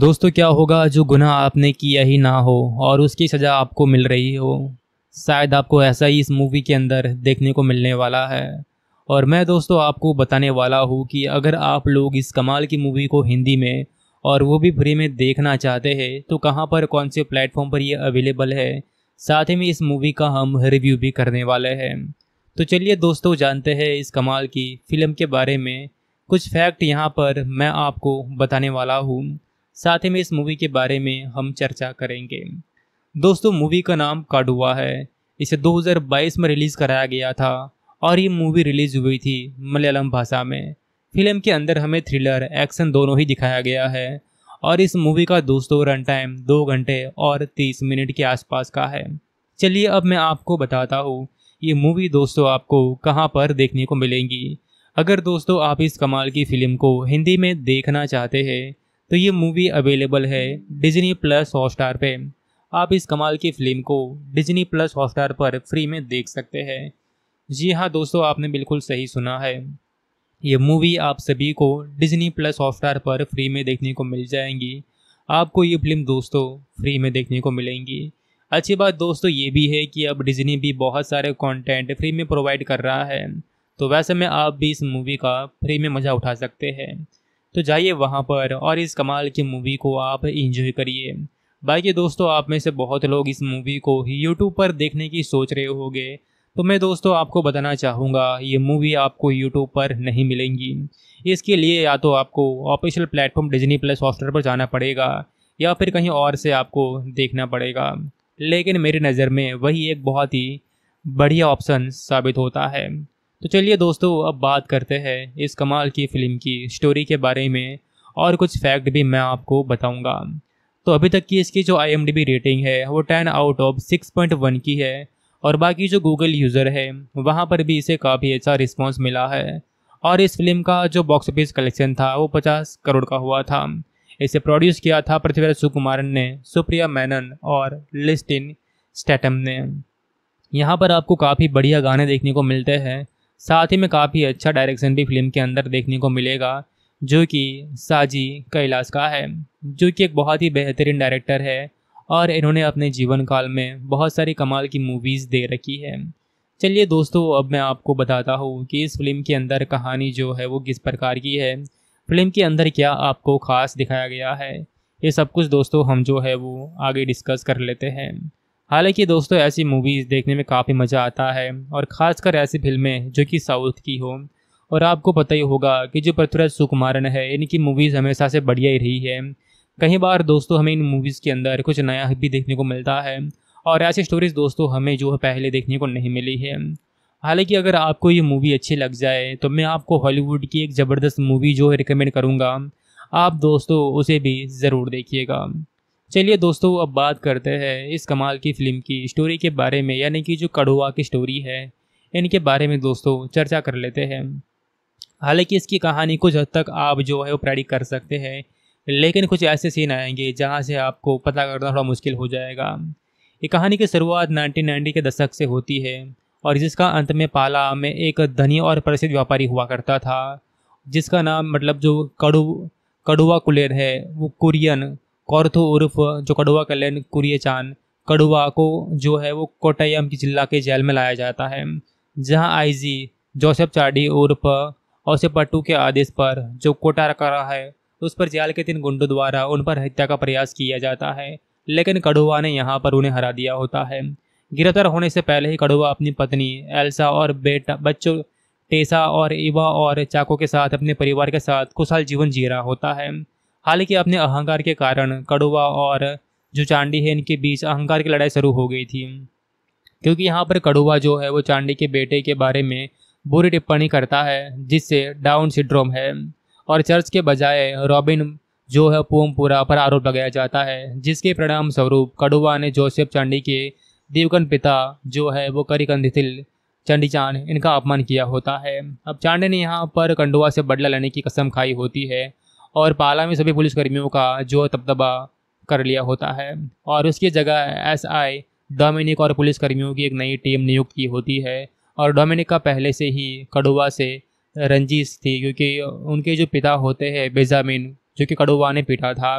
दोस्तों क्या होगा जो गुनाह आपने किया ही ना हो और उसकी सज़ा आपको मिल रही हो शायद आपको ऐसा ही इस मूवी के अंदर देखने को मिलने वाला है और मैं दोस्तों आपको बताने वाला हूँ कि अगर आप लोग इस कमाल की मूवी को हिंदी में और वो भी फ्री में देखना चाहते हैं तो कहाँ पर कौन से प्लेटफॉर्म पर ये अवेलेबल है साथ ही में इस मूवी का हम रिव्यू भी करने वाले हैं तो चलिए दोस्तों जानते हैं इस कमाल की फ़िल्म के बारे में कुछ फैक्ट यहाँ पर मैं आपको बताने वाला हूँ साथ ही में इस मूवी के बारे में हम चर्चा करेंगे दोस्तों मूवी का नाम काडुआ है इसे 2022 में रिलीज़ कराया गया था और ये मूवी रिलीज़ हुई थी मलयालम भाषा में फिल्म के अंदर हमें थ्रिलर एक्शन दोनों ही दिखाया गया है और इस मूवी का दोस्तों रन टाइम दो घंटे और तीस मिनट के आसपास का है चलिए अब मैं आपको बताता हूँ ये मूवी दोस्तों आपको कहाँ पर देखने को मिलेंगी अगर दोस्तों आप इस कमाल की फ़िल्म को हिंदी में देखना चाहते हैं तो ये मूवी अवेलेबल है डिजनी प्लस हॉटस्टार पे आप इस कमाल की फिल्म को डिजनी प्लस हॉटस्टार पर फ्री में देख सकते हैं जी हाँ दोस्तों आपने बिल्कुल सही सुना है ये मूवी आप सभी को डिजनी प्लस हॉटस्टार पर फ्री में देखने को मिल जाएंगी आपको ये फिल्म दोस्तों फ्री में देखने को मिलेंगी अच्छी बात दोस्तों ये भी है कि अब डिजनी भी बहुत सारे कंटेंट फ्री में प्रोवाइड कर रहा है तो वैसे में आप भी इस मूवी का फ्री में मज़ा उठा सकते हैं तो जाइए वहाँ पर और इस कमाल की मूवी को आप इंजॉय करिए बाकी दोस्तों आप में से बहुत लोग इस मूवी को यूट्यूब पर देखने की सोच रहे होंगे तो मैं दोस्तों आपको बताना चाहूँगा ये मूवी आपको यूट्यूब पर नहीं मिलेंगी इसके लिए या तो आपको official platform Disney plus Hotstar पर जाना पड़ेगा या फिर कहीं और से आपको देखना पड़ेगा लेकिन मेरी नज़र में वही एक बहुत ही बढ़िया ऑप्शन साबित होता है तो चलिए दोस्तों अब बात करते हैं इस कमाल की फ़िल्म की स्टोरी के बारे में और कुछ फैक्ट भी मैं आपको बताऊंगा तो अभी तक की इसकी जो आई रेटिंग है वो ten out of six point one की है और बाकी जो गूगल यूज़र है वहाँ पर भी इसे काफ़ी अच्छा रिस्पॉन्स मिला है और इस फिल्म का जो बॉक्स ऑफिस कलेक्शन था वो पचास करोड़ का हुआ था इसे प्रोड्यूस किया था पृथ्वीराज सुकुमारन ने सुप्रिया मैनन और लिस्टिन स्टैटम ने यहाँ पर आपको काफ़ी बढ़िया गाने देखने को मिलते हैं साथ ही में काफ़ी अच्छा डायरेक्शन भी फिल्म के अंदर देखने को मिलेगा जो कि साजी कैलाश का है जो कि एक बहुत ही बेहतरीन डायरेक्टर है और इन्होंने अपने जीवन काल में बहुत सारी कमाल की मूवीज़ दे रखी है चलिए दोस्तों अब मैं आपको बताता हूँ कि इस फिल्म के अंदर कहानी जो है वो किस प्रकार की है फिल्म के अंदर क्या आपको खास दिखाया गया है ये सब कुछ दोस्तों हम जो है वो आगे डिस्कस कर लेते हैं हालांकि दोस्तों ऐसी मूवीज़ देखने में काफ़ी मज़ा आता है और ख़ासकर ऐसी फिल्में जो कि साउथ की हो और आपको पता ही होगा कि जो पृथ्वीराज सुकुमारन है इनकी मूवीज़ हमेशा से बढ़िया ही रही है कई बार दोस्तों हमें इन मूवीज़ के अंदर कुछ नया भी देखने को मिलता है और ऐसी स्टोरीज़ दोस्तों हमें जो है पहले देखने को नहीं मिली है हालांकि अगर आपको ये मूवी अच्छी लग जाए तो मैं आपको हॉलीवुड की एक ज़बरदस्त मूवी जो है रिकमेंड करूँगा आप दोस्तों उसे भी ज़रूर देखिएगा चलिए दोस्तों अब बात करते हैं इस कमाल की फ़िल्म की स्टोरी के बारे में यानी कि जो कड़ुआ की स्टोरी है इनके बारे में दोस्तों चर्चा कर लेते हैं हालांकि इसकी कहानी कुछ हद तक आप जो है वो प्रेडिक कर सकते हैं लेकिन कुछ ऐसे सीन आएंगे जहाँ से आपको पता करना थोड़ा मुश्किल हो जाएगा ये कहानी की शुरुआत नाइनटीन के दशक से होती है और जिसका अंत में पाला में एक धनी और प्रसिद्ध व्यापारी हुआ करता था जिसका नाम मतलब जो कड़ु कड़ुआ कुलेर है वो कुरियन कौरथो उर्फ जो कड़ुआ कल्याण कुरियचान कड़ुआ को जो है वो कोटयम की जिला के जेल में लाया जाता है जहां आईजी जोसेफ चाडी उर्फ पट्टू के आदेश पर जो कोटा रखा रहा है उस पर जेल के तीन गुंडों द्वारा उन पर हत्या का प्रयास किया जाता है लेकिन कड़ुआ ने यहाँ पर उन्हें हरा दिया होता है गिरफ्तार होने से पहले ही कड़ुआ अपनी पत्नी एल्सा और बेटा बच्चों टेसा और इवा और चाको के साथ अपने परिवार के साथ खुशहाल जीवन जी रहा होता है हालांकि अपने अहंकार के कारण कड़ुआ और जो चांडी है इनके बीच अहंकार की लड़ाई शुरू हो गई थी क्योंकि यहाँ पर कड़ुआ जो है वो चांडी के बेटे के बारे में बुरी टिप्पणी करता है जिससे डाउन सिंड्रोम है और चर्च के बजाय रॉबिन जो है पोमपुरा पर आरोप लगाया जाता है जिसके परिणाम स्वरूप कड़ुआ ने जोसेफ चांडी के देवगन पिता जो है वो करी कंधितिल चांडी चांद इनका अपमान किया होता है अब चांडे ने यहाँ पर कंडुआ से बदला लेने की कसम खाई होती है और पाला में सभी पुलिसकर्मियों का जो तबदबा कर लिया होता है और उसकी जगह एस आई डोमिनिक और पुलिसकर्मियों की एक नई टीम नियुक्त की होती है और डोमिनिक का पहले से ही कड़ुआ से रंजिश थी क्योंकि उनके जो पिता होते हैं बेजामिन जो कि कड़ुआ ने पीटा था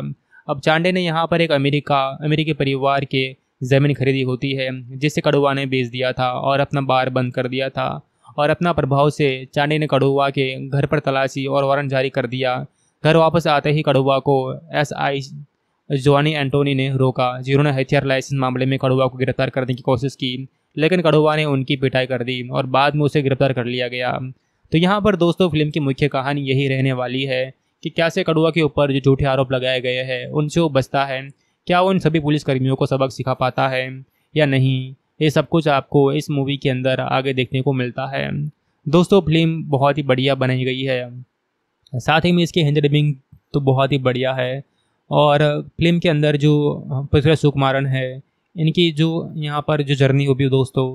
अब चांडे ने यहाँ पर एक अमेरिका अमेरिकी परिवार के ज़मीन खरीदी होती है जिसे कड़ुआ ने बेच दिया था और अपना बार बंद कर दिया था और अपना प्रभाव से चांडे ने कड़ुआ के घर पर तलाशी और वारंट जारी कर दिया घर वापस आते ही कड़ुआ को एस आई जोनी एंटोनी ने रोका जिन्होंने हथियार लाइसेंस मामले में कड़ुआ को गिरफ्तार करने की कोशिश की लेकिन कड़ुआ ने उनकी पिटाई कर दी और बाद में उसे गिरफ्तार कर लिया गया तो यहाँ पर दोस्तों फिल्म की मुख्य कहानी यही रहने वाली है कि कैसे कड़ुआ के ऊपर जो झूठे आरोप लगाए गए हैं उनसे वो बचता है क्या वो इन सभी पुलिसकर्मियों को सबक सिखा पाता है या नहीं ये सब कुछ आपको इस मूवी के अंदर आगे देखने को मिलता है दोस्तों फिल्म बहुत ही बढ़िया बनाई गई है साथ ही में इसकी हिंदी डबिंग तो बहुत ही बढ़िया है और फिल्म के अंदर जो हाँ, पृथ्वीराज सुकुमारन है इनकी जो यहाँ पर जो जर्नी होगी दोस्तों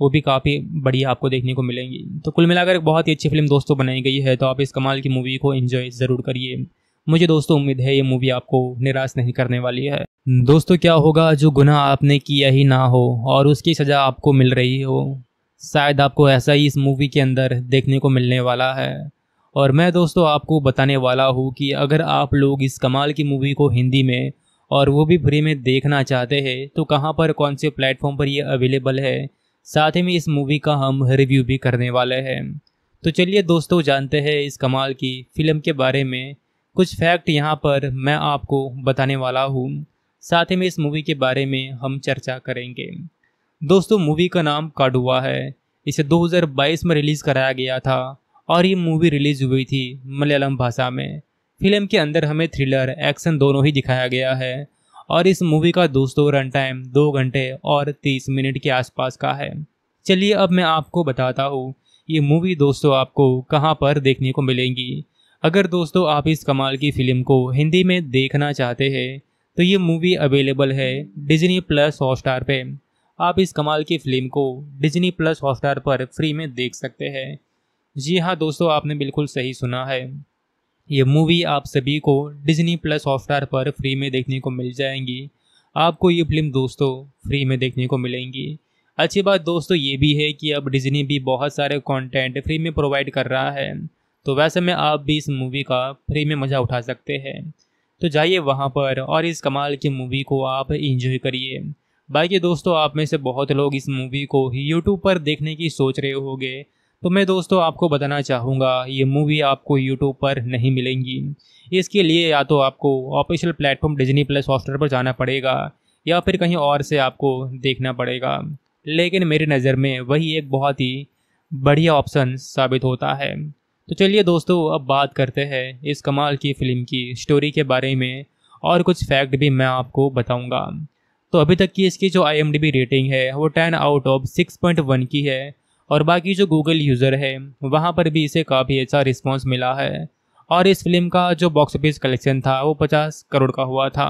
वो भी काफ़ी बढ़िया आपको देखने को मिलेंगी तो कुल मिलाकर एक बहुत ही अच्छी फिल्म दोस्तों बनाई गई है तो आप इस कमाल की मूवी को एंजॉय ज़रूर करिए मुझे दोस्तों उम्मीद है ये मूवी आपको निराश नहीं करने वाली है दोस्तों क्या होगा जो गुना आपने किया ही ना हो और उसकी सज़ा आपको मिल रही हो शायद आपको ऐसा ही इस मूवी के अंदर देखने को मिलने वाला है और मैं दोस्तों आपको बताने वाला हूँ कि अगर आप लोग इस कमाल की मूवी को हिंदी में और वो भी फ्री में देखना चाहते हैं तो कहाँ पर कौन से प्लेटफॉर्म पर ये अवेलेबल है साथ ही में इस मूवी का हम रिव्यू भी करने वाले हैं तो चलिए दोस्तों जानते हैं इस कमाल की फ़िल्म के बारे में कुछ फैक्ट यहाँ पर मैं आपको बताने वाला हूँ साथ ही में इस मूवी के बारे में हम चर्चा करेंगे दोस्तों मूवी का नाम काडुआ है इसे 2022 में रिलीज़ कराया गया था और ये मूवी रिलीज़ हुई थी मलयालम भाषा में फिल्म के अंदर हमें थ्रिलर एक्शन दोनों ही दिखाया गया है और इस मूवी का दोस्तों रन टाइम दो घंटे और तीस मिनट के आसपास का है चलिए अब मैं आपको बताता हूँ ये मूवी दोस्तों आपको कहाँ पर देखने को मिलेंगी अगर दोस्तों आप इस कमाल की फ़िल्म को हिंदी में देखना चाहते हैं तो ये मूवी अवेलेबल है डिजनी प्लस हॉटस्टार पे आप इस कमाल की फ़िल्म को डिजनी प्लस हॉटस्टार पर फ्री में देख सकते हैं जी हाँ दोस्तों आपने बिल्कुल सही सुना है ये मूवी आप सभी को डिज्नी प्लस हॉटस्टार पर फ्री में देखने को मिल जाएंगी आपको ये फिल्म दोस्तों फ्री में देखने को मिलेंगी अच्छी बात दोस्तों ये भी है कि अब डिज्नी भी बहुत सारे कंटेंट फ्री में प्रोवाइड कर रहा है तो वैसे में आप भी इस मूवी का फ्री में मज़ा उठा सकते हैं तो जाइए वहाँ पर और इस कमाल की मूवी को आप इंजॉय करिए बाकी दोस्तों आप में से बहुत लोग इस मूवी को यूट्यूब पर देखने की सोच रहे होंगे तो मैं दोस्तों आपको बताना चाहूँगा ये मूवी आपको यूट्यूब पर नहीं मिलेंगी इसके लिए या तो आपको official platform Disney plus software पर जाना पड़ेगा या फिर कहीं और से आपको देखना पड़ेगा लेकिन मेरी नज़र में वही एक बहुत ही बढ़िया ऑप्शन साबित होता है तो चलिए दोस्तों अब बात करते हैं इस कमाल की फ़िल्म की स्टोरी के बारे में और कुछ फैक्ट भी मैं आपको बताऊंगा तो अभी तक की इसकी जो आई रेटिंग है वो ten out of six point one की है और बाकी जो गूगल यूज़र है वहाँ पर भी इसे काफ़ी अच्छा रिस्पॉन्स मिला है और इस फिल्म का जो बॉक्स ऑफिस कलेक्शन था वो पचास करोड़ का हुआ था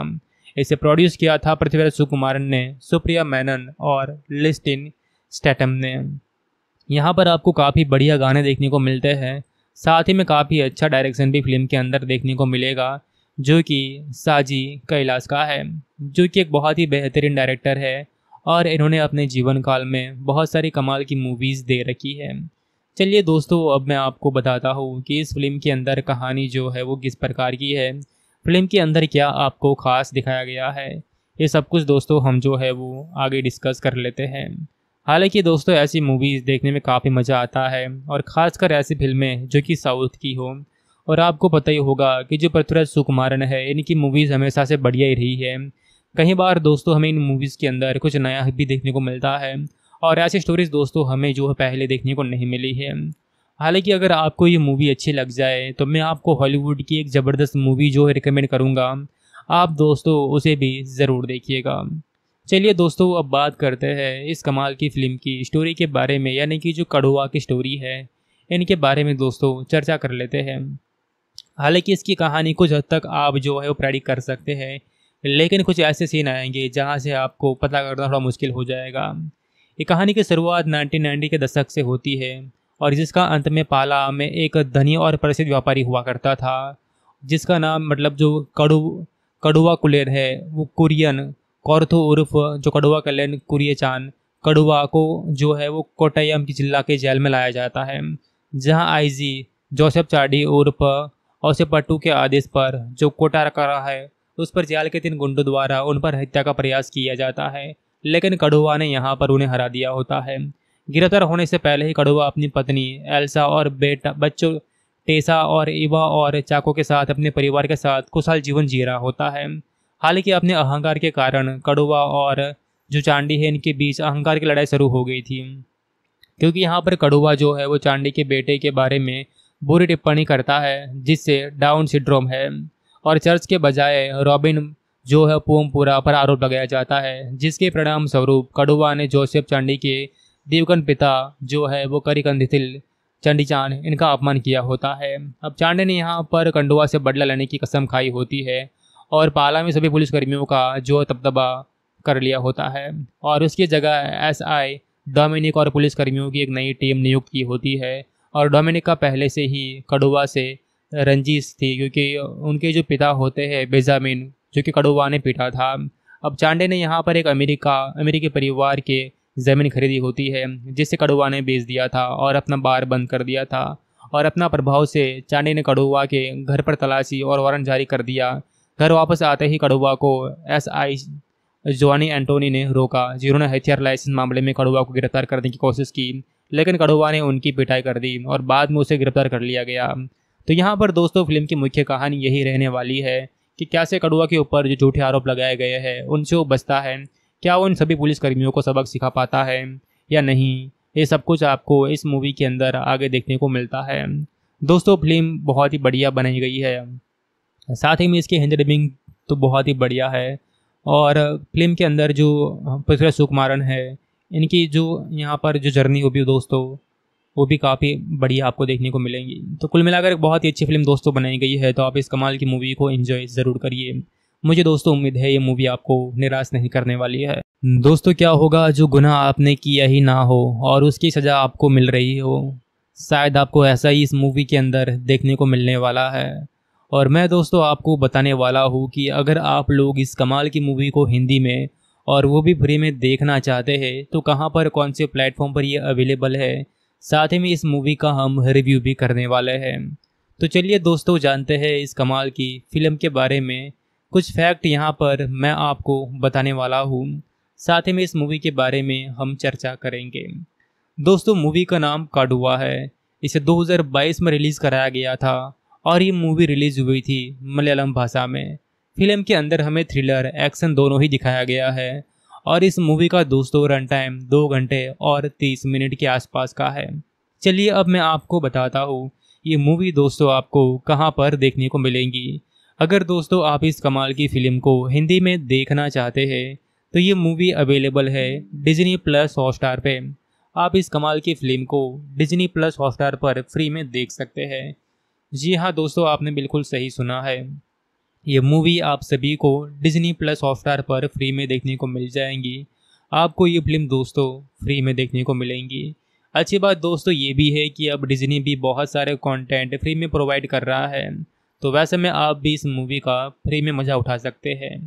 इसे प्रोड्यूस किया था पृथ्वीराज सुकुमारन ने सुप्रिया मैनन और लिस्टिन स्टैटम ने यहाँ पर आपको काफ़ी बढ़िया गाने देखने को मिलते हैं साथ ही में काफ़ी अच्छा डायरेक्शन भी फिल्म के अंदर देखने को मिलेगा जो कि साजी कैलाश का है जो कि एक बहुत ही बेहतरीन डायरेक्टर है और इन्होंने अपने जीवन काल में बहुत सारी कमाल की मूवीज़ दे रखी है चलिए दोस्तों अब मैं आपको बताता हूँ कि इस फिल्म के अंदर कहानी जो है वो किस प्रकार की है फिल्म के अंदर क्या आपको खास दिखाया गया है ये सब कुछ दोस्तों हम जो है वो आगे डिस्कस कर लेते हैं हालांकि दोस्तों ऐसी मूवीज़ देखने में काफ़ी मज़ा आता है और ख़ासकर ऐसी फिल्में जो कि साउथ की हो और आपको पता ही होगा कि जो पृथ्वीराज सुकुमारन है इनकी मूवीज़ हमेशा से बढ़िया ही रही है कई बार दोस्तों हमें इन मूवीज़ के अंदर कुछ नया भी देखने को मिलता है और ऐसी स्टोरीज दोस्तों हमें जो पहले देखने को नहीं मिली है हालांकि अगर आपको ये मूवी अच्छी लग जाए तो मैं आपको हॉलीवुड की एक ज़बरदस्त मूवी जो है रिकमेंड करूँगा आप दोस्तों उसे भी ज़रूर देखिएगा चलिए दोस्तों अब बात करते हैं इस कमाल की फ़िल्म की स्टोरी के बारे में यानी कि जो कड़ुआ की स्टोरी है इनके बारे में दोस्तों चर्चा कर लेते हैं हालांकि इसकी कहानी कुछ हद तक आप जो है वो प्रेडिक कर सकते हैं लेकिन कुछ ऐसे सीन आएंगे जहाँ से आपको पता करना थोड़ा मुश्किल हो जाएगा ये कहानी की शुरुआत 1990 के दशक से होती है और जिसका अंत में पाला में एक धनी और प्रसिद्ध व्यापारी हुआ करता था जिसका नाम मतलब जो कड़ु कड़ुआ कुलेर है वो कुरियन कौरथो उर्फ जो कड़ुआ कलेन कुरियचान कड़ुआ को जो है वो कोटयम की जिला के जेल में लाया जाता है जहां आईजी जोसेफ चाडी उर्फ पट्टू के आदेश पर जो कोटा रखा रहा है उस पर जाल के तीन गुंडों द्वारा उन पर हत्या का प्रयास किया जाता है लेकिन कड़ुआ ने यहाँ पर उन्हें हरा दिया होता है गिरफ्तार होने से पहले ही कड़ुआ अपनी पत्नी एल्सा और बेटा बच्चों टेसा और इवा और चाको के साथ अपने परिवार के साथ कुशल जीवन जी रहा होता है हालांकि अपने अहंकार के कारण कड़ुआ और जो चांडी है इनके बीच अहंकार की लड़ाई शुरू हो गई थी क्योंकि यहाँ पर कड़ुआ जो है वो चांडी के बेटे के बारे में बुरी टिप्पणी करता है जिससे डाउन सिड्रोम है और चर्च के बजाय रॉबिन जो है पोमपुरा पर आरोप लगाया जाता है जिसके परिणाम स्वरूप कड़ुआ ने जोसेफ चंडी के देवगन पिता जो है वो करिकंदिथिल चंडी चांद इनका अपमान किया होता है अब चांडे ने यहाँ पर कंडुआ से बदला लेने की कसम खाई होती है और पाला में सभी पुलिसकर्मियों का जो तबदबा कर लिया होता है और उसकी जगह एस आई डोमिनिक और पुलिसकर्मियों की एक नई टीम नियुक्त की होती है और डोमिनिक का पहले से ही कड़ुआ से रंजिश थी क्योंकि उनके जो पिता होते हैं बेजामिन जो कि कड़ुआ ने पीटा था अब चांडे ने यहाँ पर एक अमेरिका अमेरिकी परिवार के ज़मीन खरीदी होती है जिसे कड़ुआ ने बेच दिया था और अपना बार बंद कर दिया था और अपना प्रभाव से चांडे ने कड़ुआ के घर पर तलाशी और वारंट जारी कर दिया घर वापस आते ही कड़ुआ को एस आई जोनी एंटोनी ने रोका जिन्होंने हथियार लाइसेंस मामले में कड़ुआ को गिरफ्तार करने की कोशिश की लेकिन कड़ुआ ने उनकी पिटाई कर दी और बाद में उसे गिरफ्तार कर लिया गया तो यहाँ पर दोस्तों फिल्म की मुख्य कहानी यही रहने वाली है कि कैसे कड़ुआ के ऊपर जो झूठे आरोप लगाए गए हैं उनसे वो बचता है क्या वो इन सभी पुलिसकर्मियों को सबक सिखा पाता है या नहीं ये सब कुछ आपको इस मूवी के अंदर आगे देखने को मिलता है दोस्तों फिल्म बहुत ही बढ़िया बनाई गई है साथ ही में इसकी हिंदी डबिंग तो बहुत ही बढ़िया है और फिल्म के अंदर जो पृथ्वी सुकुमारन है इनकी जो यहाँ पर जो जर्नी होगी दोस्तों वो भी काफ़ी बढ़िया आपको देखने को मिलेंगी तो कुल मिलाकर बहुत ही अच्छी फिल्म दोस्तों बनाई गई है तो आप इस कमाल की मूवी को इन्जॉय ज़रूर करिए मुझे दोस्तों उम्मीद है ये मूवी आपको निराश नहीं करने वाली है दोस्तों क्या होगा जो गुनाह आपने किया ही ना हो और उसकी सज़ा आपको मिल रही हो शायद आपको ऐसा ही इस मूवी के अंदर देखने को मिलने वाला है और मैं दोस्तों आपको बताने वाला हूँ कि अगर आप लोग इस कमाल की मूवी को हिंदी में और वो भी फ्री में देखना चाहते हैं तो कहाँ पर कौन से प्लेटफॉर्म पर ये अवेलेबल है साथ ही में इस मूवी का हम रिव्यू भी करने वाले हैं तो चलिए दोस्तों जानते हैं इस कमाल की फिल्म के बारे में कुछ फैक्ट यहाँ पर मैं आपको बताने वाला हूँ साथ ही में इस मूवी के बारे में हम चर्चा करेंगे दोस्तों मूवी का नाम काडुआ है इसे 2022 में रिलीज़ कराया गया था और ये मूवी रिलीज़ हुई थी मलयालम भाषा में फिल्म के अंदर हमें थ्रिलर एक्शन दोनों ही दिखाया गया है और इस मूवी का दोस्तों रन टाइम दो घंटे और तीस मिनट के आसपास का है चलिए अब मैं आपको बताता हूँ ये मूवी दोस्तों आपको कहाँ पर देखने को मिलेंगी अगर दोस्तों आप इस कमाल की फिल्म को हिंदी में देखना चाहते हैं तो ये मूवी अवेलेबल है डिजनी प्लस हॉटस्टार पे आप इस कमाल की फिल्म को डिजनी प्लस हॉटस्टार पर फ्री में देख सकते हैं जी हाँ दोस्तों आपने बिल्कुल सही सुना है ये मूवी आप सभी को डिज्नी प्लस हॉटस्टार पर फ्री में देखने को मिल जाएंगी आपको ये फिल्म दोस्तों फ्री में देखने को मिलेंगी अच्छी बात दोस्तों ये भी है कि अब डिज्नी भी बहुत सारे कंटेंट फ्री में प्रोवाइड कर रहा है तो वैसे में आप भी इस मूवी का फ्री में मज़ा उठा सकते हैं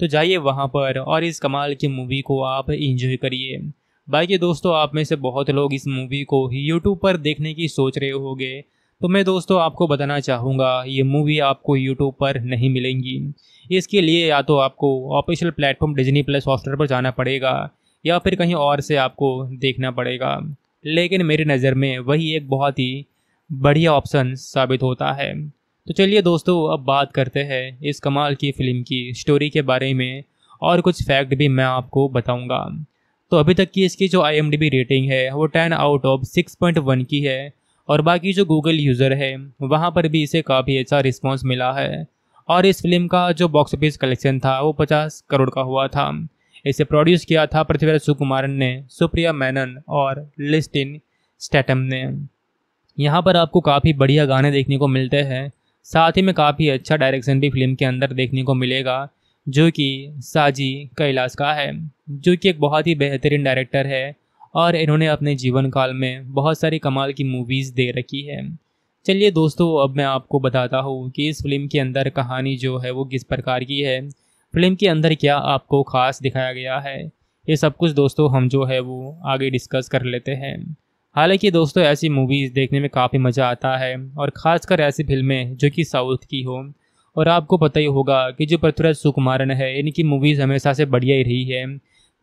तो जाइए वहाँ पर और इस कमाल की मूवी को आप इंजॉय करिए बाकी दोस्तों आप में से बहुत लोग इस मूवी को ही यूट्यूब पर देखने की सोच रहे होंगे तो मैं दोस्तों आपको बताना चाहूँगा ये मूवी आपको यूट्यूब पर नहीं मिलेंगी इसके लिए या तो आपको official platform Disney plus Hotstar पर जाना पड़ेगा या फिर कहीं और से आपको देखना पड़ेगा लेकिन मेरी नज़र में वही एक बहुत ही बढ़िया ऑप्शन साबित होता है तो चलिए दोस्तों अब बात करते हैं इस कमाल की फ़िल्म की स्टोरी के बारे में और कुछ फैक्ट भी मैं आपको बताऊंगा तो अभी तक की इसकी जो आई रेटिंग है वो ten out of six point one की है और बाकी जो गूगल यूज़र है वहाँ पर भी इसे काफ़ी अच्छा रिस्पॉन्स मिला है और इस फिल्म का जो बॉक्स ऑफिस कलेक्शन था वो पचास करोड़ का हुआ था इसे प्रोड्यूस किया था पृथ्वीराज सुकुमारन ने सुप्रिया मैनन और लिस्टिन स्टैटम ने यहाँ पर आपको काफ़ी बढ़िया गाने देखने को मिलते हैं साथ ही में काफ़ी अच्छा डायरेक्शन भी फिल्म के अंदर देखने को मिलेगा जो कि साजी कैलाश का है जो कि एक बहुत ही बेहतरीन डायरेक्टर है और इन्होंने अपने जीवन काल में बहुत सारी कमाल की मूवीज़ दे रखी है चलिए दोस्तों अब मैं आपको बताता हूँ कि इस फिल्म के अंदर कहानी जो है वो किस प्रकार की है फिल्म के अंदर क्या आपको ख़ास दिखाया गया है ये सब कुछ दोस्तों हम जो है वो आगे डिस्कस कर लेते हैं हालांकि दोस्तों ऐसी मूवीज़ देखने में काफ़ी मज़ा आता है और ख़ासकर ऐसी फिल्में जो कि साउथ की हो और आपको पता ही होगा कि जो पृथ्वीराज सुकुमारन है इनकी मूवीज़ हमेशा से बढ़िया ही रही है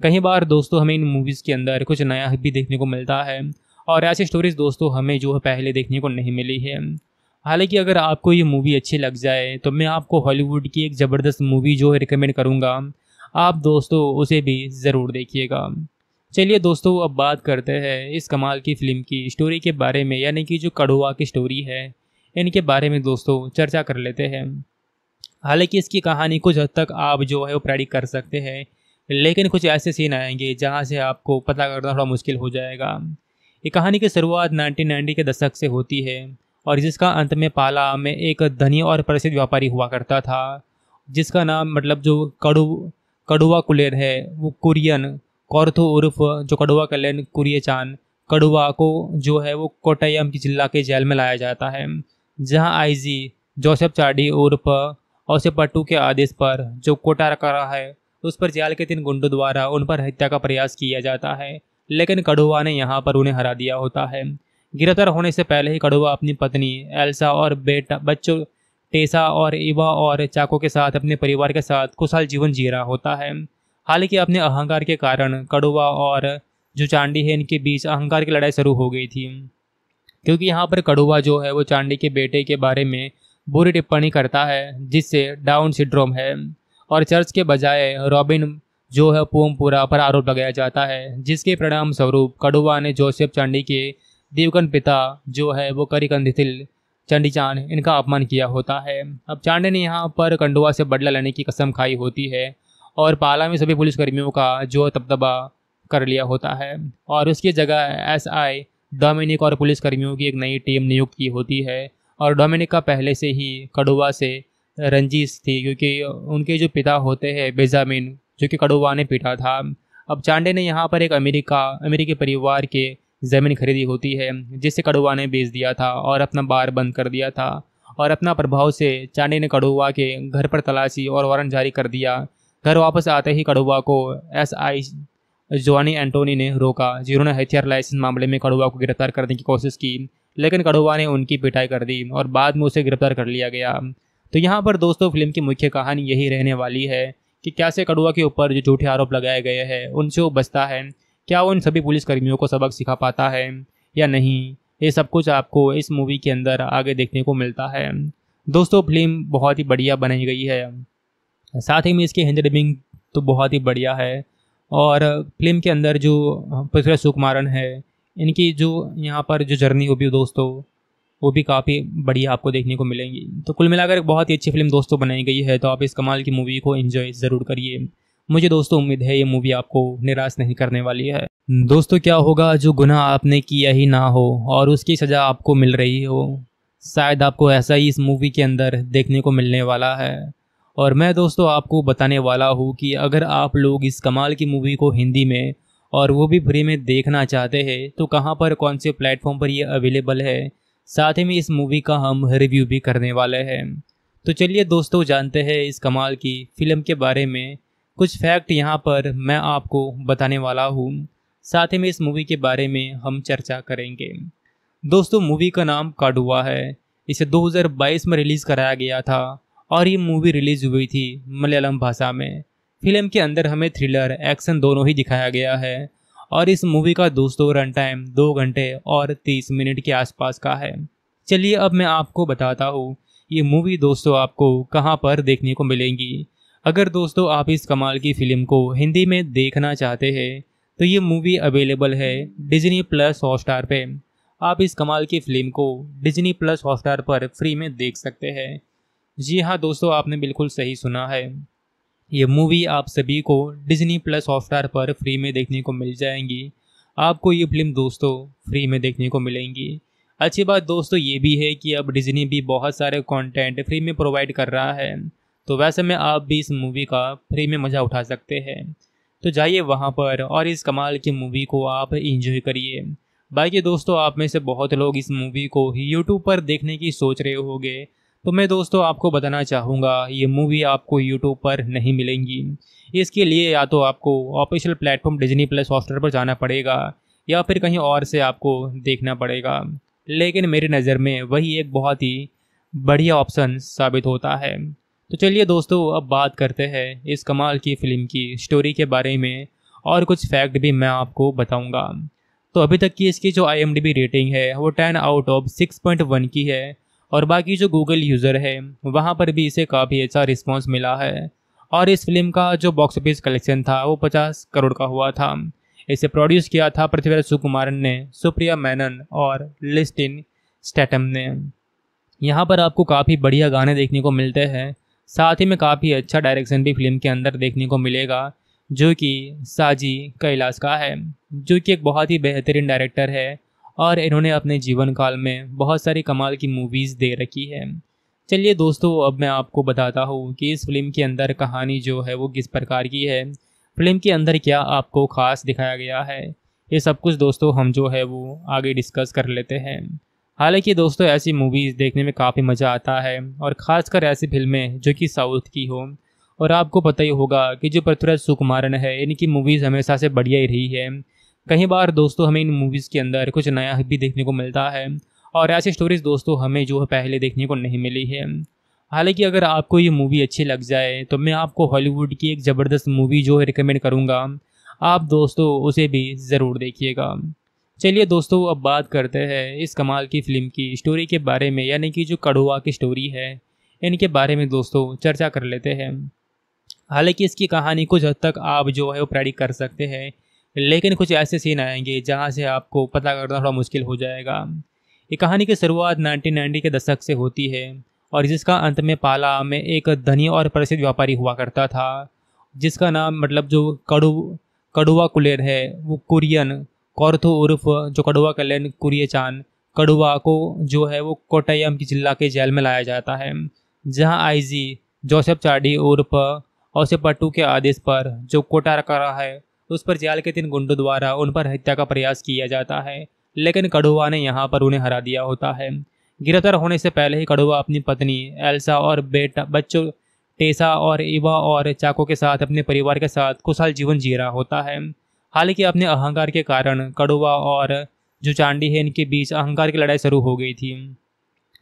कई बार दोस्तों हमें इन मूवीज़ के अंदर कुछ नया भी देखने को मिलता है और ऐसी स्टोरीज दोस्तों हमें जो है पहले देखने को नहीं मिली है हालांकि अगर आपको ये मूवी अच्छी लग जाए तो मैं आपको हॉलीवुड की एक ज़बरदस्त मूवी जो है रिकमेंड करूँगा आप दोस्तों उसे भी ज़रूर देखिएगा चलिए दोस्तों अब बात करते हैं इस कमाल की फ़िल्म की स्टोरी के बारे में यानी कि जो कड़ुआ की स्टोरी है इनके बारे में दोस्तों चर्चा कर लेते हैं हालांकि इसकी कहानी कुछ हद तक आप जो है वो प्रेडिक कर सकते हैं लेकिन कुछ ऐसे सीन आएंगे जहाँ से आपको पता करना थोड़ा मुश्किल हो जाएगा ये कहानी की शुरुआत नाइनटीन के दशक से होती है और जिसका अंत में पाला में एक धनी और प्रसिद्ध व्यापारी हुआ करता था जिसका नाम मतलब जो कड़ु कड़ुआ कुलेर है वो कुरियन कौरथो उर्फ जो कड़ुआ कलेन कुरिय कड़ुआ को जो है वो कोटयम की जिला के जेल में लाया जाता है जहां आईजी जोसेफ चाडी उर्फ और से पट्टू के आदेश पर जो कोटा रखा रहा है उस पर जाल के तीन गुंडों द्वारा उन पर हत्या का प्रयास किया जाता है लेकिन कड़ुआ ने यहाँ पर उन्हें हरा दिया होता है गिरफ्तार होने से पहले ही कड़ुआ अपनी पत्नी एल्सा और बेटा बच्चों टेसा और इवा और चाको के साथ अपने परिवार के साथ खुशहाल जीवन जी रहा होता है हालांकि अपने अहंकार के कारण कड़ुआ और जो चांडी है इनके बीच अहंकार की लड़ाई शुरू हो गई थी क्योंकि यहाँ पर कड़ुआ जो है वो चांडी के बेटे के बारे में बुरी टिप्पणी करता है जिससे डाउन सिंड्रोम है और चर्च के बजाय रॉबिन जो है पोमपुरा पर आरोप लगाया जाता है जिसके परिणाम स्वरूप कड़ुआ ने जोसेफ चांडी के देवगन पिता जो है वो करिकंदिथिल चंडी चांद इनका अपमान किया होता है अब चांडे ने यहाँ पर कंडुआ से बदला लेने की कसम खाई होती है और पाला में सभी पुलिसकर्मियों का जो तबदबा कर लिया होता है और उसकी जगह एस आई डोमिनिक और पुलिसकर्मियों की एक नई टीम नियुक्त की होती है और डोमिनिक का पहले से ही कड़ुआ से रंजीश थी क्योंकि उनके जो पिता होते हैं बेजामिन जो कि कड़ोवा ने पीटा था अब चांडे ने यहाँ पर एक अमेरिका अमेरिकी परिवार के ज़मीन खरीदी होती है जिसे कड़ुआ ने बेच दिया था और अपना बार बंद कर दिया था और अपना प्रभाव से चांडे ने कड़ुआ के घर पर तलाशी और वारंट जारी कर दिया घर वापस आते ही कड़ुआ को एस आई जोनी एंटोनी ने रोका जिन्होंने हथियार लाइसेंस मामले में कड़ुआ को गिरफ्तार करने की कोशिश की लेकिन कड़ुआ ने उनकी पिटाई कर दी और बाद में उसे गिरफ्तार कर लिया गया तो यहाँ पर दोस्तों फिल्म की मुख्य कहानी यही रहने वाली है कि कैसे कड़ुआ के ऊपर जो झूठे आरोप लगाए गए हैं उनसे वो बचता है क्या वो इन सभी पुलिसकर्मियों को सबक सिखा पाता है या नहीं ये सब कुछ आपको इस मूवी के अंदर आगे देखने को मिलता है दोस्तों फिल्म बहुत ही बढ़िया बनाई गई है साथ ही में इसकी हिंदी डबिंग तो बहुत ही बढ़िया है और फिल्म के अंदर जो पृथ्वी सुकुमारन है इनकी जो यहाँ पर जो जर्नी होगी दोस्तों वो भी काफ़ी बढ़िया आपको देखने को मिलेंगी तो कुल मिलाकर एक बहुत ही अच्छी फिल्म दोस्तों बनाई गई है तो आप इस कमाल की मूवी को इन्जॉय ज़रूर करिए मुझे दोस्तों उम्मीद है ये मूवी आपको निराश नहीं करने वाली है दोस्तों क्या होगा जो गुनाह आपने किया ही ना हो और उसकी सज़ा आपको मिल रही हो शायद आपको ऐसा ही इस मूवी के अंदर देखने को मिलने वाला है और मैं दोस्तों आपको बताने वाला हूँ कि अगर आप लोग इस कमाल की मूवी को हिंदी में और वो भी फ्री में देखना चाहते हैं तो कहाँ पर कौन से प्लेटफॉर्म पर ये अवेलेबल है साथ ही में इस मूवी का हम रिव्यू भी करने वाले हैं तो चलिए दोस्तों जानते हैं इस कमाल की फ़िल्म के बारे में कुछ फैक्ट यहाँ पर मैं आपको बताने वाला हूँ साथ ही में इस मूवी के बारे में हम चर्चा करेंगे दोस्तों मूवी का नाम काडुआ है इसे 2022 में रिलीज़ कराया गया था और ये मूवी रिलीज़ हुई थी मलयालम भाषा में फिल्म के अंदर हमें थ्रिलर एक्शन दोनों ही दिखाया गया है और इस मूवी का दोस्तों रन टाइम दो घंटे और तीस मिनट के आसपास का है चलिए अब मैं आपको बताता हूँ ये मूवी दोस्तों आपको कहाँ पर देखने को मिलेंगी अगर दोस्तों आप इस कमाल की फिल्म को हिंदी में देखना चाहते हैं तो ये मूवी अवेलेबल है डिजनी प्लस हॉटस्टार पे आप इस कमाल की फिल्म को डिजनी प्लस हॉटस्टार पर फ्री में देख सकते हैं जी हाँ दोस्तों आपने बिल्कुल सही सुना है ये मूवी आप सभी को डिज्नी प्लस हॉटस्टार पर फ्री में देखने को मिल जाएंगी आपको ये फिल्म दोस्तों फ्री में देखने को मिलेंगी अच्छी बात दोस्तों ये भी है कि अब डिज्नी भी बहुत सारे कंटेंट फ्री में प्रोवाइड कर रहा है तो वैसे में आप भी इस मूवी का फ्री में मज़ा उठा सकते हैं तो जाइए वहाँ पर और इस कमाल की मूवी को आप इंजॉय करिए बाकी दोस्तों आप में से बहुत लोग इस मूवी को ही यूट्यूब पर देखने की सोच रहे होंगे तो मैं दोस्तों आपको बताना चाहूँगा ये मूवी आपको यूट्यूब पर नहीं मिलेंगी इसके लिए या तो आपको official platform Disney plus Hotstar पर जाना पड़ेगा या फिर कहीं और से आपको देखना पड़ेगा लेकिन मेरी नज़र में वही एक बहुत ही बढ़िया ऑप्शन साबित होता है तो चलिए दोस्तों अब बात करते हैं इस कमाल की फ़िल्म की स्टोरी के बारे में और कुछ फैक्ट भी मैं आपको बताऊंगा तो अभी तक की इसकी जो आई रेटिंग है वो ten out of six point one की है और बाकी जो गूगल यूज़र है वहाँ पर भी इसे काफ़ी अच्छा रिस्पॉन्स मिला है और इस फिल्म का जो बॉक्स ऑफिस कलेक्शन था वो पचास करोड़ का हुआ था इसे प्रोड्यूस किया था पृथ्वीराज सुकुमारन ने सुप्रिया मैनन और लिस्टिन स्टैटम ने यहाँ पर आपको काफ़ी बढ़िया गाने देखने को मिलते हैं साथ ही में काफ़ी अच्छा डायरेक्शन भी फिल्म के अंदर देखने को मिलेगा जो कि साजी कैलाश का है जो कि एक बहुत ही बेहतरीन डायरेक्टर है और इन्होंने अपने जीवन काल में बहुत सारी कमाल की मूवीज़ दे रखी है चलिए दोस्तों अब मैं आपको बताता हूँ कि इस फिल्म के अंदर कहानी जो है वो किस प्रकार की है फिल्म के अंदर क्या आपको ख़ास दिखाया गया है ये सब कुछ दोस्तों हम जो है वो आगे डिस्कस कर लेते हैं हालांकि दोस्तों ऐसी मूवीज़ देखने में काफ़ी मज़ा आता है और ख़ासकर ऐसी फिल्में जो कि साउथ की हो और आपको पता ही होगा कि जो पृथ्वीराज सुकुमारन है इनकी मूवीज़ हमेशा से बढ़िया ही रही है कई बार दोस्तों हमें इन मूवीज़ के अंदर कुछ नया भी देखने को मिलता है और ऐसी स्टोरीज दोस्तों हमें जो पहले देखने को नहीं मिली है हालांकि अगर आपको ये मूवी अच्छी लग जाए तो मैं आपको हॉलीवुड की एक ज़बरदस्त मूवी जो है रिकमेंड करूँगा आप दोस्तों उसे भी ज़रूर देखिएगा चलिए दोस्तों अब बात करते हैं इस कमाल की फ़िल्म की स्टोरी के बारे में यानी कि जो कड़ुआ की स्टोरी है इनके बारे में दोस्तों चर्चा कर लेते हैं हालांकि इसकी कहानी कुछ हद तक आप जो है वो प्रेडिक कर सकते हैं लेकिन कुछ ऐसे सीन आएंगे जहाँ से आपको पता करना थोड़ा मुश्किल हो जाएगा ये कहानी की शुरुआत 1990 के दशक से होती है और जिसका अंत में पाला में एक धनी और प्रसिद्ध व्यापारी हुआ करता था जिसका नाम मतलब जो कड़ु कड़ुआ कुलेर है वो कुरियन कौरथो उर्फ जो कड़ुआ कलेन कुरिय कड़ुआ को जो है वो कोटयम की जिला के जेल में लाया जाता है जहां आईजी जोसेफ चाडी उर्फ औसे पट्टू के आदेश पर जो कोटा रखा रहा है तो उस पर जाल के तीन गुंडों द्वारा उन पर हत्या का प्रयास किया जाता है लेकिन कड़ुआ ने यहाँ पर उन्हें हरा दिया होता है गिरफ्तार होने से पहले ही कड़ुआ अपनी पत्नी एल्सा और बेटा बच्चों टेसा और इवा और चाको के साथ अपने परिवार के साथ खुशहाल जीवन जी रहा होता है हालांकि अपने अहंकार के कारण कड़ुआ और जो चांडी है इनके बीच अहंकार की लड़ाई शुरू हो गई थी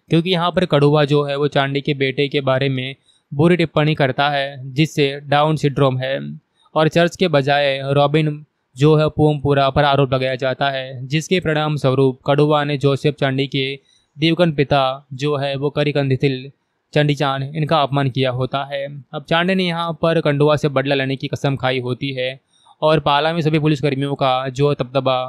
क्योंकि यहाँ पर कड़ुआ जो है वो चांडी के बेटे के बारे में बुरी टिप्पणी करता है जिससे डाउन सिंड्रोम है और चर्च के बजाय रॉबिन जो है पोमपुरा पर आरोप लगाया जाता है जिसके परिणाम स्वरूप कड़ुआ ने जोसेफ चांडी के देवगन पिता जो है वो करिकंदिथिल चांद इनका अपमान किया होता है अब चांडे ने यहाँ पर कंडुआ से बदला लेने की कसम खाई होती है और पाला में सभी पुलिसकर्मियों का जो दबदबा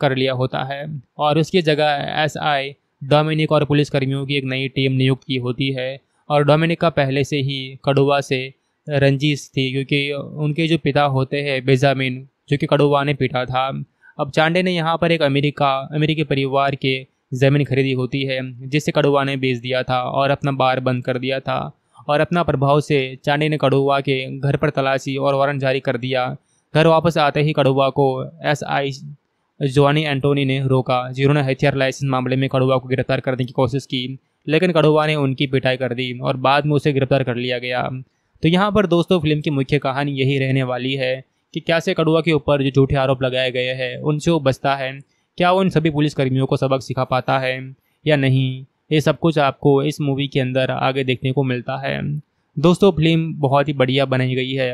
कर लिया होता है और उसकी जगह एस आई डोमिनिक और पुलिसकर्मियों की एक नई टीम नियुक्त की होती है और डोमिनिक का पहले से ही कड़ुआ से रंजिश थी क्योंकि उनके जो पिता होते हैं बेजामिन जो कि कड़ोवा ने पीटा था अब चांडे ने यहाँ पर एक अमेरिका अमेरिकी परिवार के ज़मीन खरीदी होती है जिसे कड़ोवा ने बेच दिया था और अपना बार बंद कर दिया था और अपना प्रभाव से चांडे ने कड़ोवा के घर पर तलाशी और वारंट जारी कर दिया घर वापस आते ही कड़ोवा को एस आई जोनी एंटोनी ने रोका जिन्होंने हथियार लाइसेंस मामले में कड़ुआ को गिरफ्तार करने की कोशिश की लेकिन कड़ुआ ने उनकी पिटाई कर दी और बाद में उसे गिरफ्तार कर लिया गया तो यहाँ पर दोस्तों फिल्म की मुख्य कहानी यही रहने वाली है कि क्या से कड़ुआ के ऊपर जो झूठे आरोप लगाए गए हैं उनसे वो बचता है क्या वो इन सभी पुलिसकर्मियों को सबक सिखा पाता है या नहीं ये सब कुछ आपको इस मूवी के अंदर आगे देखने को मिलता है दोस्तों फिल्म बहुत ही बढ़िया बनाई गई है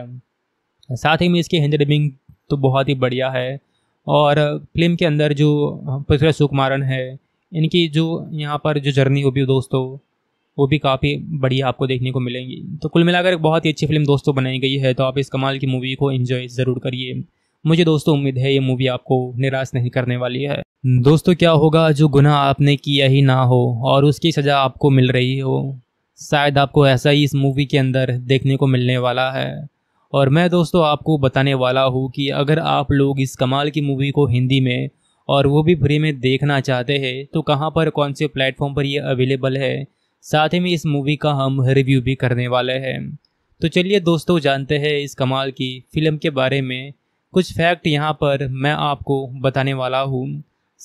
साथ ही में इसकी हैंड डबिंग तो बहुत ही बढ़िया है और फिल्म के अंदर जो पृथ्वी सुकुमारन है इनकी जो यहाँ पर जो जर्नी होगी दोस्तों वो भी काफ़ी बढ़िया आपको देखने को मिलेंगी तो कुल मिलाकर एक बहुत ही अच्छी फिल्म दोस्तों बनाई गई है तो आप इस कमाल की मूवी को इन्जॉय ज़रूर करिए मुझे दोस्तों उम्मीद है ये मूवी आपको निराश नहीं करने वाली है दोस्तों क्या होगा जो गुनाह आपने किया ही ना हो और उसकी सज़ा आपको मिल रही हो शायद आपको ऐसा ही इस मूवी के अंदर देखने को मिलने वाला है और मैं दोस्तों आपको बताने वाला हूँ कि अगर आप लोग इस कमाल की मूवी को हिंदी में और वो भी फ्री में देखना चाहते हैं तो कहाँ पर कौन से प्लेटफॉर्म पर ये अवेलेबल है साथ ही में इस मूवी का हम रिव्यू भी करने वाले हैं तो चलिए दोस्तों जानते हैं इस कमाल की फिल्म के बारे में कुछ फैक्ट यहाँ पर मैं आपको बताने वाला हूँ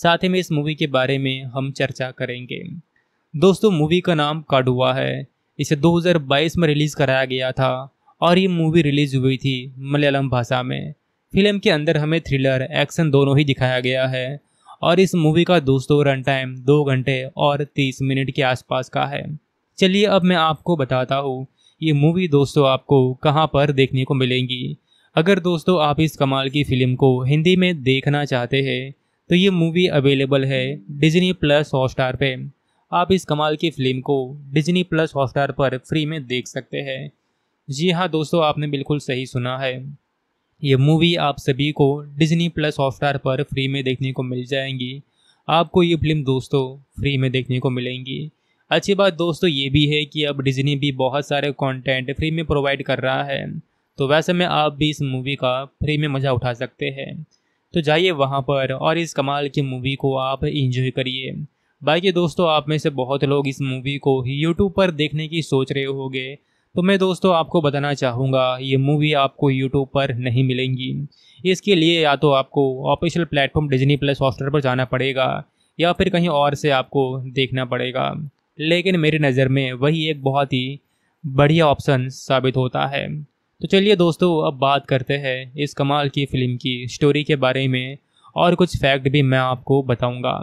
साथ ही में इस मूवी के बारे में हम चर्चा करेंगे दोस्तों मूवी का नाम काडुआ है इसे 2022 में रिलीज़ कराया गया था और ये मूवी रिलीज़ हुई थी मलयालम भाषा में फिल्म के अंदर हमें थ्रिलर एक्शन दोनों ही दिखाया गया है और इस मूवी का दोस्तों रन टाइम दो घंटे और तीस मिनट के आसपास का है चलिए अब मैं आपको बताता हूँ ये मूवी दोस्तों आपको कहाँ पर देखने को मिलेंगी अगर दोस्तों आप इस कमाल की फ़िल्म को हिंदी में देखना चाहते हैं तो ये मूवी अवेलेबल है डिजनी प्लस हॉटस्टार पे आप इस कमाल की फ़िल्म को डिजनी प्लस हॉटस्टार पर फ्री में देख सकते हैं जी हाँ दोस्तों आपने बिल्कुल सही सुना है ये मूवी आप सभी को डिज्नी प्लस हॉटस्टार पर फ्री में देखने को मिल जाएंगी आपको ये फिल्म दोस्तों फ्री में देखने को मिलेंगी अच्छी बात दोस्तों ये भी है कि अब डिज्नी भी बहुत सारे कंटेंट फ्री में प्रोवाइड कर रहा है तो वैसे में आप भी इस मूवी का फ्री में मज़ा उठा सकते हैं तो जाइए वहाँ पर और इस कमाल की मूवी को आप इंजॉय करिए बाकी दोस्तों आप में से बहुत लोग इस मूवी को यूट्यूब पर देखने की सोच रहे होंगे तो मैं दोस्तों आपको बताना चाहूँगा ये मूवी आपको यूट्यूब पर नहीं मिलेंगी इसके लिए या तो आपको official platform Disney plus software पर जाना पड़ेगा या फिर कहीं और से आपको देखना पड़ेगा लेकिन मेरी नज़र में वही एक बहुत ही बढ़िया ऑप्शन साबित होता है तो चलिए दोस्तों अब बात करते हैं इस कमाल की फ़िल्म की स्टोरी के बारे में और कुछ फैक्ट भी मैं आपको बताऊंगा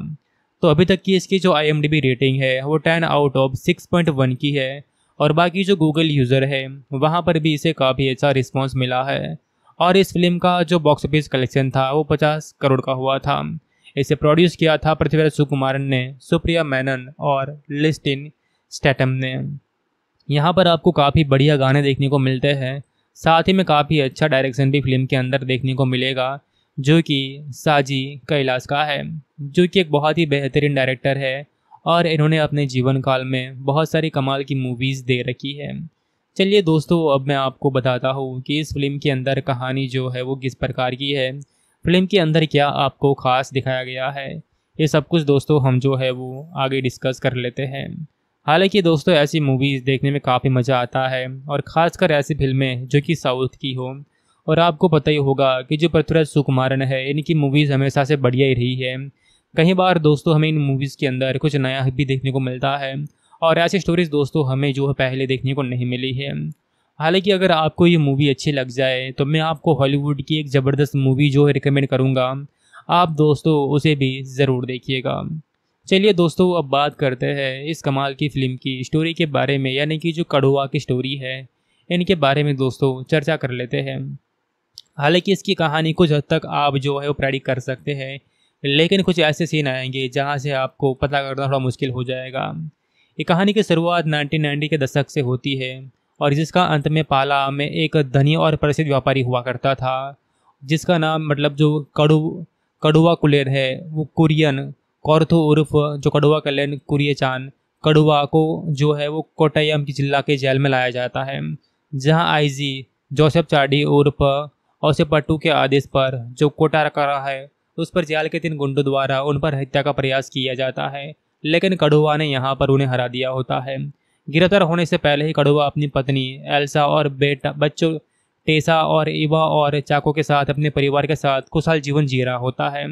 तो अभी तक की इसकी जो आई रेटिंग है वो ten out of six point one की है और बाकी जो गूगल यूज़र है वहाँ पर भी इसे काफ़ी अच्छा रिस्पॉन्स मिला है और इस फिल्म का जो बॉक्स ऑफिस कलेक्शन था वो पचास करोड़ का हुआ था इसे प्रोड्यूस किया था पृथ्वीराज सुकुमारन ने सुप्रिया मैनन और लिस्टिन स्टैटम ने यहाँ पर आपको काफ़ी बढ़िया गाने देखने को मिलते हैं साथ ही में काफ़ी अच्छा डायरेक्शन भी फिल्म के अंदर देखने को मिलेगा जो कि साजी कैलाश का है जो कि एक बहुत ही बेहतरीन डायरेक्टर है और इन्होंने अपने जीवन काल में बहुत सारी कमाल की मूवीज़ दे रखी है चलिए दोस्तों अब मैं आपको बताता हूँ कि इस फिल्म के अंदर कहानी जो है वो किस प्रकार की है फिल्म के अंदर क्या आपको खास दिखाया गया है ये सब कुछ दोस्तों हम जो है वो आगे डिस्कस कर लेते हैं हालांकि दोस्तों ऐसी मूवीज़ देखने में काफ़ी मज़ा आता है और ख़ासकर ऐसी फिल्में जो कि साउथ की हो और आपको पता ही होगा कि जो पृथ्वीराज सुकुमारन है इनकी मूवीज़ हमेशा से बढ़िया ही रही है कई बार दोस्तों हमें इन मूवीज़ के अंदर कुछ नया भी देखने को मिलता है और ऐसी स्टोरीज दोस्तों हमें जो है पहले देखने को नहीं मिली है हालांकि अगर आपको ये मूवी अच्छी लग जाए तो मैं आपको हॉलीवुड की एक ज़बरदस्त मूवी जो है रिकमेंड करूँगा आप दोस्तों उसे भी ज़रूर देखिएगा चलिए दोस्तों अब बात करते हैं इस कमाल की फ़िल्म की स्टोरी के बारे में यानी कि जो कड़ुआ की स्टोरी है इनके बारे में दोस्तों चर्चा कर लेते हैं हालांकि इसकी कहानी कुछ हद तक आप जो है वो प्रेडिक कर सकते हैं लेकिन कुछ ऐसे सीन आएंगे जहाँ से आपको पता करना थोड़ा मुश्किल हो जाएगा ये कहानी की शुरुआत 1990 के दशक से होती है और जिसका अंत में पाला में एक धनी और प्रसिद्ध व्यापारी हुआ करता था जिसका नाम मतलब जो कड़ु कड़ुआ कुलेर है वो कुरियन कौरथो उर्फ जो कड़ुआ कलेन कुरिय कड़ुआ को जो है वो कोटयम की जिला के जेल में लाया जाता है जहां आईजी जोसेफ चाडी उर्फ औसे पट्टू के आदेश पर जो कोटा रखा रहा है उस पर जाल के तीन गुंडों द्वारा उन पर हत्या का प्रयास किया जाता है लेकिन कड़ुआ ने यहाँ पर उन्हें हरा दिया होता है गिरफ्तार होने से पहले ही कड़ुआ अपनी पत्नी एल्सा और बेटा बच्चों टेसा और इवा और चाको के साथ अपने परिवार के साथ खुशहाल जीवन जी रहा होता है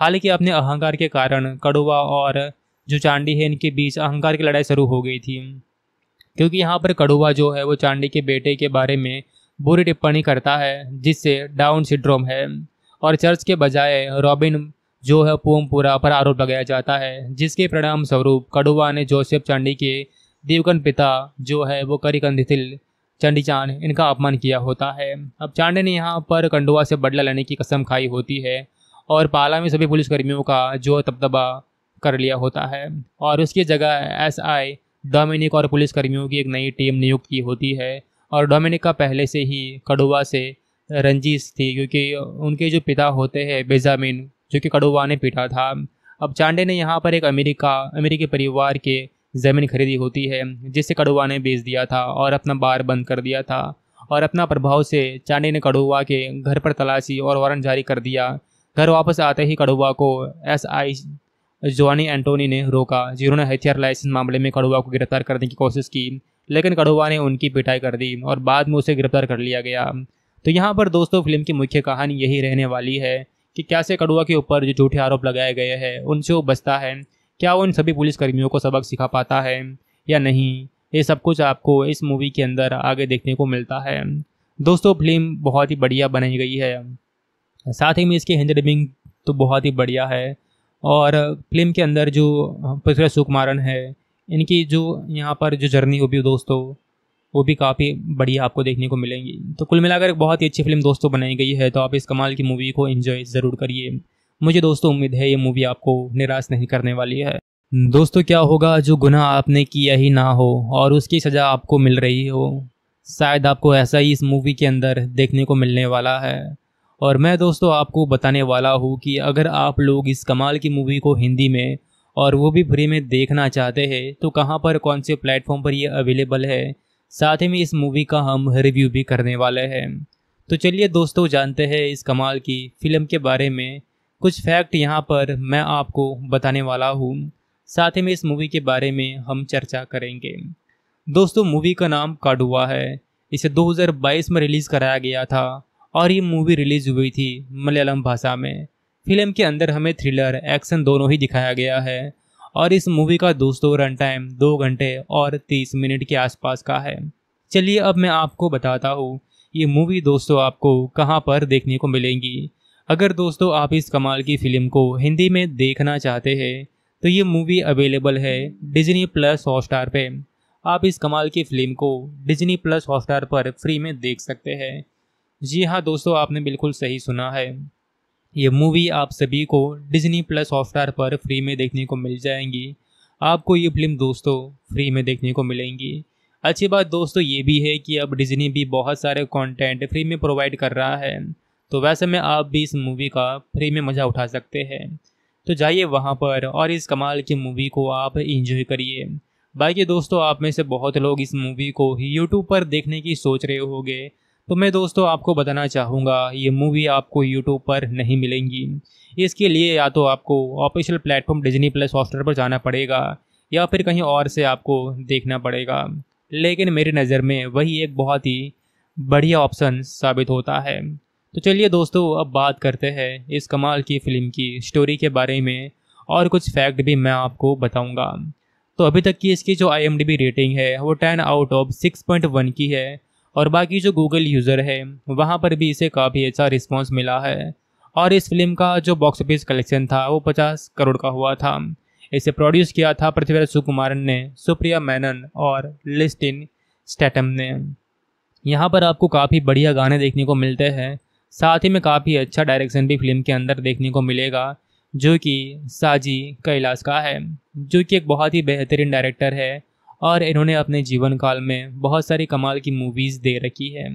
हालांकि अपने अहंकार के कारण कड़ुआ और जो चांडी है इनके बीच अहंकार की लड़ाई शुरू हो गई थी क्योंकि यहाँ पर कड़ुआ जो है वो चांडी के बेटे के बारे में बुरी टिप्पणी करता है जिससे डाउन सिड्रोम है और चर्च के बजाय रॉबिन जो है पोमपुरा पर आरोप लगाया जाता है जिसके परिणाम स्वरूप कड़ुआ ने जोसेफ चांडी के देवगन पिता जो है वो करिकंदिथिल चंडी चांद इनका अपमान किया होता है अब चांडे ने यहाँ पर कंडुआ से बदला लेने की कसम खाई होती है और पाला में सभी पुलिसकर्मियों का जो तबदबा कर लिया होता है और उसकी जगह एस आई डोमिनिक और पुलिसकर्मियों की एक नई टीम नियुक्त की होती है और डोमिनिक का पहले से ही कड़ुआ से रंजिश थी क्योंकि उनके जो पिता होते हैं बेजामिन जो कि कड़ुआ ने पीटा था अब चांडे ने यहाँ पर एक अमेरिका अमेरिकी परिवार के ज़मीन खरीदी होती है जिसे कड़ुआ ने बेच दिया था और अपना बार बंद कर दिया था और अपना प्रभाव से चांडे ने कड़ुआ के घर पर तलाशी और वारंट जारी कर दिया घर वापस आते ही कड़ुआ को एस आई जोनी एंटोनी ने रोका जिन्होंने हथियार लाइसेंस मामले में कड़ुआ को गिरफ्तार करने की कोशिश की लेकिन कड़ुआ ने उनकी पिटाई कर दी और बाद में उसे गिरफ्तार कर लिया गया तो यहाँ पर दोस्तों फिल्म की मुख्य कहानी यही रहने वाली है कि कैसे कड़ुआ के ऊपर जो झूठे आरोप लगाए गए हैं उनसे वो बचता है क्या वो इन सभी पुलिसकर्मियों को सबक सिखा पाता है या नहीं ये सब कुछ आपको इस मूवी के अंदर आगे देखने को मिलता है दोस्तों फिल्म बहुत ही बढ़िया बनाई गई है साथ ही में इसकी हिंदी डबिंग तो बहुत ही बढ़िया है और फिल्म के अंदर जो पृथ्वी सुकुमारन है इनकी जो यहाँ पर जो जर्नी होगी दोस्तों वो भी काफ़ी बढ़िया आपको देखने को मिलेंगी तो कुल मिलाकर बहुत ही अच्छी फिल्म दोस्तों बनाई गई है तो आप इस कमाल की मूवी को इन्जॉय ज़रूर करिए मुझे दोस्तों उम्मीद है ये मूवी आपको निराश नहीं करने वाली है दोस्तों क्या होगा जो गुनाह आपने किया ही ना हो और उसकी सज़ा आपको मिल रही हो शायद आपको ऐसा ही इस मूवी के अंदर देखने को मिलने वाला है और मैं दोस्तों आपको बताने वाला हूँ कि अगर आप लोग इस कमाल की मूवी को हिंदी में और वो भी फ्री में देखना चाहते हैं तो कहाँ पर कौन से प्लेटफॉर्म पर ये अवेलेबल है साथ ही में इस मूवी का हम रिव्यू भी करने वाले हैं तो चलिए दोस्तों जानते हैं इस कमाल की फिल्म के बारे में कुछ फैक्ट यहाँ पर मैं आपको बताने वाला हूँ साथ ही में इस मूवी के बारे में हम चर्चा करेंगे दोस्तों मूवी का नाम काडुआ है इसे 2022 में रिलीज़ कराया गया था और ये मूवी रिलीज़ हुई थी मलयालम भाषा में फिल्म के अंदर हमें थ्रिलर एक्शन दोनों ही दिखाया गया है और इस मूवी का दोस्तों रन टाइम दो घंटे और तीस मिनट के आसपास का है चलिए अब मैं आपको बताता हूँ ये मूवी दोस्तों आपको कहाँ पर देखने को मिलेंगी अगर दोस्तों आप इस कमाल की फिल्म को हिंदी में देखना चाहते हैं तो ये मूवी अवेलेबल है डिजनी प्लस हॉटस्टार पे आप इस कमाल की फिल्म को डिजनी प्लस हॉटस्टार पर फ्री में देख सकते हैं जी हाँ दोस्तों आपने बिल्कुल सही सुना है ये मूवी आप सभी को डिज्नी प्लस सॉफ्टवेयर पर फ्री में देखने को मिल जाएंगी आपको ये फिल्म दोस्तों फ्री में देखने को मिलेंगी अच्छी बात दोस्तों ये भी है कि अब डिज्नी भी बहुत सारे कंटेंट फ्री में प्रोवाइड कर रहा है तो वैसे में आप भी इस मूवी का फ्री में मज़ा उठा सकते हैं तो जाइए वहाँ पर और इस कमाल की मूवी को आप इंजॉय करिए बाकी दोस्तों आप में से बहुत लोग इस मूवी को ही यूट्यूब पर देखने की सोच रहे होंगे तो मैं दोस्तों आपको बताना चाहूँगा ये मूवी आपको यूट्यूब पर नहीं मिलेंगी इसके लिए या तो आपको official platform Disney plus software पर जाना पड़ेगा या फिर कहीं और से आपको देखना पड़ेगा लेकिन मेरी नज़र में वही एक बहुत ही बढ़िया ऑप्शन साबित होता है तो चलिए दोस्तों अब बात करते हैं इस कमाल की फ़िल्म की स्टोरी के बारे में और कुछ फैक्ट भी मैं आपको बताऊंगा तो अभी तक की इसकी जो आई रेटिंग है वो ten out of six point one की है और बाकी जो गूगल यूज़र है वहाँ पर भी इसे काफ़ी अच्छा रिस्पॉन्स मिला है और इस फिल्म का जो बॉक्स ऑफिस कलेक्शन था वो पचास करोड़ का हुआ था इसे प्रोड्यूस किया था पृथ्वीराज सुकुमारन ने सुप्रिया मैनन और लिस्टिन स्टैटम ने यहाँ पर आपको काफ़ी बढ़िया गाने देखने को मिलते हैं साथ ही में काफ़ी अच्छा डायरेक्शन भी फिल्म के अंदर देखने को मिलेगा जो कि साजी कैलाश का है जो कि एक बहुत ही बेहतरीन डायरेक्टर है और इन्होंने अपने जीवन काल में बहुत सारी कमाल की मूवीज़ दे रखी है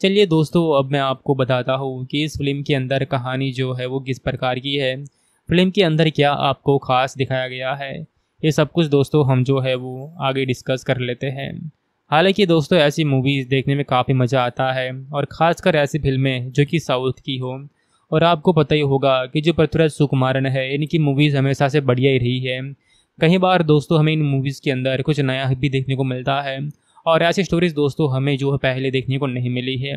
चलिए दोस्तों अब मैं आपको बताता हूँ कि इस फिल्म के अंदर कहानी जो है वो किस प्रकार की है फिल्म के अंदर क्या आपको खास दिखाया गया है ये सब कुछ दोस्तों हम जो है वो आगे डिस्कस कर लेते हैं हालांकि दोस्तों ऐसी मूवीज़ देखने में काफ़ी मज़ा आता है और ख़ासकर ऐसी फिल्में जो कि साउथ की हो और आपको पता ही होगा कि जो पृथ्वीराज सुकुमारन है इनकी मूवीज़ हमेशा से बढ़िया ही रही है कई बार दोस्तों हमें इन मूवीज़ के अंदर कुछ नया भी देखने को मिलता है और ऐसी स्टोरीज दोस्तों हमें जो है पहले देखने को नहीं मिली है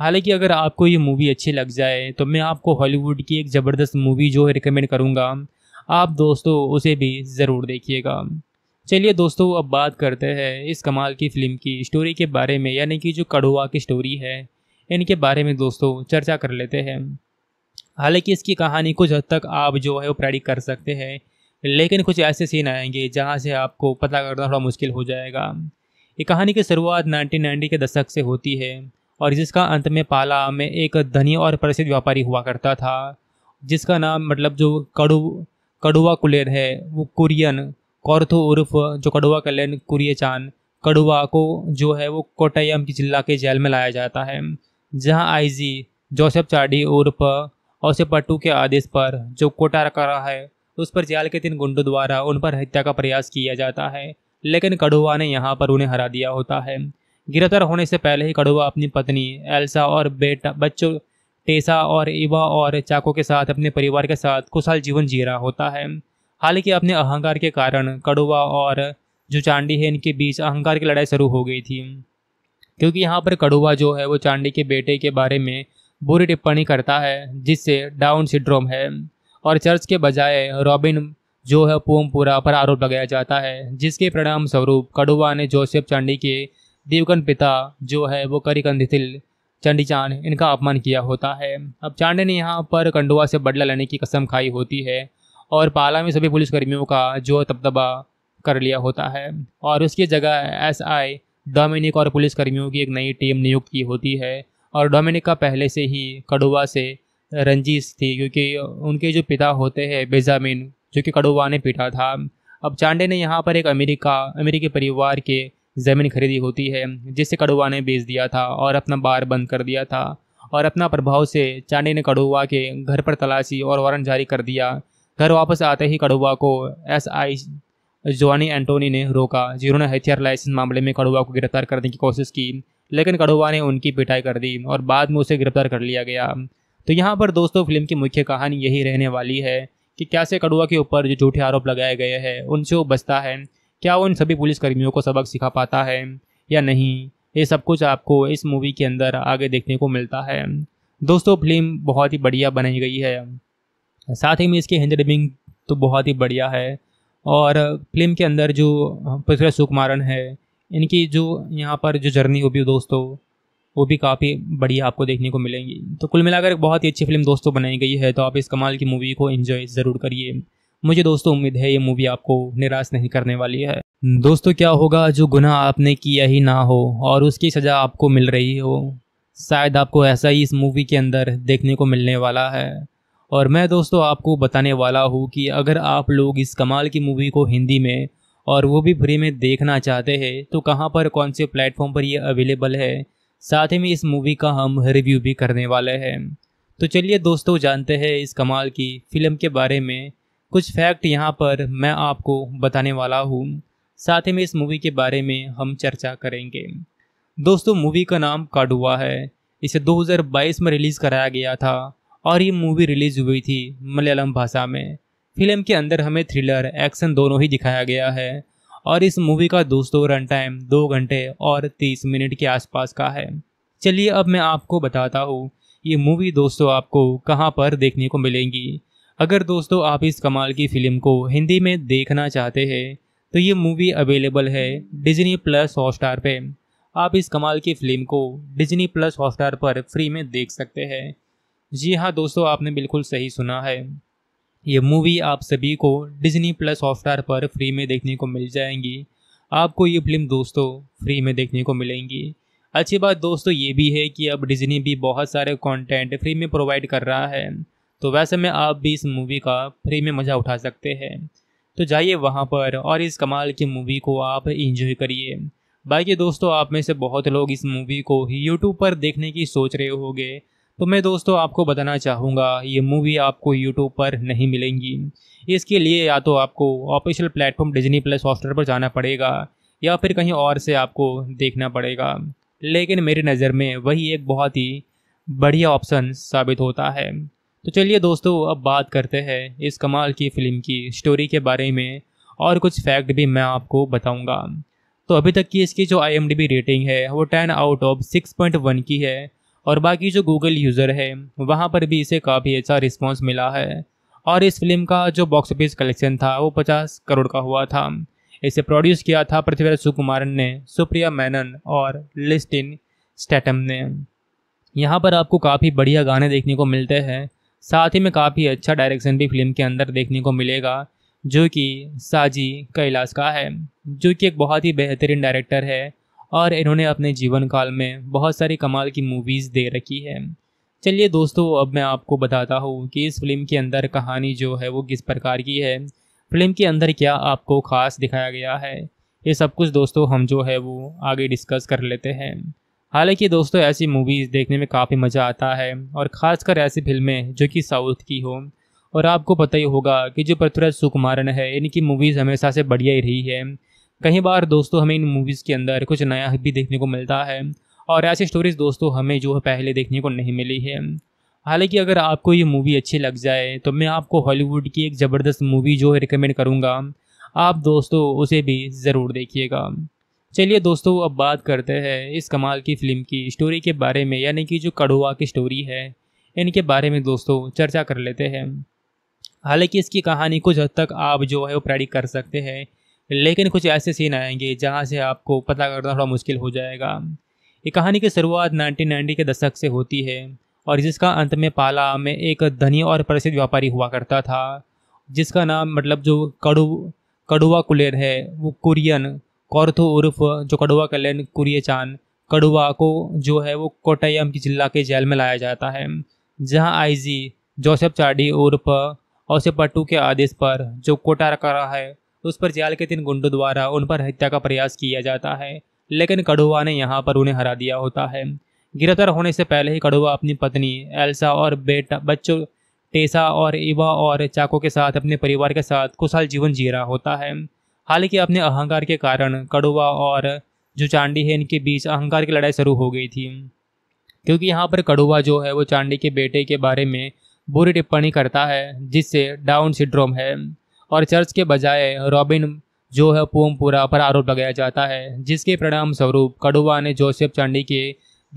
हालांकि अगर आपको ये मूवी अच्छी लग जाए तो मैं आपको हॉलीवुड की एक ज़बरदस्त मूवी जो है रिकमेंड करूँगा आप दोस्तों उसे भी ज़रूर देखिएगा चलिए दोस्तों अब बात करते हैं इस कमाल की फ़िल्म की स्टोरी के बारे में यानी कि जो कड़ुआ की स्टोरी है इनके बारे में दोस्तों चर्चा कर लेते हैं हालांकि इसकी कहानी कुछ हद तक आप जो है वो प्रेडिक कर सकते हैं लेकिन कुछ ऐसे सीन आएंगे जहाँ से आपको पता करना थोड़ा मुश्किल हो जाएगा ये कहानी की शुरुआत नाइनटीन के दशक से होती है और जिसका अंत में पाला में एक धनी और प्रसिद्ध व्यापारी हुआ करता था जिसका नाम मतलब जो कड़ु कड़ुआ कुलेर है वो कुरियन कौरथो उर्फ जो कड़ुआ कलेन कुरिय कड़ुआ को जो है वो कोटयम की जिला के जेल में लाया जाता है जहां आईजी जोसेफ चाडी उर्फ औसे पट्टू के आदेश पर जो कोटा रखा रहा है तो उस पर जाल के तीन गुंडों द्वारा उन पर हत्या का प्रयास किया जाता है लेकिन कड़ुआ ने यहाँ पर उन्हें हरा दिया होता है गिरफ्तार होने से पहले ही कड़ुआ अपनी पत्नी एल्सा और बेटा बच्चों टेसा और इवा और चाको के साथ अपने परिवार के साथ खुशहाल जीवन जी रहा होता है हालांकि अपने अहंकार के कारण कड़ुआ और जो चांडी है इनके बीच अहंकार की लड़ाई शुरू हो गई थी क्योंकि यहाँ पर कड़ुआ जो है वो चांडी के बेटे के बारे में बुरी टिप्पणी करता है जिससे डाउन सिंड्रोम है और चर्च के बजाय रॉबिन जो है पोमपुरा पर आरोप लगाया जाता है जिसके परिणाम स्वरूप कड़ुआ ने जोसेफ चांडी के देवगन पिता जो है वो करिकंदिथिल चंडी चांद इनका अपमान किया होता है अब चांडे ने यहाँ पर कंडुआ से बदला लेने की कसम खाई होती है और पाला में सभी पुलिसकर्मियों का जो तबदबा कर लिया होता है और उसकी जगह एस आई डोमिनिक और पुलिसकर्मियों की एक नई टीम नियुक्त की होती है और डोमिनिक का पहले से ही कड़ुआ से रंजीश थी क्योंकि उनके जो पिता होते हैं बेजामिन जो कि कड़ोवा ने पीटा था अब चांडे ने यहाँ पर एक अमेरिका अमेरिकी परिवार के ज़मीन खरीदी होती है जिसे कड़ुआ ने बेच दिया था और अपना बार बंद कर दिया था और अपना प्रभाव से चांडे ने कड़ुआ के घर पर तलाशी और वारंट जारी कर दिया घर वापस आते ही कड़ुआ को एस आई जोनी एंटोनी ने रोका जिन्होंने हथियार लाइसेंस मामले में कड़ुआ को गिरफ्तार करने की कोशिश की लेकिन कड़ुआ ने उनकी पिटाई कर दी और बाद में उसे गिरफ्तार कर लिया गया तो यहाँ पर दोस्तों फिल्म की मुख्य कहानी यही रहने वाली है कि कैसे कड़ुआ के ऊपर जो झूठे आरोप लगाए गए हैं उनसे वो बचता है क्या वो इन सभी पुलिसकर्मियों को सबक सिखा पाता है या नहीं ये सब कुछ आपको इस मूवी के अंदर आगे देखने को मिलता है दोस्तों फिल्म बहुत ही बढ़िया बनाई गई है साथ ही में इसकी हिंदी डबिंग तो बहुत ही बढ़िया है और फिल्म के अंदर जो पृथ्वी सुकुमारन है इनकी जो यहाँ पर जो जर्नी होगी दोस्तों वो भी काफ़ी बढ़िया आपको देखने को मिलेंगी तो कुल मिलाकर एक बहुत ही अच्छी फिल्म दोस्तों बनाई गई है तो आप इस कमाल की मूवी को इन्जॉय ज़रूर करिए मुझे दोस्तों उम्मीद है ये मूवी आपको निराश नहीं करने वाली है दोस्तों क्या होगा जो गुनाह आपने किया ही ना हो और उसकी सज़ा आपको मिल रही हो शायद आपको ऐसा ही इस मूवी के अंदर देखने को मिलने वाला है और मैं दोस्तों आपको बताने वाला हूँ कि अगर आप लोग इस कमाल की मूवी को हिंदी में और वो भी फ्री में देखना चाहते हैं तो कहाँ पर कौन से प्लेटफॉर्म पर ये अवेलेबल है साथ ही में इस मूवी का हम रिव्यू भी करने वाले हैं तो चलिए दोस्तों जानते हैं इस कमाल की फिल्म के बारे में कुछ फैक्ट यहाँ पर मैं आपको बताने वाला हूँ साथ ही में इस मूवी के बारे में हम चर्चा करेंगे दोस्तों मूवी का नाम काडुआ है इसे 2022 में रिलीज़ कराया गया था और ये मूवी रिलीज़ हुई थी मलयालम भाषा में फिल्म के अंदर हमें थ्रिलर एक्शन दोनों ही दिखाया गया है और इस मूवी का दोस्तों रन टाइम दो घंटे और तीस मिनट के आसपास का है चलिए अब मैं आपको बताता हूँ ये मूवी दोस्तों आपको कहाँ पर देखने को मिलेंगी अगर दोस्तों आप इस कमाल की फ़िल्म को हिंदी में देखना चाहते हैं तो ये मूवी अवेलेबल है डिजनी प्लस हॉटस्टार पे आप इस कमाल की फ़िल्म को डिजनी प्लस हॉटस्टार पर फ्री में देख सकते हैं जी हाँ दोस्तों आपने बिल्कुल सही सुना है ये मूवी आप सभी को डिज्नी प्लस हॉटस्टार पर फ्री में देखने को मिल जाएंगी आपको ये फिल्म दोस्तों फ्री में देखने को मिलेंगी अच्छी बात दोस्तों ये भी है कि अब डिज्नी भी बहुत सारे कंटेंट फ्री में प्रोवाइड कर रहा है तो वैसे में आप भी इस मूवी का फ्री में मज़ा उठा सकते हैं तो जाइए वहाँ पर और इस कमाल की मूवी को आप इंजॉय करिए बाकी दोस्तों आप में से बहुत लोग इस मूवी को ही यूट्यूब पर देखने की सोच रहे होंगे तो मैं दोस्तों आपको बताना चाहूँगा ये मूवी आपको यूट्यूब पर नहीं मिलेंगी इसके लिए या तो आपको official platform Disney plus Hotstar पर जाना पड़ेगा या फिर कहीं और से आपको देखना पड़ेगा लेकिन मेरी नज़र में वही एक बहुत ही बढ़िया ऑप्शन साबित होता है तो चलिए दोस्तों अब बात करते हैं इस कमाल की फ़िल्म की स्टोरी के बारे में और कुछ फैक्ट भी मैं आपको बताऊंगा तो अभी तक की इसकी जो आई रेटिंग है वो ten out of six point one की है और बाकी जो गूगल यूज़र है वहाँ पर भी इसे काफ़ी अच्छा रिस्पॉन्स मिला है और इस फिल्म का जो बॉक्स ऑफिस कलेक्शन था वो पचास करोड़ का हुआ था इसे प्रोड्यूस किया था पृथ्वीराज सुकुमारन ने सुप्रिया मैनन और लिस्टिन स्टैटम ने यहाँ पर आपको काफ़ी बढ़िया गाने देखने को मिलते हैं साथ ही में काफ़ी अच्छा डायरेक्शन भी फिल्म के अंदर देखने को मिलेगा जो कि साजी कैलाश का है जो कि एक बहुत ही बेहतरीन डायरेक्टर है और इन्होंने अपने जीवन काल में बहुत सारी कमाल की मूवीज़ दे रखी है चलिए दोस्तों अब मैं आपको बताता हूँ कि इस फिल्म के अंदर कहानी जो है वो किस प्रकार की है फिल्म के अंदर क्या आपको ख़ास दिखाया गया है ये सब कुछ दोस्तों हम जो है वो आगे डिस्कस कर लेते हैं हालांकि दोस्तों ऐसी मूवीज़ देखने में काफ़ी मज़ा आता है और ख़ासकर ऐसी फिल्में जो कि साउथ की हो और आपको पता ही होगा कि जो पृथ्वीराज सुकुमारन है इनकी मूवीज़ हमेशा से बढ़िया ही रही है कई बार दोस्तों हमें इन मूवीज़ के अंदर कुछ नया भी देखने को मिलता है और ऐसी स्टोरीज दोस्तों हमें जो है पहले देखने को नहीं मिली है हालांकि अगर आपको ये मूवी अच्छी लग जाए तो मैं आपको हॉलीवुड की एक ज़बरदस्त मूवी जो है रिकमेंड करूँगा आप दोस्तों उसे भी ज़रूर देखिएगा चलिए दोस्तों अब बात करते हैं इस कमाल की फ़िल्म की स्टोरी के बारे में यानी कि जो कड़ुआ की स्टोरी है इनके बारे में दोस्तों चर्चा कर लेते हैं हालांकि इसकी कहानी कुछ हद तक आप जो है वो प्रेडिक कर सकते हैं लेकिन कुछ ऐसे सीन आएंगे जहाँ से आपको पता करना थोड़ा मुश्किल हो जाएगा ये कहानी की शुरुआत नाइनटीन के दशक से होती है और जिसका अंत में पाला में एक धनी और प्रसिद्ध व्यापारी हुआ करता था जिसका नाम मतलब जो कड़ु कड़ुआ कुलेर है वो कुरियन कौरथो उर्फ जो कड़ुआ कलेन कुरिय कड़ुआ को जो है वो कोटयम की जिला के जेल में लाया जाता है जहां आईजी जोसेफ चाडी उर्फ से पट्टू के आदेश पर जो कोटा रखा रहा है उस पर जाल के तीन गुंडों द्वारा उन पर हत्या का प्रयास किया जाता है लेकिन कड़ुआ ने यहाँ पर उन्हें हरा दिया होता है गिरफ्तार होने से पहले ही कड़ुआ अपनी पत्नी एल्सा और बेटा बच्चों टेसा और इवा और चाको के साथ अपने परिवार के साथ खुशहाल जीवन जी रहा होता है हालांकि अपने अहंकार के कारण कड़ुआ और जो चांडी है इनके बीच अहंकार की लड़ाई शुरू हो गई थी क्योंकि यहाँ पर कड़ुआ जो है वो चांडी के बेटे के बारे में बुरी टिप्पणी करता है जिससे डाउन सिंड्रोम है और चर्च के बजाय रॉबिन जो है पोमपुरा पर आरोप लगाया जाता है जिसके परिणाम स्वरूप कड़ुआ ने जोसेफ चांडी के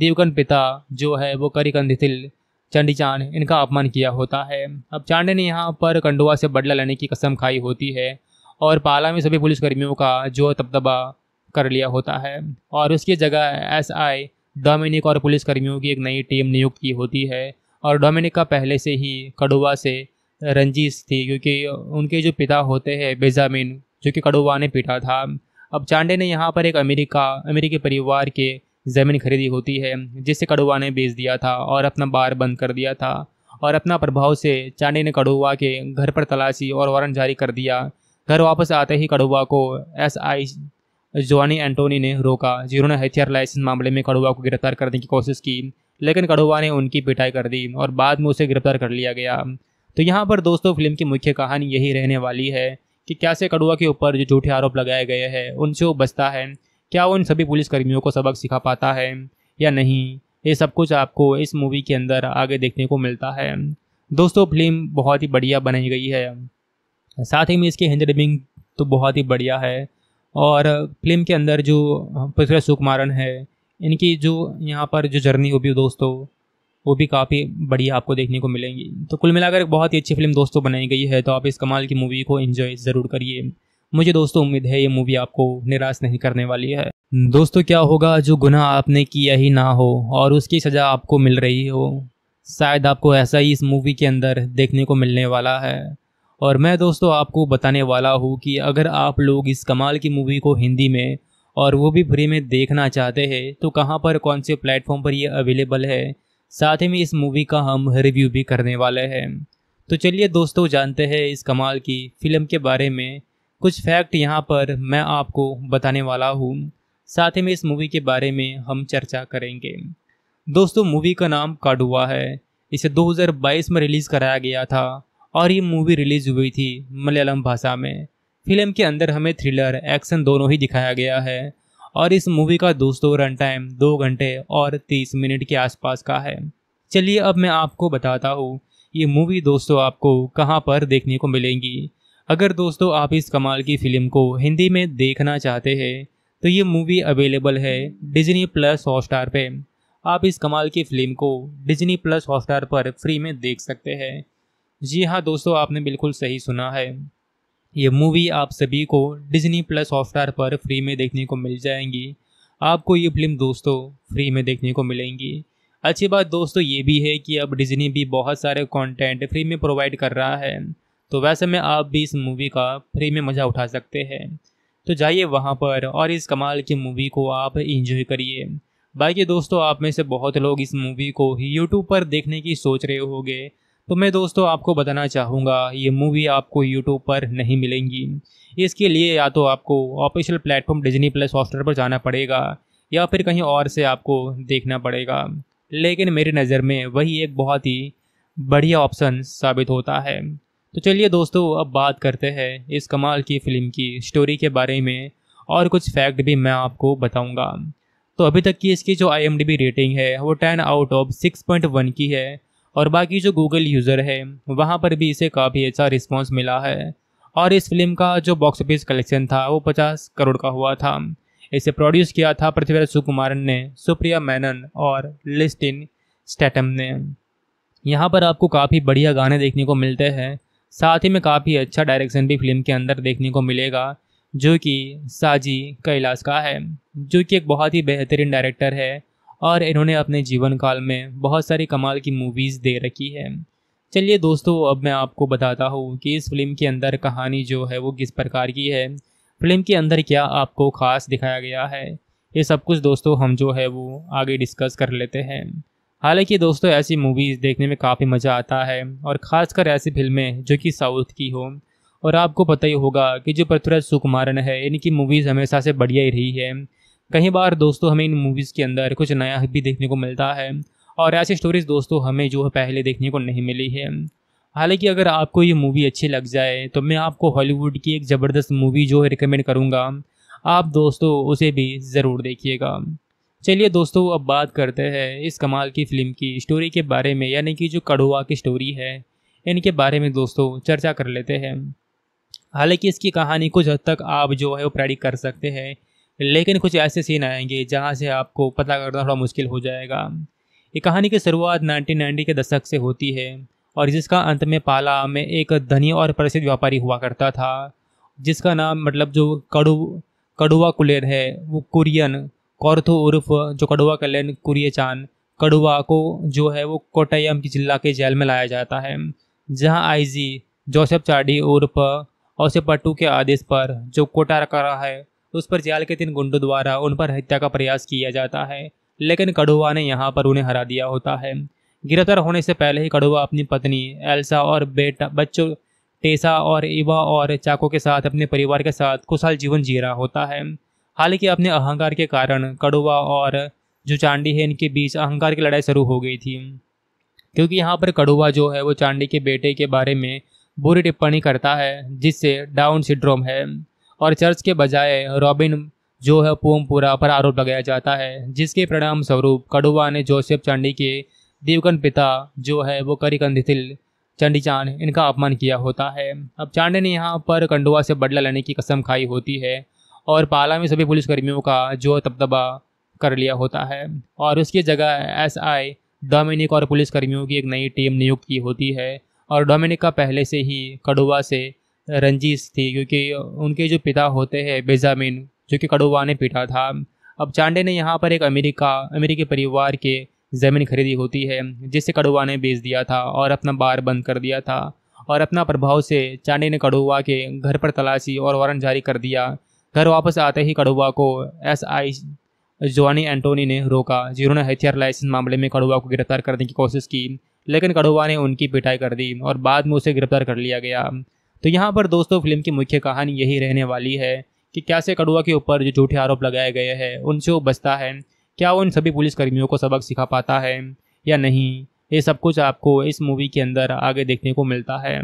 देवगन पिता जो है वो करिकंदिथिल चंडी चांद इनका अपमान किया होता है अब चांडे ने यहाँ पर कंडुआ से बदला लेने की कसम खाई होती है और पाला में सभी पुलिसकर्मियों का जो तबदबा कर लिया होता है और उसकी जगह एस आई डोमिनिक और पुलिसकर्मियों की एक नई टीम नियुक्त की होती है और डोमिनिक का पहले से ही कड़ुआ से रंजिश थी क्योंकि उनके जो पिता होते हैं बेजामिन जो कि कड़ुआ ने पीटा था अब चांडे ने यहाँ पर एक अमेरिका अमेरिकी परिवार के ज़मीन खरीदी होती है जिसे कड़ुआ ने बेच दिया था और अपना बार बंद कर दिया था और अपना प्रभाव से चांडे ने कड़ुआ के घर पर तलाशी और वारंट जारी कर दिया घर वापस आते ही कड़ुआ को एस आई जोनी एंटोनी ने रोका जिन्होंने हथियार लाइसेंस मामले में कड़ुआ को गिरफ्तार करने की कोशिश की लेकिन कड़ुआ ने उनकी पिटाई कर दी और बाद में उसे गिरफ्तार कर लिया गया तो यहाँ पर दोस्तों फिल्म की मुख्य कहानी यही रहने वाली है कि क्या से कड़ुआ के ऊपर जो झूठे आरोप लगाए गए हैं उनसे वो बचता है क्या वो इन सभी पुलिसकर्मियों को सबक सिखा पाता है या नहीं ये सब कुछ आपको इस मूवी के अंदर आगे देखने को मिलता है दोस्तों फिल्म बहुत ही बढ़िया बनाई गई है साथ ही में इसकी हैंड डबिंग तो बहुत ही बढ़िया है और फिल्म के अंदर जो पृथ्वी सुकुमारन है इनकी जो यहाँ पर जो जर्नी होगी दोस्तों वो भी काफ़ी बढ़िया आपको देखने को मिलेंगी तो कुल मिलाकर एक बहुत ही अच्छी फिल्म दोस्तों बनाई गई है तो आप इस कमाल की मूवी को इन्जॉय ज़रूर करिए मुझे दोस्तों उम्मीद है ये मूवी आपको निराश नहीं करने वाली है दोस्तों क्या होगा जो गुनाह आपने किया ही ना हो और उसकी सज़ा आपको मिल रही हो शायद आपको ऐसा ही इस मूवी के अंदर देखने को मिलने वाला है और मैं दोस्तों आपको बताने वाला हूँ कि अगर आप लोग इस कमाल की मूवी को हिंदी में और वो भी फ्री में देखना चाहते हैं तो कहाँ पर कौन से प्लेटफॉर्म पर ये अवेलेबल है साथ ही में इस मूवी का हम रिव्यू भी करने वाले हैं तो चलिए दोस्तों जानते हैं इस कमाल की फिल्म के बारे में कुछ फैक्ट यहाँ पर मैं आपको बताने वाला हूँ साथ ही में इस मूवी के बारे में हम चर्चा करेंगे दोस्तों मूवी का नाम काडुआ है इसे 2022 में रिलीज़ कराया गया था और ये मूवी रिलीज़ हुई थी मलयालम भाषा में फिल्म के अंदर हमें थ्रिलर एक्शन दोनों ही दिखाया गया है और इस मूवी का दोस्तों रन टाइम दो घंटे और तीस मिनट के आसपास का है चलिए अब मैं आपको बताता हूँ ये मूवी दोस्तों आपको कहाँ पर देखने को मिलेंगी अगर दोस्तों आप इस कमाल की फिल्म को हिंदी में देखना चाहते हैं तो ये मूवी अवेलेबल है डिजनी प्लस हॉटस्टार पे आप इस कमाल की फिल्म को डिजनी प्लस हॉटस्टार पर फ्री में देख सकते हैं जी हाँ दोस्तों आपने बिल्कुल सही सुना है ये मूवी आप सभी को डिज्नी प्लस हॉटस्टार पर फ्री में देखने को मिल जाएंगी आपको ये फिल्म दोस्तों फ्री में देखने को मिलेंगी अच्छी बात दोस्तों ये भी है कि अब डिज्नी भी बहुत सारे कंटेंट फ्री में प्रोवाइड कर रहा है तो वैसे में आप भी इस मूवी का फ्री में मज़ा उठा सकते हैं तो जाइए वहाँ पर और इस कमाल की मूवी को आप इंजॉय करिए बाकी दोस्तों आप में से बहुत लोग इस मूवी को यूट्यूब पर देखने की सोच रहे होंगे तो मैं दोस्तों आपको बताना चाहूँगा ये मूवी आपको यूट्यूब पर नहीं मिलेंगी इसके लिए या तो आपको official platform Disney plus Hotstar पर जाना पड़ेगा या फिर कहीं और से आपको देखना पड़ेगा लेकिन मेरी नज़र में वही एक बहुत ही बढ़िया ऑप्शन साबित होता है तो चलिए दोस्तों अब बात करते हैं इस कमाल की फ़िल्म की स्टोरी के बारे में और कुछ फैक्ट भी मैं आपको बताऊंगा तो अभी तक की इसकी जो आई रेटिंग है वो ten out of six point one की है और बाकी जो गूगल यूज़र है वहाँ पर भी इसे काफ़ी अच्छा रिस्पॉन्स मिला है और इस फिल्म का जो बॉक्स ऑफिस कलेक्शन था वो पचास करोड़ का हुआ था इसे प्रोड्यूस किया था पृथ्वीराज सुकुमारन ने सुप्रिया मैनन और लिस्टिन स्टैटम ने यहाँ पर आपको काफ़ी बढ़िया गाने देखने को मिलते हैं साथ ही में काफ़ी अच्छा डायरेक्शन भी फिल्म के अंदर देखने को मिलेगा जो कि साजी कैलाश का है जो कि एक बहुत ही बेहतरीन डायरेक्टर है और इन्होंने अपने जीवन काल में बहुत सारी कमाल की मूवीज़ दे रखी है चलिए दोस्तों अब मैं आपको बताता हूँ कि इस फिल्म के अंदर कहानी जो है वो किस प्रकार की है फिल्म के अंदर क्या आपको खास दिखाया गया है ये सब कुछ दोस्तों हम जो है वो आगे डिस्कस कर लेते हैं हालांकि दोस्तों ऐसी मूवीज़ देखने में काफ़ी मज़ा आता है और ख़ासकर ऐसी फिल्में जो कि साउथ की हो और आपको पता ही होगा कि जो पृथ्वीराज सुकुमारन है इनकी मूवीज़ हमेशा से बढ़िया ही रही है कई बार दोस्तों हमें इन मूवीज़ के अंदर कुछ नया भी देखने को मिलता है और ऐसी स्टोरीज दोस्तों हमें जो पहले देखने को नहीं मिली है हालांकि अगर आपको ये मूवी अच्छी लग जाए तो मैं आपको हॉलीवुड की एक ज़बरदस्त मूवी जो है रिकमेंड करूँगा आप दोस्तों उसे भी ज़रूर देखिएगा चलिए दोस्तों अब बात करते हैं इस कमाल की फ़िल्म की स्टोरी के बारे में यानी कि जो कड़ुआ की स्टोरी है इनके बारे में दोस्तों चर्चा कर लेते हैं हालांकि इसकी कहानी कुछ हद तक आप जो है वो प्रेडिक कर सकते हैं लेकिन कुछ ऐसे सीन आएंगे जहाँ से आपको पता करना थोड़ा मुश्किल हो जाएगा ये कहानी की शुरुआत 1990 के दशक से होती है और जिसका अंत में पाला में एक धनी और प्रसिद्ध व्यापारी हुआ करता था जिसका नाम मतलब जो कड़ु कड़ुआ कुलेर है वो कुरियन कौरथो उर्फ जो कड़ुआ कल्याण कुरियचान कड़ुआ को जो है वो कोटयम की जिला के जेल में लाया जाता है जहां आईजी जोसेफ चाडी उर्फ औसे पट्टू के आदेश पर जो कोटा रखा रहा है उस पर जाल के तीन गुंडों द्वारा उन पर हत्या का प्रयास किया जाता है लेकिन कड़ुआ ने यहाँ पर उन्हें हरा दिया होता है गिरफ्तार होने से पहले ही कड़ुआ अपनी पत्नी एल्सा और बेटा बच्चों टेसा और इवा और चाको के साथ अपने परिवार के साथ खुशहाल जीवन जी रहा होता है हालांकि अपने अहंकार के कारण कड़ुआ और जो चांडी है इनके बीच अहंकार की लड़ाई शुरू हो गई थी क्योंकि यहाँ पर कड़ुआ जो है वो चांडी के बेटे के बारे में बुरी टिप्पणी करता है जिससे डाउन सिंड्रोम है और चर्च के बजाय रॉबिन जो है पोमपुरा पर आरोप लगाया जाता है जिसके परिणाम स्वरूप कड़ुआ ने जोसेफ चांडी के देवगन पिता जो है वो करिकंदिथिल चंडी चांद इनका अपमान किया होता है अब चांडे ने यहाँ पर कंडुआ से बदला लेने की कसम खाई होती है और पाला में सभी पुलिसकर्मियों का जो तबदबा कर लिया होता है और उसकी जगह एस आई डोमिनिक और पुलिसकर्मियों की एक नई टीम नियुक्त की होती है और डोमिनिक का पहले से ही कड़ुआ से रंजिश थी क्योंकि उनके जो पिता होते हैं बेजामिन जो कि कड़ुआ ने पीटा था अब चांडे ने यहाँ पर एक अमेरिका अमेरिकी परिवार के ज़मीन खरीदी होती है जिसे कड़ुआ ने बेच दिया था और अपना बार बंद कर दिया था और अपना प्रभाव से चांडे ने कड़ुआ के घर पर तलाशी और वारंट जारी कर दिया घर वापस आते ही कड़ुआ को एस आई जोनी एंटोनी ने रोका जिन्होंने हथियार लाइसेंस मामले में कड़ुआ को गिरफ्तार करने की कोशिश की लेकिन कड़ुआ ने उनकी पिटाई कर दी और बाद में उसे गिरफ्तार कर लिया गया तो यहाँ पर दोस्तों फिल्म की मुख्य कहानी यही रहने वाली है कि कैसे कड़ुआ के ऊपर जो झूठे आरोप लगाए गए हैं उनसे वो बचता है क्या वो इन सभी पुलिसकर्मियों को सबक सिखा पाता है या नहीं ये सब कुछ आपको इस मूवी के अंदर आगे देखने को मिलता है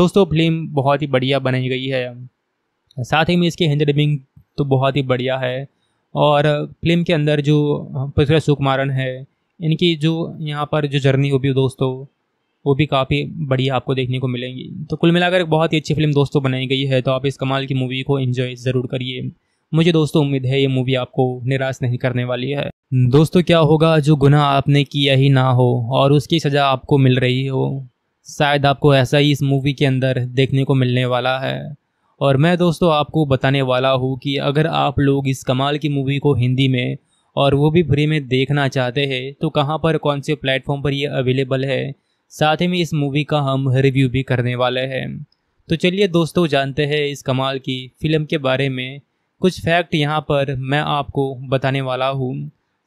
दोस्तों फिल्म बहुत ही बढ़िया बनाई गई है साथ ही में इसकी हिंदी डबिंग तो बहुत ही बढ़िया है और फिल्म के अंदर जो पृथ्वी सुकुमारन है इनकी जो यहाँ पर जो जर्नी होगी दोस्तों वो भी काफ़ी बढ़िया आपको देखने को मिलेंगी तो कुल मिलाकर एक बहुत ही अच्छी फिल्म दोस्तों बनाई गई है तो आप इस कमाल की मूवी को इन्जॉय ज़रूर करिए मुझे दोस्तों उम्मीद है ये मूवी आपको निराश नहीं करने वाली है दोस्तों क्या होगा जो गुनाह आपने किया ही ना हो और उसकी सज़ा आपको मिल रही हो शायद आपको ऐसा ही इस मूवी के अंदर देखने को मिलने वाला है और मैं दोस्तों आपको बताने वाला हूँ कि अगर आप लोग इस कमाल की मूवी को हिंदी में और वो भी फ्री में देखना चाहते हैं तो कहाँ पर कौन से प्लेटफॉर्म पर ये अवेलेबल है साथ ही में इस मूवी का हम रिव्यू भी करने वाले हैं तो चलिए दोस्तों जानते हैं इस कमाल की फिल्म के बारे में कुछ फैक्ट यहाँ पर मैं आपको बताने वाला हूँ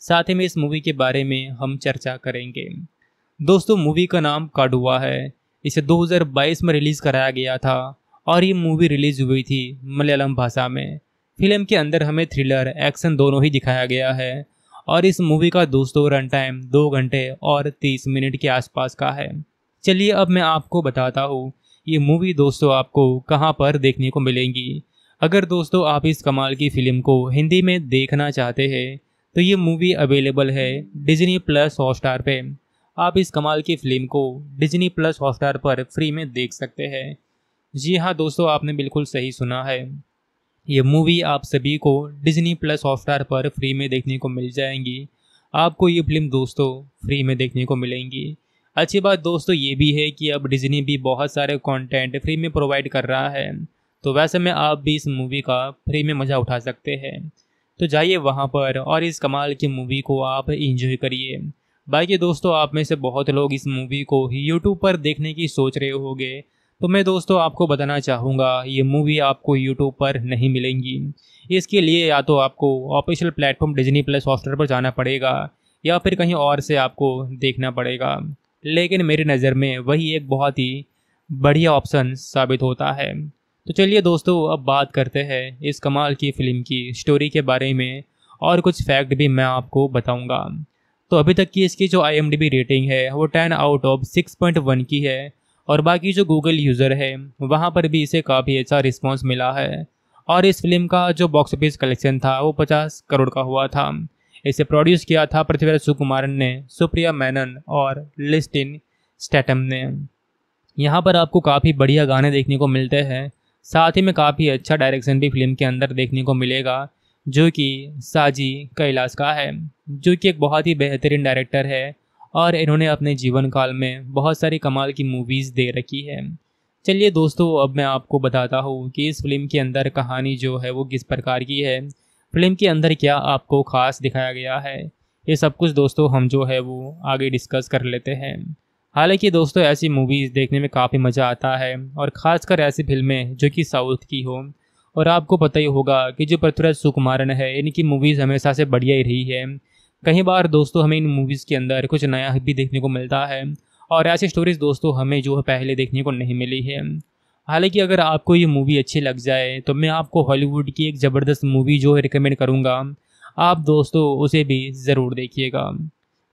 साथ ही में इस मूवी के बारे में हम चर्चा करेंगे दोस्तों मूवी का नाम काडुआ है इसे 2022 में रिलीज़ कराया गया था और ये मूवी रिलीज़ हुई थी मलयालम भाषा में फिल्म के अंदर हमें थ्रिलर एक्शन दोनों ही दिखाया गया है और इस मूवी का दोस्तों रन टाइम दो घंटे और तीस मिनट के आसपास का है चलिए अब मैं आपको बताता हूँ ये मूवी दोस्तों आपको कहाँ पर देखने को मिलेंगी अगर दोस्तों आप इस कमाल की फिल्म को हिंदी में देखना चाहते हैं तो ये मूवी अवेलेबल है डिजनी प्लस हॉटस्टार पे आप इस कमाल की फिल्म को डिजनी प्लस हॉटस्टार पर फ्री में देख सकते हैं जी हाँ दोस्तों आपने बिल्कुल सही सुना है ये मूवी आप सभी को डिज्नी प्लस हॉटस्टार पर फ्री में देखने को मिल जाएंगी आपको ये फिल्म दोस्तों फ्री में देखने को मिलेंगी अच्छी बात दोस्तों ये भी है कि अब डिज्नी भी बहुत सारे कंटेंट फ्री में प्रोवाइड कर रहा है तो वैसे में आप भी इस मूवी का फ्री में मज़ा उठा सकते हैं तो जाइए वहाँ पर और इस कमाल की मूवी को आप इंजॉय करिए बाकी दोस्तों आप में से बहुत लोग इस मूवी को ही यूट्यूब पर देखने की सोच रहे होंगे तो मैं दोस्तों आपको बताना चाहूँगा ये मूवी आपको यूट्यूब पर नहीं मिलेंगी इसके लिए या तो आपको official platform Disney plus software पर जाना पड़ेगा या फिर कहीं और से आपको देखना पड़ेगा लेकिन मेरी नज़र में वही एक बहुत ही बढ़िया ऑप्शन साबित होता है तो चलिए दोस्तों अब बात करते हैं इस कमाल की फ़िल्म की स्टोरी के बारे में और कुछ फैक्ट भी मैं आपको बताऊंगा तो अभी तक की इसकी जो आई रेटिंग है वो ten out of six point one की है और बाकी जो गूगल यूज़र है वहाँ पर भी इसे काफ़ी अच्छा रिस्पॉन्स मिला है और इस फिल्म का जो बॉक्स ऑफिस कलेक्शन था वो पचास करोड़ का हुआ था इसे प्रोड्यूस किया था पृथ्वीराज सुकुमारन ने सुप्रिया मैनन और लिस्टिन स्टैटम ने यहाँ पर आपको काफ़ी बढ़िया गाने देखने को मिलते हैं साथ ही में काफ़ी अच्छा डायरेक्शन भी फिल्म के अंदर देखने को मिलेगा जो कि साजी कैलाश का है जो कि एक बहुत ही बेहतरीन डायरेक्टर है और इन्होंने अपने जीवन काल में बहुत सारी कमाल की मूवीज़ दे रखी है चलिए दोस्तों अब मैं आपको बताता हूँ कि इस फिल्म के अंदर कहानी जो है वो किस प्रकार की है फिल्म के अंदर क्या आपको खास दिखाया गया है ये सब कुछ दोस्तों हम जो है वो आगे डिस्कस कर लेते हैं हालांकि दोस्तों ऐसी मूवीज़ देखने में काफ़ी मज़ा आता है और ख़ासकर ऐसी फिल्में जो कि साउथ की हो और आपको पता ही होगा कि जो पृथ्वीराज सुकुमारन है इनकी मूवीज़ हमेशा से बढ़िया ही रही है कई बार दोस्तों हमें इन मूवीज़ के अंदर कुछ नया भी देखने को मिलता है और ऐसी स्टोरीज दोस्तों हमें जो है पहले देखने को नहीं मिली है हालांकि अगर आपको ये मूवी अच्छी लग जाए तो मैं आपको हॉलीवुड की एक ज़बरदस्त मूवी जो है रिकमेंड करूँगा आप दोस्तों उसे भी ज़रूर देखिएगा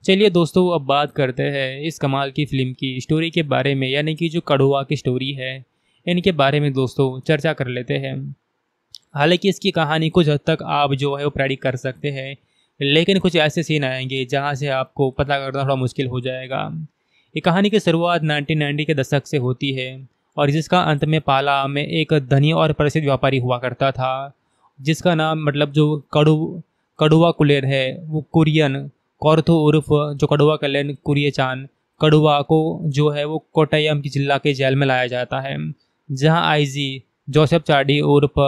चलिए दोस्तों अब बात करते हैं इस कमाल की फ़िल्म की स्टोरी के बारे में यानी कि जो कड़ुआ की स्टोरी है इनके बारे में दोस्तों चर्चा कर लेते हैं हालांकि इसकी कहानी कुछ हद तक आप जो है वो प्रेडिक कर सकते हैं लेकिन कुछ ऐसे सीन आएंगे जहाँ से आपको पता करना थोड़ा मुश्किल हो जाएगा ये कहानी की शुरुआत नाइनटीन के दशक से होती है और जिसका अंत में पाला में एक धनी और प्रसिद्ध व्यापारी हुआ करता था जिसका नाम मतलब जो कड़ु कड़ुआ कुलेर है वो कुरियन कौरथो उर्फ जो कड़ुआ कलेन कुरिय कड़ुआ को जो है वो कोटयम की जिला के जेल में लाया जाता है जहां आईजी जोसेफ चाडी उर्फ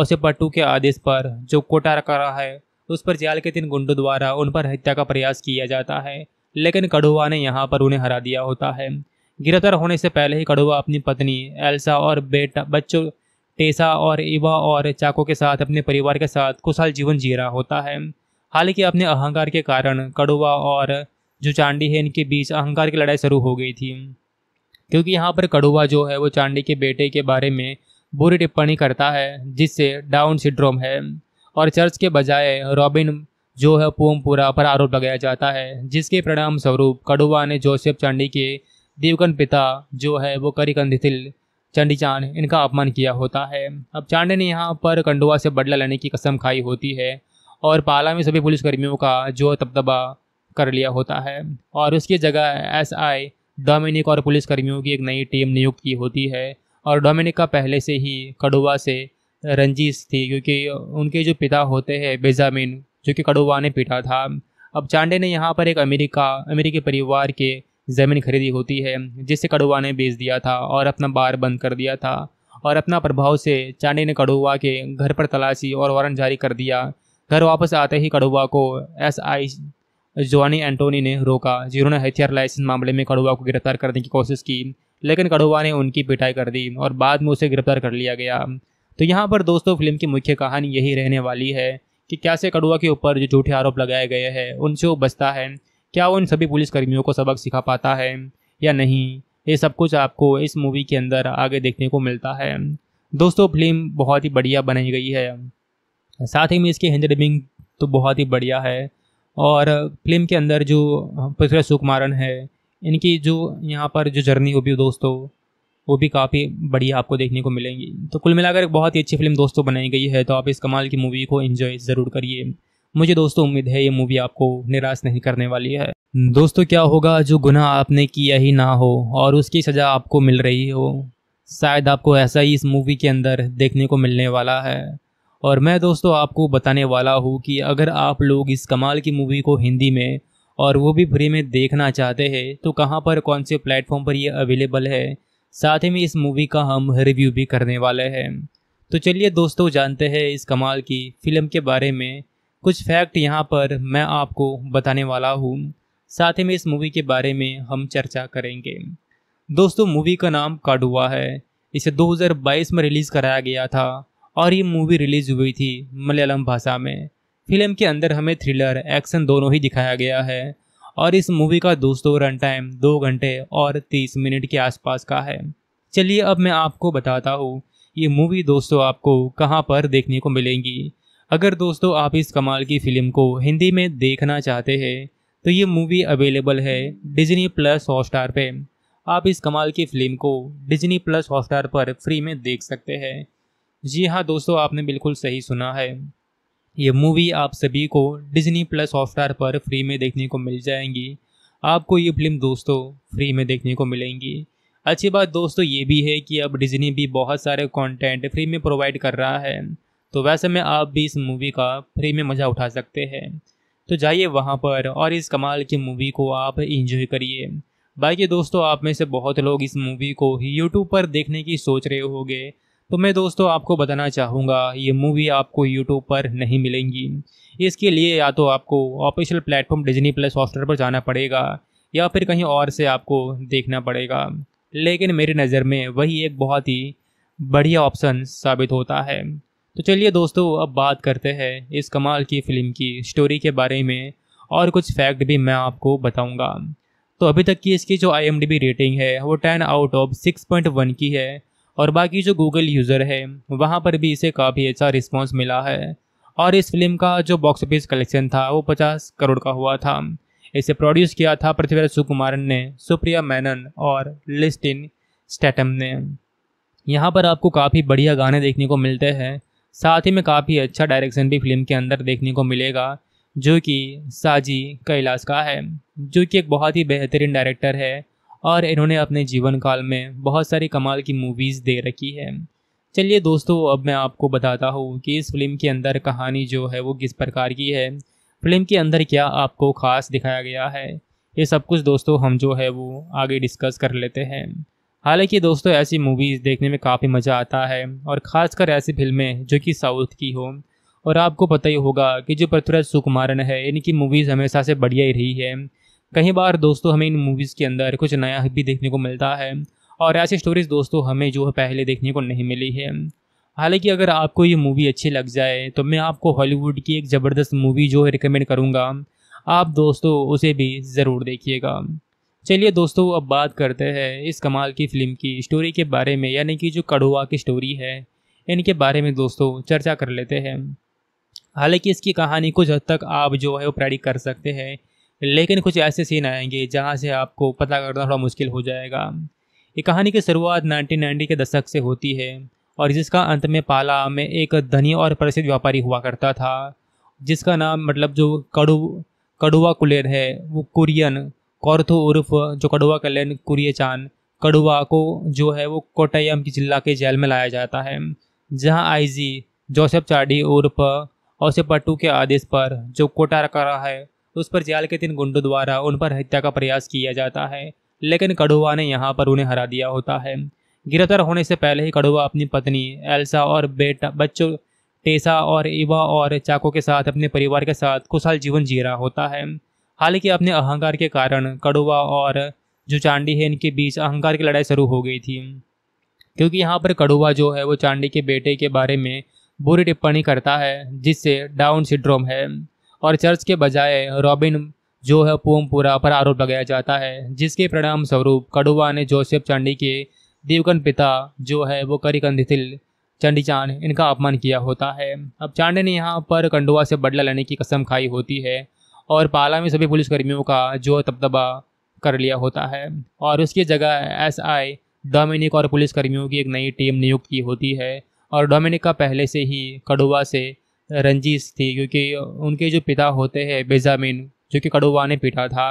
औसे पट्टू के आदेश पर जो कोटा रखा रहा है उस पर जाल के तीन गुंडों द्वारा उन पर हत्या का प्रयास किया जाता है लेकिन कड़ुआ ने यहाँ पर उन्हें हरा दिया होता है गिरफ्तार होने से पहले ही कड़ुआ अपनी पत्नी एल्सा और बेटा बच्चों टेसा और इवा और चाको के साथ अपने परिवार के साथ कुशल जीवन जी रहा होता है हालांकि अपने अहंकार के कारण कड़ुआ और जो चांडी है इनके बीच अहंकार की लड़ाई शुरू हो गई थी क्योंकि यहाँ पर कड़ुआ जो है वो चांडी के बेटे के बारे में बुरी टिप्पणी करता है जिससे डाउन सिंड्रोम है और चर्च के बजाय रॉबिन जो है पोमपुरा पर आरोप लगाया जाता है जिसके परिणाम स्वरूप कड़ुआ ने जोसेफ चांडी के देवकन पिता जो है वो करिकंदिथिल चंडी चांद इनका अपमान किया होता है अब चांडे ने यहाँ पर कंडुआ से बदला लेने की कसम खाई होती है और पाला में सभी पुलिसकर्मियों का जो तबदबा कर लिया होता है और उसकी जगह एस आई डोमिनिक और पुलिसकर्मियों की एक नई टीम नियुक्त की होती है और डोमिनिक का पहले से ही कड़ुआ से रंजीश थी क्योंकि उनके जो पिता होते हैं बेजामिन जो कि कड़ोवा ने पीटा था अब चांडे ने यहाँ पर एक अमेरिका अमेरिकी परिवार के ज़मीन खरीदी होती है जिसे कड़ुआ ने बेच दिया था और अपना बार बंद कर दिया था और अपना प्रभाव से चांडे ने कड़ुआ के घर पर तलाशी और वारंट जारी कर दिया घर वापस आते ही कड़ुआ को एस आई जोनी एंटोनी ने रोका जिन्होंने हथियार लाइसेंस मामले में कड़ुआ को गिरफ्तार करने की कोशिश की लेकिन कड़ुआ ने उनकी पिटाई कर दी और बाद में उसे गिरफ्तार कर लिया गया तो यहाँ पर दोस्तों फिल्म की मुख्य कहानी यही रहने वाली है कि कैसे कड़ुआ के ऊपर जो झूठे आरोप लगाए गए हैं उनसे वो बचता है क्या वो इन सभी पुलिसकर्मियों को सबक सिखा पाता है या नहीं ये सब कुछ आपको इस मूवी के अंदर आगे देखने को मिलता है दोस्तों फिल्म बहुत ही बढ़िया बनाई गई है साथ ही में इसकी हिंदी डबिंग तो बहुत ही बढ़िया है और फिल्म के अंदर जो पृथ्वी सुकुमारन है इनकी जो यहाँ पर जो जर्नी होगी दोस्तों वो भी काफ़ी बढ़िया आपको देखने को मिलेंगी तो कुल मिलाकर एक बहुत ही अच्छी फिल्म दोस्तों बनाई गई है तो आप इस कमाल की मूवी को इन्जॉय ज़रूर करिए मुझे दोस्तों उम्मीद है ये मूवी आपको निराश नहीं करने वाली है दोस्तों क्या होगा जो गुनाह आपने किया ही ना हो और उसकी सज़ा आपको मिल रही हो शायद आपको ऐसा ही इस मूवी के अंदर देखने को मिलने वाला है और मैं दोस्तों आपको बताने वाला हूँ कि अगर आप लोग इस कमाल की मूवी को हिंदी में और वो भी फ्री में देखना चाहते हैं तो कहाँ पर कौन से प्लेटफॉर्म पर ये अवेलेबल है साथ ही में इस मूवी का हम रिव्यू भी करने वाले हैं तो चलिए दोस्तों जानते हैं इस कमाल की फिल्म के बारे में कुछ फैक्ट यहाँ पर मैं आपको बताने वाला हूँ साथ ही में इस मूवी के बारे में हम चर्चा करेंगे दोस्तों मूवी का नाम काडुआ है इसे 2022 में रिलीज़ कराया गया था और ये मूवी रिलीज़ हुई थी मलयालम भाषा में फिल्म के अंदर हमें थ्रिलर एक्शन दोनों ही दिखाया गया है और इस मूवी का दोस्तों रन टाइम दो घंटे और तीस मिनट के आसपास का है चलिए अब मैं आपको बताता हूँ ये मूवी दोस्तों आपको कहाँ पर देखने को मिलेंगी अगर दोस्तों आप इस कमाल की फ़िल्म को हिंदी में देखना चाहते हैं तो ये मूवी अवेलेबल है डिजनी प्लस हॉटस्टार पे आप इस कमाल की फ़िल्म को डिजनी प्लस हॉटस्टार पर फ्री में देख सकते हैं जी हाँ दोस्तों आपने बिल्कुल सही सुना है ये मूवी आप सभी को डिज्नी प्लस हॉटस्टार पर फ्री में देखने को मिल जाएंगी आपको ये फिल्म दोस्तों फ्री में देखने को मिलेंगी अच्छी बात दोस्तों ये भी है कि अब डिज्नी भी बहुत सारे कंटेंट फ्री में प्रोवाइड कर रहा है तो वैसे में आप भी इस मूवी का फ्री में मज़ा उठा सकते हैं तो जाइए वहाँ पर और इस कमाल की मूवी को आप इंजॉय करिए बाकी दोस्तों आप में से बहुत लोग इस मूवी को ही यूट्यूब पर देखने की सोच रहे होंगे तो मैं दोस्तों आपको बताना चाहूँगा ये मूवी आपको यूट्यूब पर नहीं मिलेंगी इसके लिए या तो आपको official platform Disney plus Hotstar पर जाना पड़ेगा या फिर कहीं और से आपको देखना पड़ेगा लेकिन मेरी नज़र में वही एक बहुत ही बढ़िया ऑप्शन साबित होता है तो चलिए दोस्तों अब बात करते हैं इस कमाल की फ़िल्म की स्टोरी के बारे में और कुछ फैक्ट भी मैं आपको बताऊंगा तो अभी तक की इसकी जो आई रेटिंग है वो ten out of six point one की है और बाकी जो गूगल यूज़र है वहाँ पर भी इसे काफ़ी अच्छा रिस्पॉन्स मिला है और इस फिल्म का जो बॉक्स ऑफिस कलेक्शन था वो पचास करोड़ का हुआ था इसे प्रोड्यूस किया था पृथ्वीराज सुकुमारन ने सुप्रिया मैनन और लिस्टिन स्टैटम ने यहाँ पर आपको काफ़ी बढ़िया गाने देखने को मिलते हैं साथ ही में काफ़ी अच्छा डायरेक्शन भी फिल्म के अंदर देखने को मिलेगा जो कि साजी कैलाश का है जो कि एक बहुत ही बेहतरीन डायरेक्टर है और इन्होंने अपने जीवन काल में बहुत सारी कमाल की मूवीज़ दे रखी है चलिए दोस्तों अब मैं आपको बताता हूँ कि इस फिल्म के अंदर कहानी जो है वो किस प्रकार की है फिल्म के अंदर क्या आपको ख़ास दिखाया गया है ये सब कुछ दोस्तों हम जो है वो आगे डिस्कस कर लेते हैं हालांकि दोस्तों ऐसी मूवीज़ देखने में काफ़ी मज़ा आता है और ख़ासकर ऐसी फिल्में जो कि साउथ की हो और आपको पता ही होगा कि जो पृथ्वीराज सुकुमारन है इनकी मूवीज़ हमेशा से बढ़िया ही रही है कई बार दोस्तों हमें इन मूवीज़ के अंदर कुछ नया भी देखने को मिलता है और ऐसी स्टोरीज दोस्तों हमें जो है पहले देखने को नहीं मिली है हालांकि अगर आपको ये मूवी अच्छी लग जाए तो मैं आपको हॉलीवुड की एक ज़बरदस्त मूवी जो है रिकमेंड करूँगा आप दोस्तों उसे भी ज़रूर देखिएगा चलिए दोस्तों अब बात करते हैं इस कमाल की फ़िल्म की स्टोरी के बारे में यानी कि जो कड़ुआ की स्टोरी है इनके बारे में दोस्तों चर्चा कर लेते हैं हालांकि इसकी कहानी कुछ हद तक आप जो है वो प्रेडिक कर सकते हैं लेकिन कुछ ऐसे सीन आएंगे जहाँ से आपको पता करना थोड़ा मुश्किल हो जाएगा ये कहानी की शुरुआत 1990 के दशक से होती है और जिसका अंत में पाला में एक धनी और प्रसिद्ध व्यापारी हुआ करता था जिसका नाम मतलब जो कड़ु कड़ुआ कुलेर है वो कुरियन कौरथो उर्फ जो कड़ुआ कलेन कुरिय कड़ुआ को जो है वो कोटयम की जिला के जेल में लाया जाता है जहां आईजी जोसेफ चाडी उर्फ और से पट्टू के आदेश पर जो कोटा रखा रहा है उस पर जाल के तीन गुंडों द्वारा उन पर हत्या का प्रयास किया जाता है लेकिन कड़ुआ ने यहाँ पर उन्हें हरा दिया होता है गिरफ्तार होने से पहले ही कड़ुआ अपनी पत्नी एल्सा और बेटा बच्चों टेसा और इवा और चाको के साथ अपने परिवार के साथ खुशहाल जीवन जी रहा होता है हालांकि अपने अहंकार के कारण कड़ुआ और जो चांडी है इनके बीच अहंकार की लड़ाई शुरू हो गई थी क्योंकि यहाँ पर कड़ुआ जो है वो चांडी के बेटे के बारे में बुरी टिप्पणी करता है जिससे डाउन सिंड्रोम है और चर्च के बजाय रॉबिन जो है पोमपुरा पर आरोप लगाया जाता है जिसके परिणाम स्वरूप कड़ुआ ने जोसेफ चांडी के देवगन पिता जो है वो करिकंदिथिल चंडीचांद इनका अपमान किया होता है अब चांडे ने यहाँ पर कंडुआ से बदला लेने की कसम खाई होती है और पाला में सभी पुलिसकर्मियों का जो दबदबा कर लिया होता है और उसकी जगह एस आई डोमिनिक और पुलिसकर्मियों की एक नई टीम नियुक्त की होती है और डोमिनिक का पहले से ही कड़ुआ से रंजिश थी क्योंकि उनके जो पिता होते हैं बेजामिन जो कि कड़ुआ ने पीटा था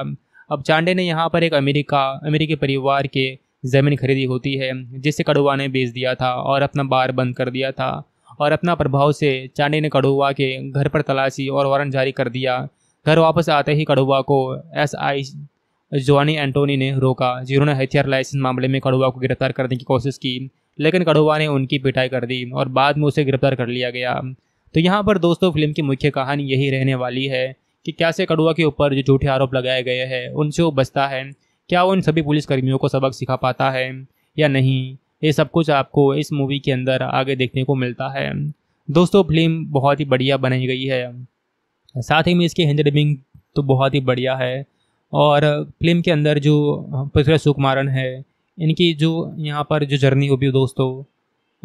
अब चांडे ने यहाँ पर एक अमेरिका अमेरिकी परिवार के ज़मीन खरीदी होती है जिसे कड़ुआ ने बेच दिया था और अपना बार बंद कर दिया था और अपना प्रभाव से चांडे ने कड़ुआ के घर पर तलाशी और वारंट जारी कर दिया घर वापस आते ही कड़ुआ को एस आई जोनी एंटोनी ने रोका जिन्होंने हथियार लाइसेंस मामले में कड़ुआ को गिरफ्तार करने की कोशिश की लेकिन कड़ुआ ने उनकी पिटाई कर दी और बाद में उसे गिरफ्तार कर लिया गया तो यहाँ पर दोस्तों फिल्म की मुख्य कहानी यही रहने वाली है कि कैसे कड़ुआ के ऊपर जो झूठे आरोप लगाए गए हैं उनसे वो बचता है क्या वो इन सभी पुलिसकर्मियों को सबक सिखा पाता है या नहीं ये सब कुछ आपको इस मूवी के अंदर आगे देखने को मिलता है दोस्तों फिल्म बहुत ही बढ़िया बनाई गई है साथ ही में इसकी हैंड डबिंग तो बहुत ही बढ़िया है और फिल्म के अंदर जो पृथ्वी सुकुमारन है इनकी जो यहाँ पर जो जर्नी होगी दोस्तों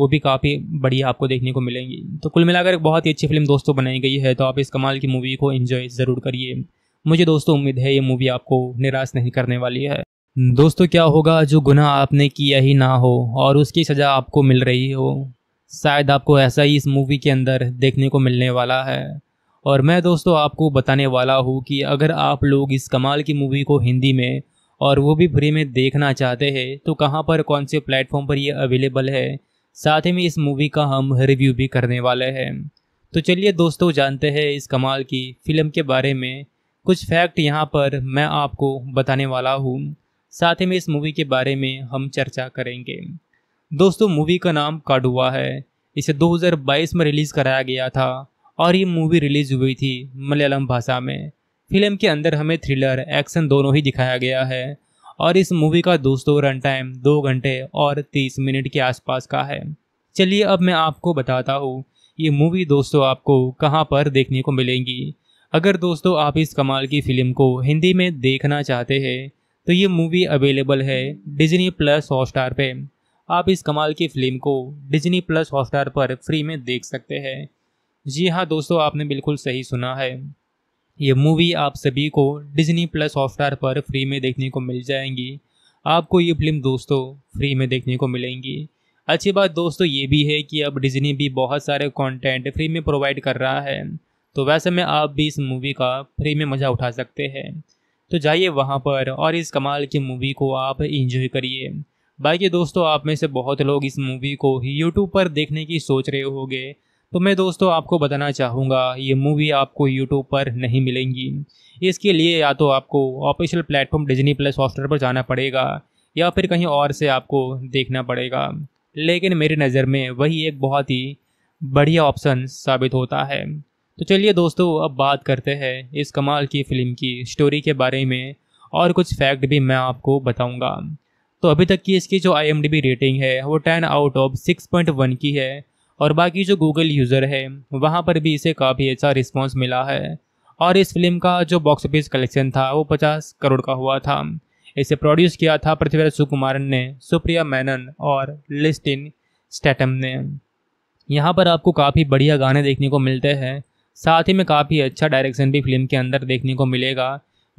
वो भी काफ़ी बढ़िया आपको देखने को मिलेंगी तो कुल मिलाकर एक बहुत ही अच्छी फिल्म दोस्तों बनाई गई है तो आप इस कमाल की मूवी को इन्जॉय ज़रूर करिए मुझे दोस्तों उम्मीद है ये मूवी आपको निराश नहीं करने वाली है दोस्तों क्या होगा जो गुनाह आपने किया ही ना हो और उसकी सज़ा आपको मिल रही हो शायद आपको ऐसा ही इस मूवी के अंदर देखने को मिलने वाला है और मैं दोस्तों आपको बताने वाला हूँ कि अगर आप लोग इस कमाल की मूवी को हिंदी में और वो भी फ्री में देखना चाहते हैं तो कहाँ पर कौन से प्लेटफॉर्म पर ये अवेलेबल है साथ ही में इस मूवी का हम रिव्यू भी करने वाले हैं तो चलिए दोस्तों जानते हैं इस कमाल की फिल्म के बारे में कुछ फैक्ट यहाँ पर मैं आपको बताने वाला हूँ साथ ही में इस मूवी के बारे में हम चर्चा करेंगे दोस्तों मूवी का नाम काडुआ है इसे 2022 में रिलीज़ कराया गया था और ये मूवी रिलीज़ हुई थी मलयालम भाषा में फिल्म के अंदर हमें थ्रिलर एक्शन दोनों ही दिखाया गया है और इस मूवी का दोस्तों रन टाइम दो घंटे और तीस मिनट के आसपास का है चलिए अब मैं आपको बताता हूँ ये मूवी दोस्तों आपको कहाँ पर देखने को मिलेंगी अगर दोस्तों आप इस कमाल की फ़िल्म को हिंदी में देखना चाहते हैं तो ये मूवी अवेलेबल है डिजनी प्लस हॉटस्टार पे आप इस कमाल की फ़िल्म को डिजनी प्लस हॉटस्टार पर फ्री में देख सकते हैं जी हाँ दोस्तों आपने बिल्कुल सही सुना है ये मूवी आप सभी को डिज्नी प्लस हॉटस्टार पर फ्री में देखने को मिल जाएंगी आपको ये फिल्म दोस्तों फ्री में देखने को मिलेंगी अच्छी बात दोस्तों ये भी है कि अब डिज्नी भी बहुत सारे कंटेंट फ्री में प्रोवाइड कर रहा है तो वैसे में आप भी इस मूवी का फ्री में मज़ा उठा सकते हैं तो जाइए वहाँ पर और इस कमाल की मूवी को आप इंजॉय करिए बाकी दोस्तों आप में से बहुत लोग इस मूवी को ही यूट्यूब पर देखने की सोच रहे होंगे तो मैं दोस्तों आपको बताना चाहूँगा ये मूवी आपको यूट्यूब पर नहीं मिलेंगी इसके लिए या तो आपको official platform Disney plus Hotstar पर जाना पड़ेगा या फिर कहीं और से आपको देखना पड़ेगा लेकिन मेरी नज़र में वही एक बहुत ही बढ़िया ऑप्शन साबित होता है तो चलिए दोस्तों अब बात करते हैं इस कमाल की फ़िल्म की स्टोरी के बारे में और कुछ फैक्ट भी मैं आपको बताऊंगा तो अभी तक की इसकी जो आई रेटिंग है वो ten out of six point one की है और बाकी जो गूगल यूज़र है वहाँ पर भी इसे काफ़ी अच्छा रिस्पॉन्स मिला है और इस फिल्म का जो बॉक्स ऑफिस कलेक्शन था वो पचास करोड़ का हुआ था इसे प्रोड्यूस किया था पृथ्वीराज सुकुमारन ने सुप्रिया मैनन और लिस्टिन स्टैटम ने यहाँ पर आपको काफ़ी बढ़िया गाने देखने को मिलते हैं साथ ही में काफ़ी अच्छा डायरेक्शन भी फिल्म के अंदर देखने को मिलेगा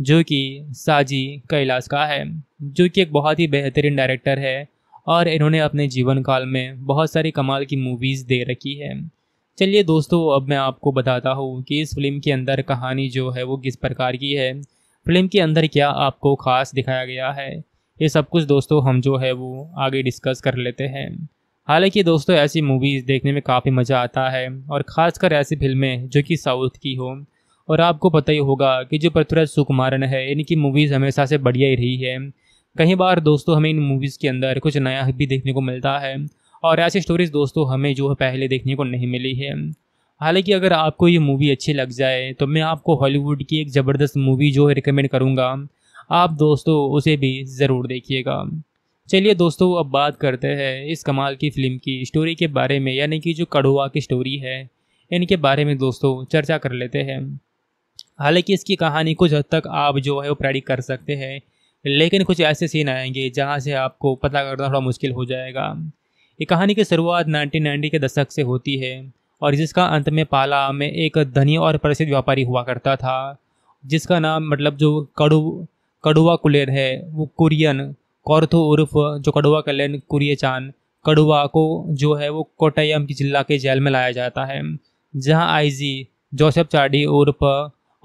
जो कि साजी कैलाश का है जो कि एक बहुत ही बेहतरीन डायरेक्टर है और इन्होंने अपने जीवन काल में बहुत सारी कमाल की मूवीज़ दे रखी है चलिए दोस्तों अब मैं आपको बताता हूँ कि इस फिल्म के अंदर कहानी जो है वो किस प्रकार की है फिल्म के अंदर क्या आपको ख़ास दिखाया गया है ये सब कुछ दोस्तों हम जो है वो आगे डिस्कस कर लेते हैं हालांकि दोस्तों ऐसी मूवीज़ देखने में काफ़ी मज़ा आता है और ख़ासकर ऐसी फिल्में जो कि साउथ की हो और आपको पता ही होगा कि जो पृथ्वीराज सुकुमारन है इनकी मूवीज़ हमेशा से बढ़िया ही रही है कई बार दोस्तों हमें इन मूवीज़ के अंदर कुछ नया भी देखने को मिलता है और ऐसी स्टोरीज़ दोस्तों हमें जो पहले देखने को नहीं मिली है हालांकि अगर आपको ये मूवी अच्छी लग जाए तो मैं आपको हॉलीवुड की एक ज़बरदस्त मूवी जो है रिकमेंड करूँगा आप दोस्तों उसे भी ज़रूर देखिएगा चलिए दोस्तों अब बात करते हैं इस कमाल की फ़िल्म की स्टोरी के बारे में यानी कि जो कड़ुआ की स्टोरी है इनके बारे में दोस्तों चर्चा कर लेते हैं हालांकि इसकी कहानी कुछ हद तक आप जो है वो प्रेडिक कर सकते हैं लेकिन कुछ ऐसे सीन आएंगे जहाँ से आपको पता करना थोड़ा मुश्किल हो जाएगा ये कहानी की शुरुआत 1990 के दशक से होती है और जिसका अंत में पाला में एक धनी और प्रसिद्ध व्यापारी हुआ करता था जिसका नाम मतलब जो कड़ु कड़ुआ कुलेर है वो कुरियन कौरथो उर्फ जो कड़ुआ कल्याण कुरियचान कड़ुआ को जो है वो कोटयम की जिला के जेल में लाया जाता है जहां आईजी जोसेफ चाडी उर्फ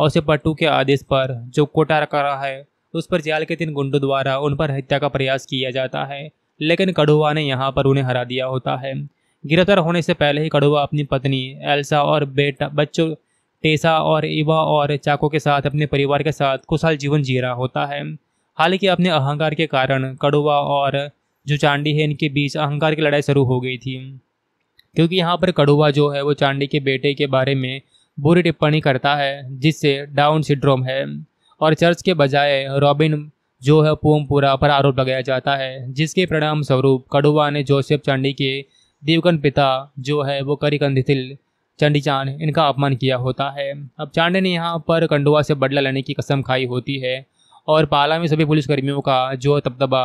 औसे पट्टू के आदेश पर जो कोटा रखा रहा है तो उस पर जाल के तीन गुंडों द्वारा उन पर हत्या का प्रयास किया जाता है लेकिन कड़ुआ ने यहाँ पर उन्हें हरा दिया होता है गिरफ्तार होने से पहले ही कड़ुआ अपनी पत्नी एल्सा और बेटा बच्चों टेसा और इवा और चाको के साथ अपने परिवार के साथ खुशहाल जीवन जी रहा होता है हालांकि अपने अहंकार के कारण कड़ुआ और जो चांडी है इनके बीच अहंकार की लड़ाई शुरू हो गई थी क्योंकि यहाँ पर कड़ुआ जो है वो चांडी के बेटे के बारे में बुरी टिप्पणी करता है जिससे डाउन सिड्रोम है और चर्च के बजाय रॉबिन जो है पोमपुरा पर आरोप लगाया जाता है जिसके परिणाम स्वरूप कड़ुआ ने जोसेफ चांडी के देवगन पिता जो है वो करिकंदिथिल चंडी चांद इनका अपमान किया होता है अब चांडे ने यहाँ पर कंडुआ से बदला लेने की कसम खाई होती है और पाला में सभी पुलिसकर्मियों का जो तबदबा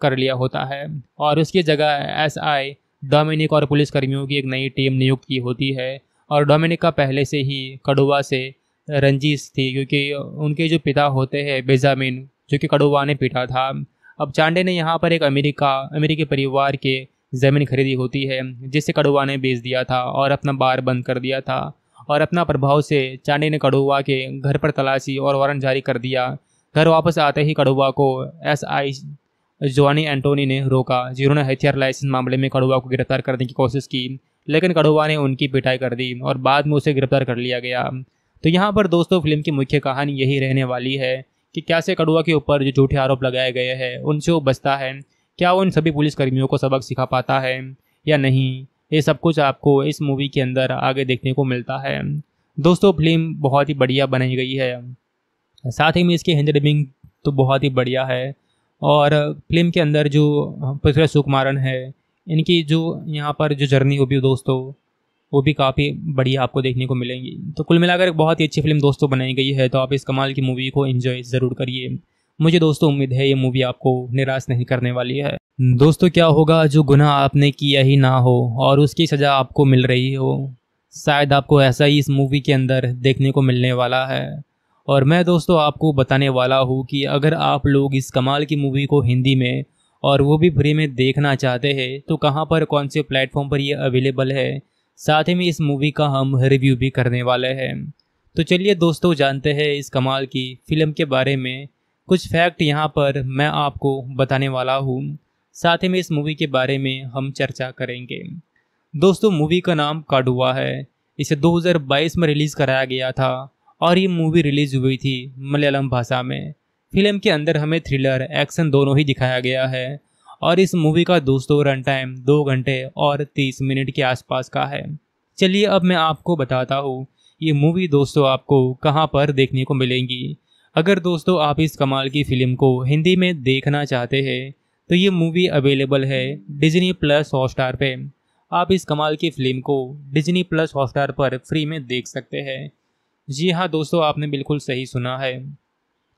कर लिया होता है और उसकी जगह एस आई डोमिनिक और पुलिसकर्मियों की एक नई टीम नियुक्त की होती है और डोमिनिक का पहले से ही कड़ुआ से रंजिश थी क्योंकि उनके जो पिता होते हैं बेजामिन जो कि कड़ुआ ने पीटा था अब चांडे ने यहाँ पर एक अमेरिका अमेरिकी परिवार के ज़मीन खरीदी होती है जिसे कड़ुआ ने बेच दिया था और अपना बार बंद कर दिया था और अपना प्रभाव से चांडे ने कड़ुआ के घर पर तलाशी और वारंट जारी कर दिया घर वापस आते ही कड़ुआ को एस आई जोनी एंटोनी ने रोका जिन्होंने हथियार लाइसेंस मामले में कड़ुआ को गिरफ्तार करने की कोशिश की लेकिन कड़ुआ ने उनकी पिटाई कर दी और बाद में उसे गिरफ्तार कर लिया गया तो यहाँ पर दोस्तों फिल्म की मुख्य कहानी यही रहने वाली है कि कैसे कड़ुआ के ऊपर जो झूठे आरोप लगाए गए हैं उनसे वो बचता है क्या वो इन सभी पुलिसकर्मियों को सबक सिखा पाता है या नहीं ये सब कुछ आपको इस मूवी के अंदर आगे देखने को मिलता है दोस्तों फिल्म बहुत ही बढ़िया बनाई गई है साथ ही में इसकी हिंदी डबिंग तो बहुत ही बढ़िया है और फिल्म के अंदर जो पृथ्वी सुकुमारन है इनकी जो यहाँ पर जो जर्नी होगी दोस्तों वो भी काफ़ी बढ़िया आपको देखने को मिलेंगी तो कुल मिलाकर एक बहुत ही अच्छी फिल्म दोस्तों बनाई गई है तो आप इस कमाल की मूवी को इन्जॉय ज़रूर करिए मुझे दोस्तों उम्मीद है ये मूवी आपको निराश नहीं करने वाली है दोस्तों क्या होगा जो गुनाह आपने किया ही ना हो और उसकी सज़ा आपको मिल रही हो शायद आपको ऐसा ही इस मूवी के अंदर देखने को मिलने वाला है और मैं दोस्तों आपको बताने वाला हूँ कि अगर आप लोग इस कमाल की मूवी को हिंदी में और वो भी फ्री में देखना चाहते हैं तो कहाँ पर कौन से प्लेटफॉर्म पर ये अवेलेबल है साथ ही में इस मूवी का हम रिव्यू भी करने वाले हैं तो चलिए दोस्तों जानते हैं इस कमाल की फिल्म के बारे में कुछ फैक्ट यहाँ पर मैं आपको बताने वाला हूँ साथ ही में इस मूवी के बारे में हम चर्चा करेंगे दोस्तों मूवी का नाम काडुआ है इसे 2022 में रिलीज़ कराया गया था और ये मूवी रिलीज़ हुई थी मलयालम भाषा में फिल्म के अंदर हमें थ्रिलर एक्शन दोनों ही दिखाया गया है और इस मूवी का दोस्तों रन टाइम दो घंटे और तीस मिनट के आसपास का है चलिए अब मैं आपको बताता हूँ ये मूवी दोस्तों आपको कहाँ पर देखने को मिलेंगी अगर दोस्तों आप इस कमाल की फिल्म को हिंदी में देखना चाहते हैं तो ये मूवी अवेलेबल है डिजनी प्लस हॉटस्टार पे आप इस कमाल की फिल्म को डिजनी प्लस हॉटस्टार पर फ्री में देख सकते हैं जी हाँ दोस्तों आपने बिल्कुल सही सुना है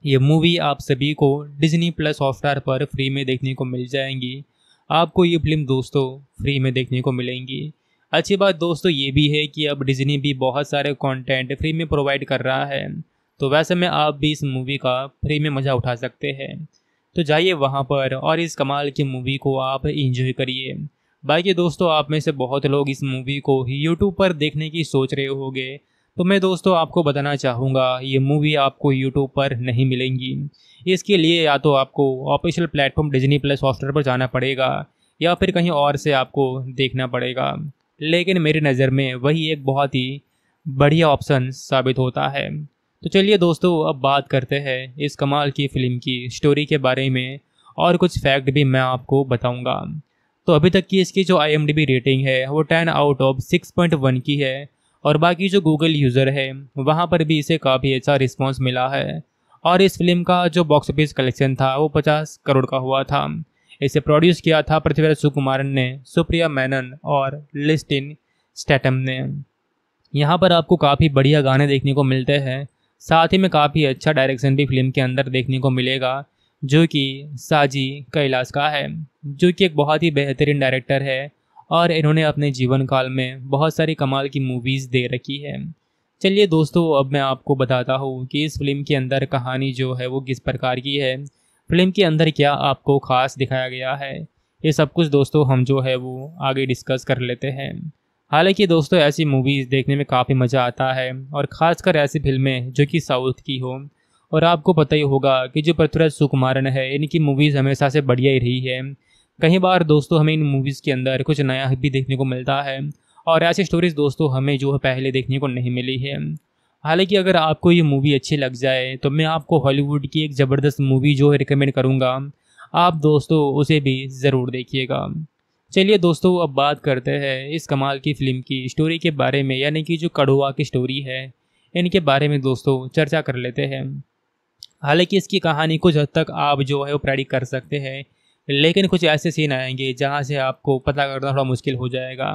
ये मूवी आप सभी को डिज्नी प्लस सॉफ्टवेयर पर फ्री में देखने को मिल जाएंगी आपको ये फिल्म दोस्तों फ्री में देखने को मिलेंगी अच्छी बात दोस्तों ये भी है कि अब डिज्नी भी बहुत सारे कंटेंट फ्री में प्रोवाइड कर रहा है तो वैसे में आप भी इस मूवी का फ्री में मज़ा उठा सकते हैं तो जाइए वहाँ पर और इस कमाल की मूवी को आप इंजॉय करिए बाकी दोस्तों आप में से बहुत लोग इस मूवी को यूट्यूब पर देखने की सोच रहे होंगे तो मैं दोस्तों आपको बताना चाहूँगा ये मूवी आपको यूट्यूब पर नहीं मिलेंगी इसके लिए या तो आपको official platform Disney plus Hotstar पर जाना पड़ेगा या फिर कहीं और से आपको देखना पड़ेगा लेकिन मेरी नज़र में वही एक बहुत ही बढ़िया ऑप्शन साबित होता है तो चलिए दोस्तों अब बात करते हैं इस कमाल की फ़िल्म की स्टोरी के बारे में और कुछ फैक्ट भी मैं आपको बताऊंगा तो अभी तक की इसकी जो आई रेटिंग है वो 10 out of six point one की है और बाकी जो गूगल यूज़र है वहाँ पर भी इसे काफ़ी अच्छा रिस्पॉन्स मिला है और इस फिल्म का जो बॉक्स ऑफिस कलेक्शन था वो पचास करोड़ का हुआ था इसे प्रोड्यूस किया था पृथ्वीराज सुकुमारन ने सुप्रिया मैनन और लिस्टिन स्टैटम ने यहाँ पर आपको काफ़ी बढ़िया गाने देखने को मिलते हैं साथ ही में काफ़ी अच्छा डायरेक्शन भी फिल्म के अंदर देखने को मिलेगा जो कि साजी कैलाश का है जो कि एक बहुत ही बेहतरीन डायरेक्टर है और इन्होंने अपने जीवन काल में बहुत सारी कमाल की मूवीज़ दे रखी है चलिए दोस्तों अब मैं आपको बताता हूँ कि इस फिल्म के अंदर कहानी जो है वो किस प्रकार की है फिल्म के अंदर क्या आपको ख़ास दिखाया गया है ये सब कुछ दोस्तों हम जो है वो आगे डिस्कस कर लेते हैं हालांकि दोस्तों ऐसी मूवीज़ देखने में काफ़ी मज़ा आता है और ख़ासकर ऐसी फिल्में जो कि साउथ की हो और आपको पता ही होगा कि जो पृथ्वीराज सुकुमारन है इनकी मूवीज़ हमेशा से बढ़िया ही रही है कई बार दोस्तों हमें इन मूवीज़ के अंदर कुछ नया भी देखने को मिलता है और ऐसी स्टोरीज दोस्तों हमें जो है पहले देखने को नहीं मिली है हालांकि अगर आपको ये मूवी अच्छी लग जाए तो मैं आपको हॉलीवुड की एक ज़बरदस्त मूवी जो है रिकमेंड करूँगा आप दोस्तों उसे भी ज़रूर देखिएगा चलिए दोस्तों अब बात करते हैं इस कमाल की फ़िल्म की स्टोरी के बारे में यानी कि जो कड़ुआ की स्टोरी है इनके बारे में दोस्तों चर्चा कर लेते हैं हालांकि इसकी कहानी कुछ हद तक आप जो है वो प्रेडिक कर सकते हैं लेकिन कुछ ऐसे सीन आएंगे जहाँ से आपको पता करना थोड़ा मुश्किल हो जाएगा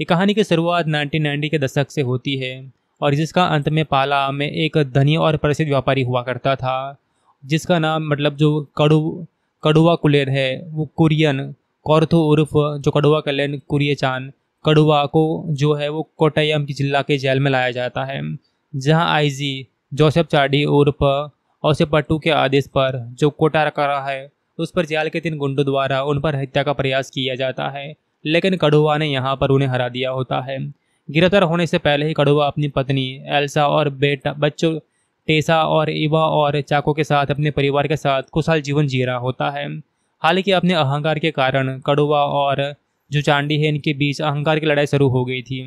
ये कहानी की शुरुआत नाइनटीन के दशक से होती है और जिसका अंत में पाला में एक धनी और प्रसिद्ध व्यापारी हुआ करता था जिसका नाम मतलब जो कड़ु कड़ुआ कुलेर है वो कुरियन कौरथो उर्फ जो कड़ुआ कलेन कुरियचान कड़ुआ को जो है वो कोटयम की जिला के जेल में लाया जाता है जहां आईजी जोसेफ चाडी उर्फ औसे पट्टू के आदेश पर जो कोटा रखा रहा है उस पर जाल के तीन गुंडों द्वारा उन पर हत्या का प्रयास किया जाता है लेकिन कड़ुआ ने यहाँ पर उन्हें हरा दिया होता है गिरफ्तार होने से पहले ही कड़ुआ अपनी पत्नी एल्सा और बेटा बच्चों टेसा और इवा और चाको के साथ अपने परिवार के साथ खुशहाल जीवन जी रहा होता है हालांकि अपने अहंकार के कारण कड़ुआ और जो चांडी है इनके बीच अहंकार की लड़ाई शुरू हो गई थी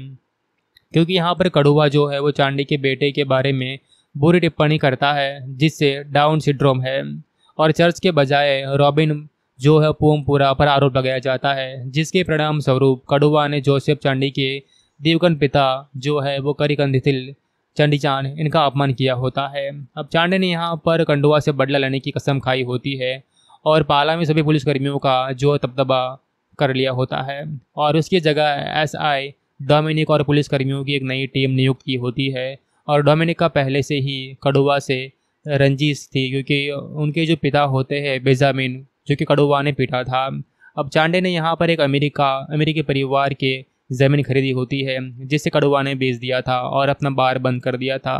क्योंकि यहाँ पर कड़ुआ जो है वो चांडी के बेटे के बारे में बुरी टिप्पणी करता है जिससे डाउन सिंड्रोम है और चर्च के बजाय रॉबिन जो है पोमपुरा पर आरोप लगाया जाता है जिसके परिणाम स्वरूप कड़ुआ ने जोसेफ चांडी के देवगन पिता जो है वो करिकंदिथिल चंडी चांद इनका अपमान किया होता है अब चांडे ने यहाँ पर कंडुआ से बदला लेने की कसम खाई होती है और पाला में सभी पुलिसकर्मियों का जो तबदबा कर लिया होता है और उसकी जगह एस आई डोमिनिक और पुलिसकर्मियों की एक नई टीम नियुक्त की होती है और डोमिनिक का पहले से ही कड़ुआ से रंजीश थी क्योंकि उनके जो पिता होते हैं बेजामिन जो कि कड़ुआ ने पीटा था अब चांडे ने यहाँ पर एक अमेरिका अमेरिकी परिवार के ज़मीन खरीदी होती है जिसे कड़ुआ ने बेच दिया था और अपना बार बंद कर दिया था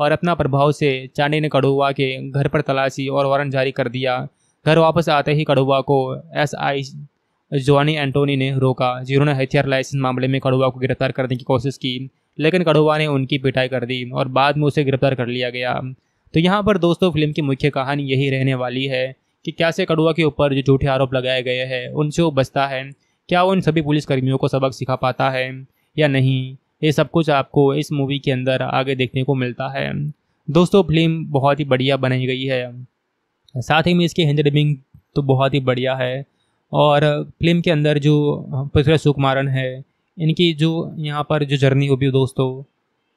और अपना प्रभाव से चांडे ने कड़ुआ के घर पर तलाशी और वारंट जारी कर दिया घर वापस आते ही कड़ुआ को एस आई जोनी एंटोनी ने रोका जिन्होंने हथियार लाइसेंस मामले में कड़ुआ को गिरफ्तार करने की कोशिश की लेकिन कड़ुआ ने उनकी पिटाई कर दी और बाद में उसे गिरफ्तार कर लिया गया तो यहाँ पर दोस्तों फिल्म की मुख्य कहानी यही रहने वाली है कि कैसे कड़ुआ के ऊपर जो झूठे आरोप लगाए गए हैं उनसे वो बचता है क्या वो इन सभी पुलिसकर्मियों को सबक सिखा पाता है या नहीं ये सब कुछ आपको इस मूवी के अंदर आगे देखने को मिलता है दोस्तों फिल्म बहुत ही बढ़िया बनाई गई है साथ ही में इसकी हिंदी डबिंग तो बहुत ही बढ़िया है और फिल्म के अंदर जो पृथ्वी सुकुमारन है इनकी जो यहाँ पर जो जर्नी होगी दोस्तों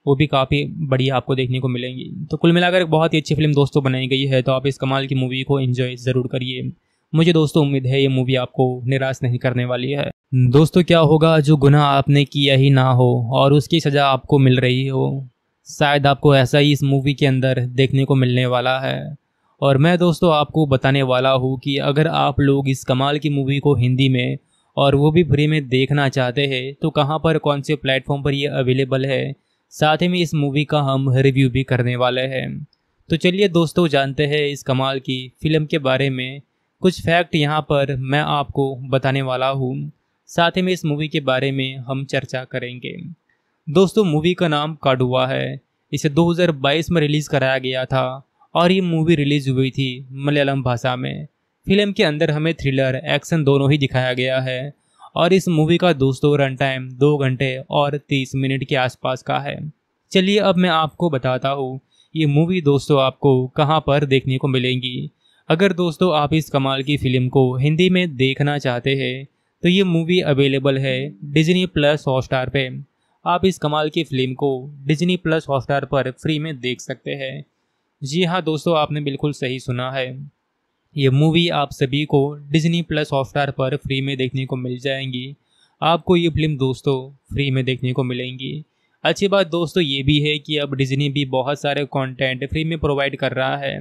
वो भी काफ़ी बढ़िया आपको देखने को मिलेंगी तो कुल मिलाकर एक बहुत ही अच्छी फिल्म दोस्तों बनाई गई है तो आप इस कमाल की मूवी को इन्जॉय ज़रूर करिए मुझे दोस्तों उम्मीद है ये मूवी आपको निराश नहीं करने वाली है दोस्तों क्या होगा जो गुनाह आपने किया ही ना हो और उसकी सज़ा आपको मिल रही हो शायद आपको ऐसा ही इस मूवी के अंदर देखने को मिलने वाला है और मैं दोस्तों आपको बताने वाला हूँ कि अगर आप लोग इस कमाल की मूवी को हिंदी में और वो भी फ्री में देखना चाहते हैं तो कहाँ पर कौन से प्लेटफॉर्म पर ये अवेलेबल है साथ ही में इस मूवी का हम रिव्यू भी करने वाले हैं तो चलिए दोस्तों जानते हैं इस कमाल की फिल्म के बारे में कुछ फैक्ट यहाँ पर मैं आपको बताने वाला हूँ साथ ही में इस मूवी के बारे में हम चर्चा करेंगे दोस्तों मूवी का नाम काडुआ है इसे 2022 में रिलीज़ कराया गया था और ये मूवी रिलीज़ हुई थी मलयालम भाषा में फिल्म के अंदर हमें थ्रिलर एक्शन दोनों ही दिखाया गया है और इस मूवी का दोस्तों रन टाइम दो घंटे और तीस मिनट के आसपास का है चलिए अब मैं आपको बताता हूँ ये मूवी दोस्तों आपको कहाँ पर देखने को मिलेंगी अगर दोस्तों आप इस कमाल की फिल्म को हिंदी में देखना चाहते हैं तो ये मूवी अवेलेबल है डिजनी प्लस हॉटस्टार पे आप इस कमाल की फिल्म को डिजनी प्लस हॉटस्टार पर फ्री में देख सकते हैं जी हाँ दोस्तों आपने बिल्कुल सही सुना है ये मूवी आप सभी को डिज्नी प्लस हॉटस्टार पर फ्री में देखने को मिल जाएंगी आपको ये फिल्म दोस्तों फ्री में देखने को मिलेंगी अच्छी बात दोस्तों ये भी है कि अब डिज्नी भी बहुत सारे कंटेंट फ्री में प्रोवाइड कर रहा है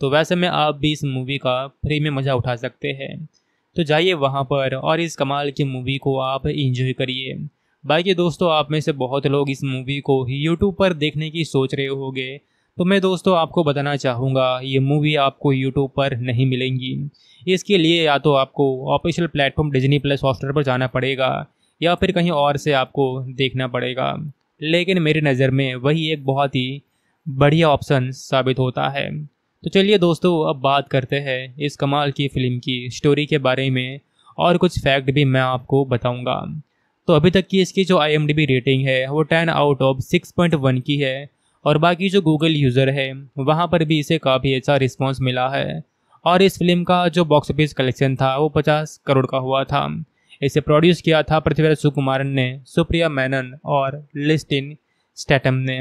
तो वैसे में आप भी इस मूवी का फ्री में मज़ा उठा सकते हैं तो जाइए वहाँ पर और इस कमाल की मूवी को आप इंजॉय करिए बाकी दोस्तों आप में से बहुत लोग इस मूवी को ही यूट्यूब पर देखने की सोच रहे होंगे तो मैं दोस्तों आपको बताना चाहूँगा ये मूवी आपको यूट्यूब पर नहीं मिलेंगी इसके लिए या तो आपको official platform Disney plus Hotstar पर जाना पड़ेगा या फिर कहीं और से आपको देखना पड़ेगा लेकिन मेरी नज़र में वही एक बहुत ही बढ़िया ऑप्शन साबित होता है तो चलिए दोस्तों अब बात करते हैं इस कमाल की फ़िल्म की स्टोरी के बारे में और कुछ फैक्ट भी मैं आपको बताऊंगा तो अभी तक की इसकी जो आई रेटिंग है वो ten out of six point one की है और बाकी जो गूगल यूज़र है वहाँ पर भी इसे काफ़ी अच्छा रिस्पॉन्स मिला है और इस फिल्म का जो बॉक्स ऑफिस कलेक्शन था वो पचास करोड़ का हुआ था इसे प्रोड्यूस किया था पृथ्वीराज सुकुमारन ने सुप्रिया मैनन और लिस्टिन स्टैटम ने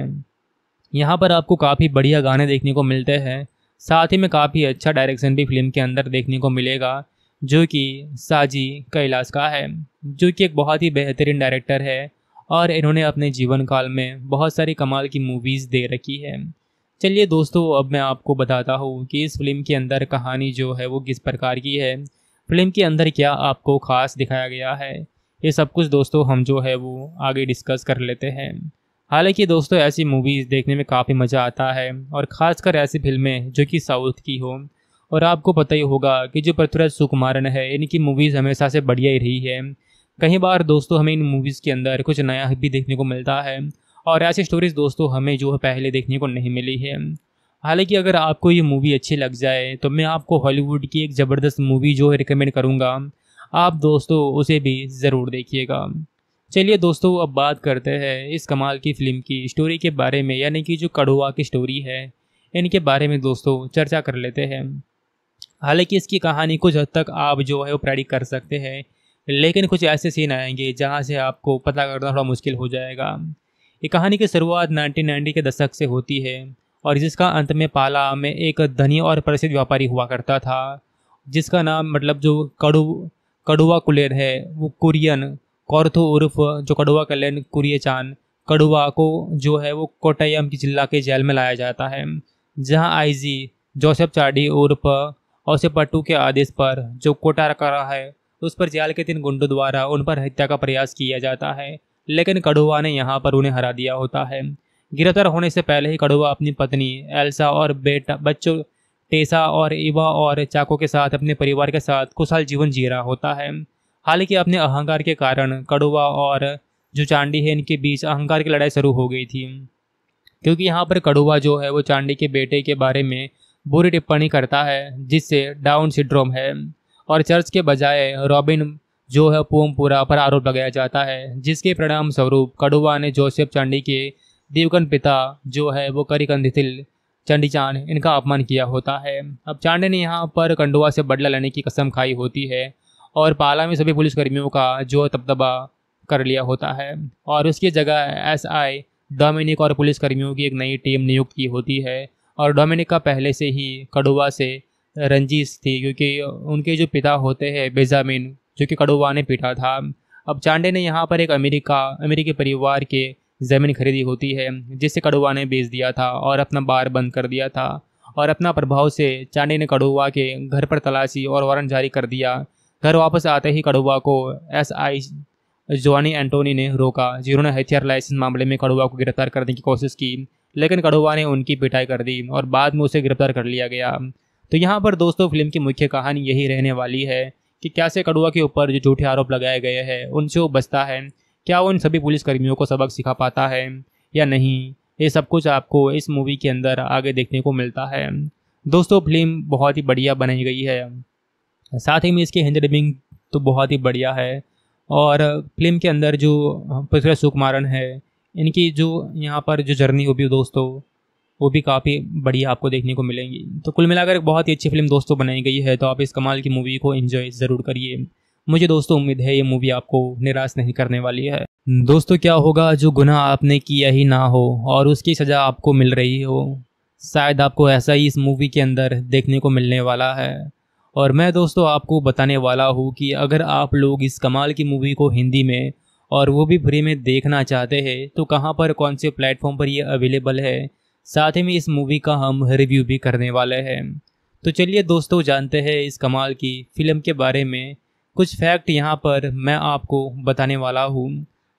यहाँ पर आपको काफ़ी बढ़िया गाने देखने को मिलते हैं साथ ही में काफ़ी अच्छा डायरेक्शन भी फिल्म के अंदर देखने को मिलेगा जो कि साजी कैलाश का है जो कि एक बहुत ही बेहतरीन डायरेक्टर है और इन्होंने अपने जीवन काल में बहुत सारी कमाल की मूवीज़ दे रखी है चलिए दोस्तों अब मैं आपको बताता हूँ कि इस फिल्म के अंदर कहानी जो है वो किस प्रकार की है फिल्म के अंदर क्या आपको ख़ास दिखाया गया है ये सब कुछ दोस्तों हम जो है वो आगे डिस्कस कर लेते हैं हालांकि दोस्तों ऐसी मूवीज़ देखने में काफ़ी मज़ा आता है और ख़ासकर ऐसी फिल्में जो कि साउथ की हो और आपको पता ही होगा कि जो पृथ्वीराज सुकुमारन है इनकी मूवीज़ हमेशा से बढ़िया ही रही है कई बार दोस्तों हमें इन मूवीज़ के अंदर कुछ नया भी देखने को मिलता है और ऐसी स्टोरीज दोस्तों हमें जो है पहले देखने को नहीं मिली है हालांकि अगर आपको ये मूवी अच्छी लग जाए तो मैं आपको हॉलीवुड की एक ज़बरदस्त मूवी जो है रिकमेंड करूँगा आप दोस्तों उसे भी ज़रूर देखिएगा चलिए दोस्तों अब बात करते हैं इस कमाल की फ़िल्म की स्टोरी के बारे में यानी कि जो कड़ुआ की स्टोरी है इनके बारे में दोस्तों चर्चा कर लेते हैं हालांकि इसकी कहानी कुछ हद तक आप जो है वो प्रेडिक कर सकते हैं लेकिन कुछ ऐसे सीन आएंगे जहाँ से आपको पता करना थोड़ा मुश्किल हो जाएगा ये कहानी की शुरुआत नाइन्टी के दशक से होती है और जिसका अंत में पाला में एक धनी और प्रसिद्ध व्यापारी हुआ करता था जिसका नाम मतलब जो कड़ु कड़ुआ कुलेर है वो कुरियन कौरथो उर्फ जो कड़ुआ कलेन कुरिय कड़ुआ को जो है वो कोटयम की जिला के जेल में लाया जाता है जहां आईजी जोसेफ चाडी उर्फ और से पट्टू के आदेश पर जो कोटा रखा है तो उस पर जाल के तीन गुंडों द्वारा उन पर हत्या का प्रयास किया जाता है लेकिन कड़ुआ ने यहाँ पर उन्हें हरा दिया होता है गिरफ्तार होने से पहले ही कड़ुआ अपनी पत्नी एल्सा और बेटा बच्चों टेसा और इवा और चाको के साथ अपने परिवार के साथ कुशल जीवन जी रहा होता है हालांकि अपने अहंकार के कारण कड़ुआ और जो चांडी है इनके बीच अहंकार की लड़ाई शुरू हो गई थी क्योंकि यहाँ पर कड़ुआ जो है वो चांडी के बेटे के बारे में बुरी टिप्पणी करता है जिससे डाउन सिंड्रोम है और चर्च के बजाय रॉबिन जो है पोमपुरा पर आरोप लगाया जाता है जिसके परिणाम स्वरूप कड़ुआ ने जोसेफ चांडी के देवगन पिता जो है वो करिकंदिथिल चांद इनका अपमान किया होता है अब चांडे ने यहाँ पर कंडुआ से बदला लेने की कसम खाई होती है और पाला में सभी पुलिसकर्मियों का जो दबदबा कर लिया होता है और उसकी जगह एस आई डोमिनिक और पुलिसकर्मियों की एक नई टीम नियुक्त की होती है और डोमिनिक का पहले से ही कड़ुआ से रंजिश थी क्योंकि उनके जो पिता होते हैं बेजामिन जो कि कड़ोवा ने पीटा था अब चांडे ने यहाँ पर एक अमेरिका अमेरिकी परिवार के ज़मीन खरीदी होती है जिसे कड़ोवा ने बेच दिया था और अपना बार बंद कर दिया था और अपना प्रभाव से चांडे ने कड़ोवा के घर पर तलाशी और वारंट जारी कर दिया घर वापस आते ही कड़ोवा को एस आई जोनी एंटोनी ने रोका जिन्होंने हथियार लाइसेंस मामले में कड़ोवा को गिरफ्तार करने की कोशिश की लेकिन कड़ोवा ने उनकी पिटाई कर दी और बाद में उसे गिरफ्तार कर लिया गया तो यहाँ पर दोस्तों फिल्म की मुख्य कहानी यही रहने वाली है कि कैसे कड़ुआ के ऊपर जो झूठे आरोप लगाए गए हैं उनसे वो बचता है क्या वो इन सभी पुलिसकर्मियों को सबक सिखा पाता है या नहीं ये सब कुछ आपको इस मूवी के अंदर आगे देखने को मिलता है दोस्तों फिल्म बहुत ही बढ़िया बनाई गई है साथ ही में इसकी हिंदी डबिंग तो बहुत ही बढ़िया है और फिल्म के अंदर जो पृथ्वी सुकुमारन है इनकी जो यहाँ पर जो जर्नी होगी दोस्तों वो भी काफ़ी बढ़िया आपको देखने को मिलेंगी तो कुल मिलाकर एक बहुत ही अच्छी फिल्म दोस्तों बनाई गई है तो आप इस कमाल की मूवी को इन्जॉय ज़रूर करिए मुझे दोस्तों उम्मीद है ये मूवी आपको निराश नहीं करने वाली है दोस्तों क्या होगा जो गुनाह आपने किया ही ना हो और उसकी सज़ा आपको मिल रही हो शायद आपको ऐसा ही इस मूवी के अंदर देखने को मिलने वाला है और मैं दोस्तों आपको बताने वाला हूँ कि अगर आप लोग इस कमाल की मूवी को हिंदी में और वो भी फ्री में देखना चाहते हैं तो कहाँ पर कौन से प्लेटफॉर्म पर ये अवेलेबल है साथ ही में इस मूवी का हम रिव्यू भी करने वाले हैं तो चलिए दोस्तों जानते हैं इस कमाल की फिल्म के बारे में कुछ फैक्ट यहाँ पर मैं आपको बताने वाला हूँ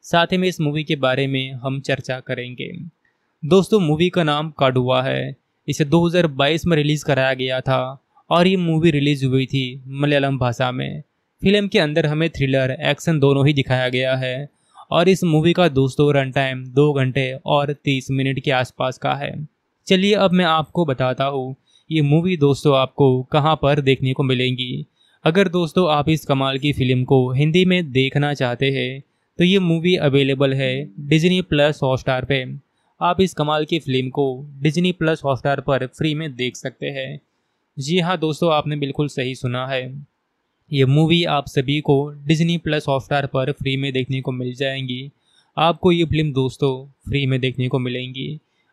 साथ ही में इस मूवी के बारे में हम चर्चा करेंगे दोस्तों मूवी का नाम काडुआ है इसे 2022 में रिलीज़ कराया गया था और ये मूवी रिलीज़ हुई थी मलयालम भाषा में फिल्म के अंदर हमें थ्रिलर एक्शन दोनों ही दिखाया गया है और इस मूवी का दोस्तों रन टाइम दो घंटे और तीस मिनट के आसपास का है चलिए अब मैं आपको बताता हूँ ये मूवी दोस्तों आपको कहाँ पर देखने को मिलेंगी अगर दोस्तों आप इस कमाल की फ़िल्म को हिंदी में देखना चाहते हैं तो ये मूवी अवेलेबल है डिजनी प्लस हॉटस्टार पे आप इस कमाल की फ़िल्म को डिजनी प्लस हॉटस्टार पर फ्री में देख सकते हैं जी हाँ दोस्तों आपने बिल्कुल सही सुना है ये मूवी आप सभी को डिज्नी प्लस हॉटस्टार पर फ्री में देखने को मिल जाएंगी आपको ये फिल्म दोस्तों फ्री में देखने को मिलेंगी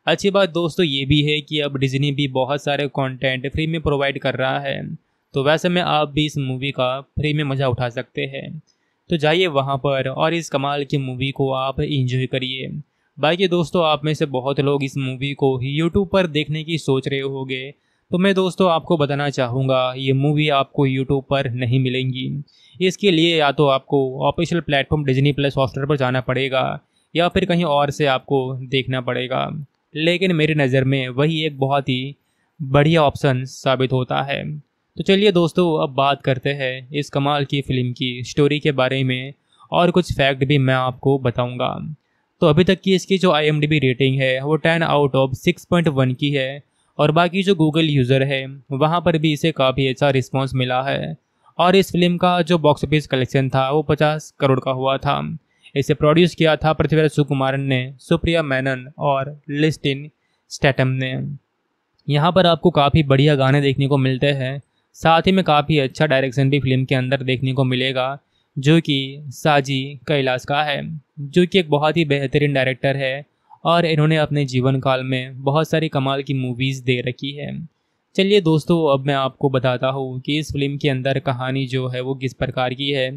अच्छी बात दोस्तों ये भी है कि अब डिज्नी भी बहुत सारे कंटेंट फ्री में प्रोवाइड कर रहा है तो वैसे में आप भी इस मूवी का फ्री में मज़ा उठा सकते हैं तो जाइए वहाँ पर और इस कमाल की मूवी को आप इंजॉय करिए बाकी दोस्तों आप में से बहुत लोग इस मूवी को ही यूट्यूब पर देखने की सोच रहे होंगे तो मैं दोस्तों आपको बताना चाहूँगा ये मूवी आपको यूट्यूब पर नहीं मिलेंगी इसके लिए या तो आपको official platform Disney plus Hotstar पर जाना पड़ेगा या फिर कहीं और से आपको देखना पड़ेगा लेकिन मेरी नज़र में वही एक बहुत ही बढ़िया ऑप्शन साबित होता है तो चलिए दोस्तों अब बात करते हैं इस कमाल की फ़िल्म की स्टोरी के बारे में और कुछ फैक्ट भी मैं आपको बताऊंगा तो अभी तक की इसकी जो आई रेटिंग है वो ten out of six point one की है और बाकी जो गूगल यूज़र है वहाँ पर भी इसे काफ़ी अच्छा रिस्पॉन्स मिला है और इस फिल्म का जो बॉक्स ऑफिस कलेक्शन था वो पचास करोड़ का हुआ था इसे प्रोड्यूस किया था पृथ्वीराज सुकुमारन ने सुप्रिया मैनन और लिस्टिन स्टैटम ने यहाँ पर आपको काफ़ी बढ़िया गाने देखने को मिलते हैं साथ ही में काफ़ी अच्छा डायरेक्शन भी फिल्म के अंदर देखने को मिलेगा जो कि साजी कैलाश का है जो कि एक बहुत ही बेहतरीन डायरेक्टर है और इन्होंने अपने जीवन काल में बहुत सारी कमाल की मूवीज़ दे रखी है चलिए दोस्तों अब मैं आपको बताता हूँ कि इस फिल्म के अंदर कहानी जो है वो किस प्रकार की है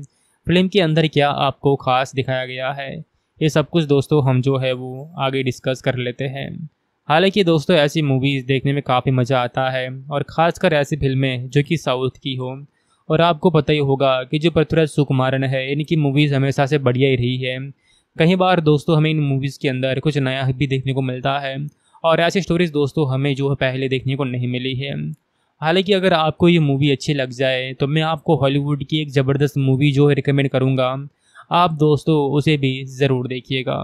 फिल्म के अंदर क्या आपको ख़ास दिखाया गया है ये सब कुछ दोस्तों हम जो है वो आगे डिस्कस कर लेते हैं हालांकि दोस्तों ऐसी मूवीज़ देखने में काफ़ी मज़ा आता है और ख़ासकर ऐसी फिल्में जो कि साउथ की हो और आपको पता ही होगा कि जो पृथ्वीराज सुकुमारन है इनकी मूवीज़ हमेशा से बढ़िया ही रही है कई बार दोस्तों हमें इन मूवीज़ के अंदर कुछ नया भी देखने को मिलता है और ऐसी स्टोरीज़ दोस्तों हमें जो पहले देखने को नहीं मिली है हालांकि अगर आपको ये मूवी अच्छी लग जाए तो मैं आपको हॉलीवुड की एक ज़बरदस्त मूवी जो है रिकमेंड करूँगा आप दोस्तों उसे भी ज़रूर देखिएगा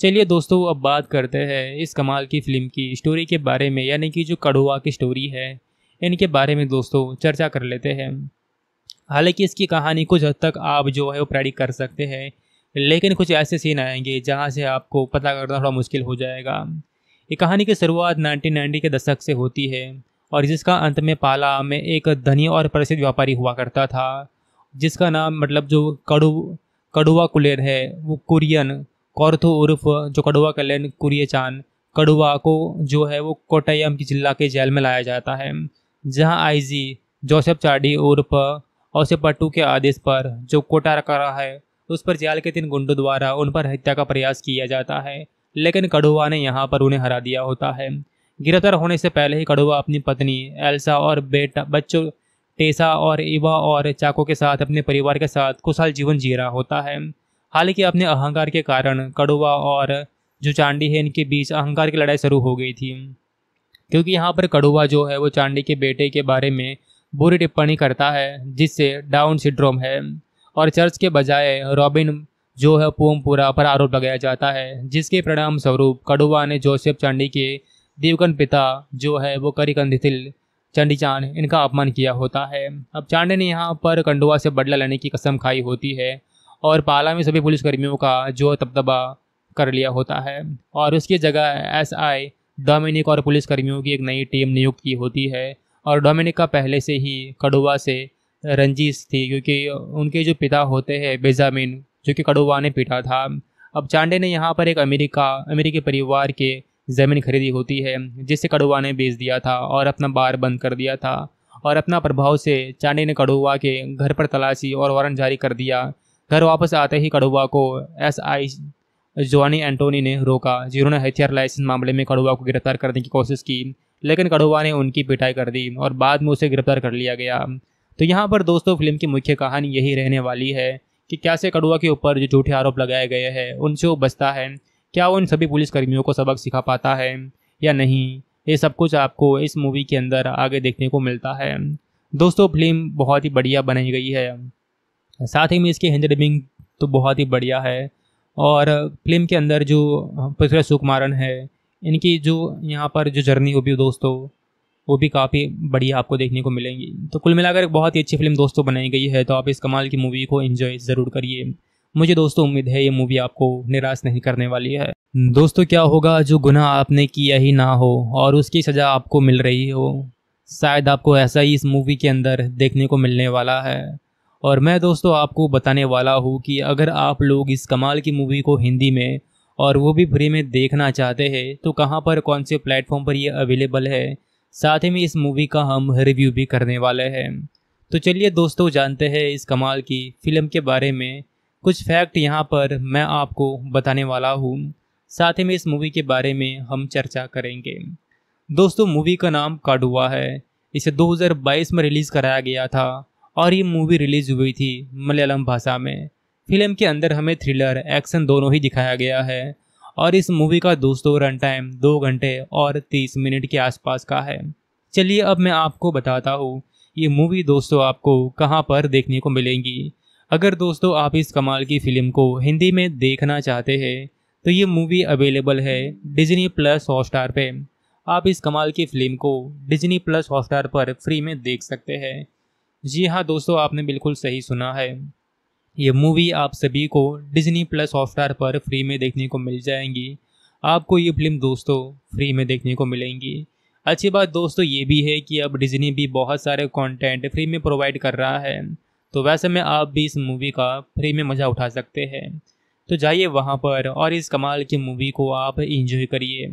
चलिए दोस्तों अब बात करते हैं इस कमाल की फ़िल्म की स्टोरी के बारे में यानी कि जो कड़ुआ की स्टोरी है इनके बारे में दोस्तों चर्चा कर लेते हैं हालांकि इसकी कहानी कुछ हद तक आप जो है वो प्रेडिक कर सकते हैं लेकिन कुछ ऐसे सीन आएंगे जहाँ से आपको पता करना थोड़ा मुश्किल हो जाएगा ये कहानी की शुरुआत 1990 के दशक से होती है और जिसका अंत में पाला में एक धनी और प्रसिद्ध व्यापारी हुआ करता था जिसका नाम मतलब जो कड़ु कड़ुआ कुलेर है वो कुरियन कौरथो उर्फ जो कड़ुआ कलेन कुरियचान कड़ुआ को जो है वो कोटयम की जिला के जेल में लाया जाता है जहां आईजी जोसेफ चाडी उर्फ औसे पट्टू के आदेश पर जो कोटा रखा रहा है उस पर जाल के तीन गुंडों द्वारा उन पर हत्या का प्रयास किया जाता है लेकिन कड़ुआ ने यहाँ पर उन्हें हरा दिया होता है गिरफ्तार होने से पहले ही कड़ुआ अपनी पत्नी एल्सा और बेटा बच्चों टेसा और इवा और चाको के साथ अपने परिवार के साथ खुशहाल जीवन जी रहा होता है हालांकि अपने अहंकार के कारण कड़ुआ और जो चांडी है इनके बीच अहंकार की लड़ाई शुरू हो गई थी क्योंकि यहाँ पर कड़ुआ जो है वो चांडी के बेटे के बारे में बुरी टिप्पणी करता है जिससे डाउन सिंड्रोम है और चर्च के बजाय रॉबिन जो है पोमपुरा पर आरोप लगाया जाता है जिसके परिणाम स्वरूप कड़ुआ ने जोसेफ चांडी के देवगन पिता जो है वो करिकंदिथिल चंडी चांद इनका अपमान किया होता है अब चांडे ने यहाँ पर कंडुआ से बदला लेने की कसम खाई होती है और पाला में सभी पुलिसकर्मियों का जो तबदबा कर लिया होता है और उसकी जगह एस आई डोमिनिक और पुलिसकर्मियों की एक नई टीम नियुक्त की होती है और डोमिनिक का पहले से ही कड़ुआ से रंजीश थी क्योंकि उनके जो पिता होते हैं बेजामिन जो कि कड़ुआ ने पीटा था अब चांडे ने यहाँ पर एक अमेरिका अमेरिकी परिवार के ज़मीन खरीदी होती है जिसे कड़ुआ ने बेच दिया था और अपना बार बंद कर दिया था और अपना प्रभाव से चांडे ने कड़ुआ के घर पर तलाशी और वारंट जारी कर दिया घर वापस आते ही कड़ुआ को एस आई जोनी एंटोनी ने रोका जिन्होंने हथियार लाइसेंस मामले में कड़ुआ को गिरफ्तार करने की कोशिश की लेकिन कड़ुआ ने उनकी पिटाई कर दी और बाद में उसे गिरफ्तार कर लिया गया तो यहाँ पर दोस्तों फिल्म की मुख्य कहानी यही रहने वाली है कि कैसे कड़ुआ के ऊपर जो झूठे आरोप लगाए गए हैं उनसे वो बचता है क्या वो इन सभी पुलिसकर्मियों को सबक सिखा पाता है या नहीं ये सब कुछ आपको इस मूवी के अंदर आगे देखने को मिलता है दोस्तों फिल्म बहुत ही बढ़िया बनाई गई है साथ ही में इसकी हिंदी डबिंग तो बहुत ही बढ़िया है और फिल्म के अंदर जो पृथ्वी सुकुमारन है इनकी जो यहाँ पर जो जर्नी होगी दोस्तों वो भी काफ़ी बढ़िया आपको देखने को मिलेंगी तो कुल मिलाकर एक बहुत ही अच्छी फिल्म दोस्तों बनाई गई है तो आप इस कमाल की मूवी को इन्जॉय ज़रूर करिए मुझे दोस्तों उम्मीद है ये मूवी आपको निराश नहीं करने वाली है दोस्तों क्या होगा जो गुनाह आपने किया ही ना हो और उसकी सज़ा आपको मिल रही हो शायद आपको ऐसा ही इस मूवी के अंदर देखने को मिलने वाला है और मैं दोस्तों आपको बताने वाला हूँ कि अगर आप लोग इस कमाल की मूवी को हिंदी में और वो भी फ्री में देखना चाहते हैं तो कहाँ पर कौन से प्लेटफॉर्म पर ये अवेलेबल है साथ ही में इस मूवी का हम रिव्यू भी करने वाले हैं तो चलिए दोस्तों जानते हैं इस कमाल की फिल्म के बारे में कुछ फैक्ट यहाँ पर मैं आपको बताने वाला हूँ साथ ही में इस मूवी के बारे में हम चर्चा करेंगे दोस्तों मूवी का नाम काडुआ है इसे 2022 में रिलीज़ कराया गया था और ये मूवी रिलीज़ हुई थी मलयालम भाषा में फिल्म के अंदर हमें थ्रिलर एक्शन दोनों ही दिखाया गया है और इस मूवी का दोस्तों रन टाइम दो घंटे और तीस मिनट के आसपास का है चलिए अब मैं आपको बताता हूँ ये मूवी दोस्तों आपको कहाँ पर देखने को मिलेंगी अगर दोस्तों आप इस कमाल की फिल्म को हिंदी में देखना चाहते हैं तो ये मूवी अवेलेबल है डिजनी प्लस हॉटस्टार पे आप इस कमाल की फिल्म को डिजनी प्लस हॉटस्टार पर फ्री में देख सकते हैं जी हाँ दोस्तों आपने बिल्कुल सही सुना है ये मूवी आप सभी को डिज्नी प्लस सॉफ्टवेयर पर फ्री में देखने को मिल जाएंगी आपको ये फिल्म दोस्तों फ्री में देखने को मिलेंगी अच्छी बात दोस्तों ये भी है कि अब डिज्नी भी बहुत सारे कंटेंट फ्री में प्रोवाइड कर रहा है तो वैसे में आप भी इस मूवी का फ्री में मज़ा उठा सकते हैं तो जाइए वहाँ पर और इस कमाल की मूवी को आप इंजॉय करिए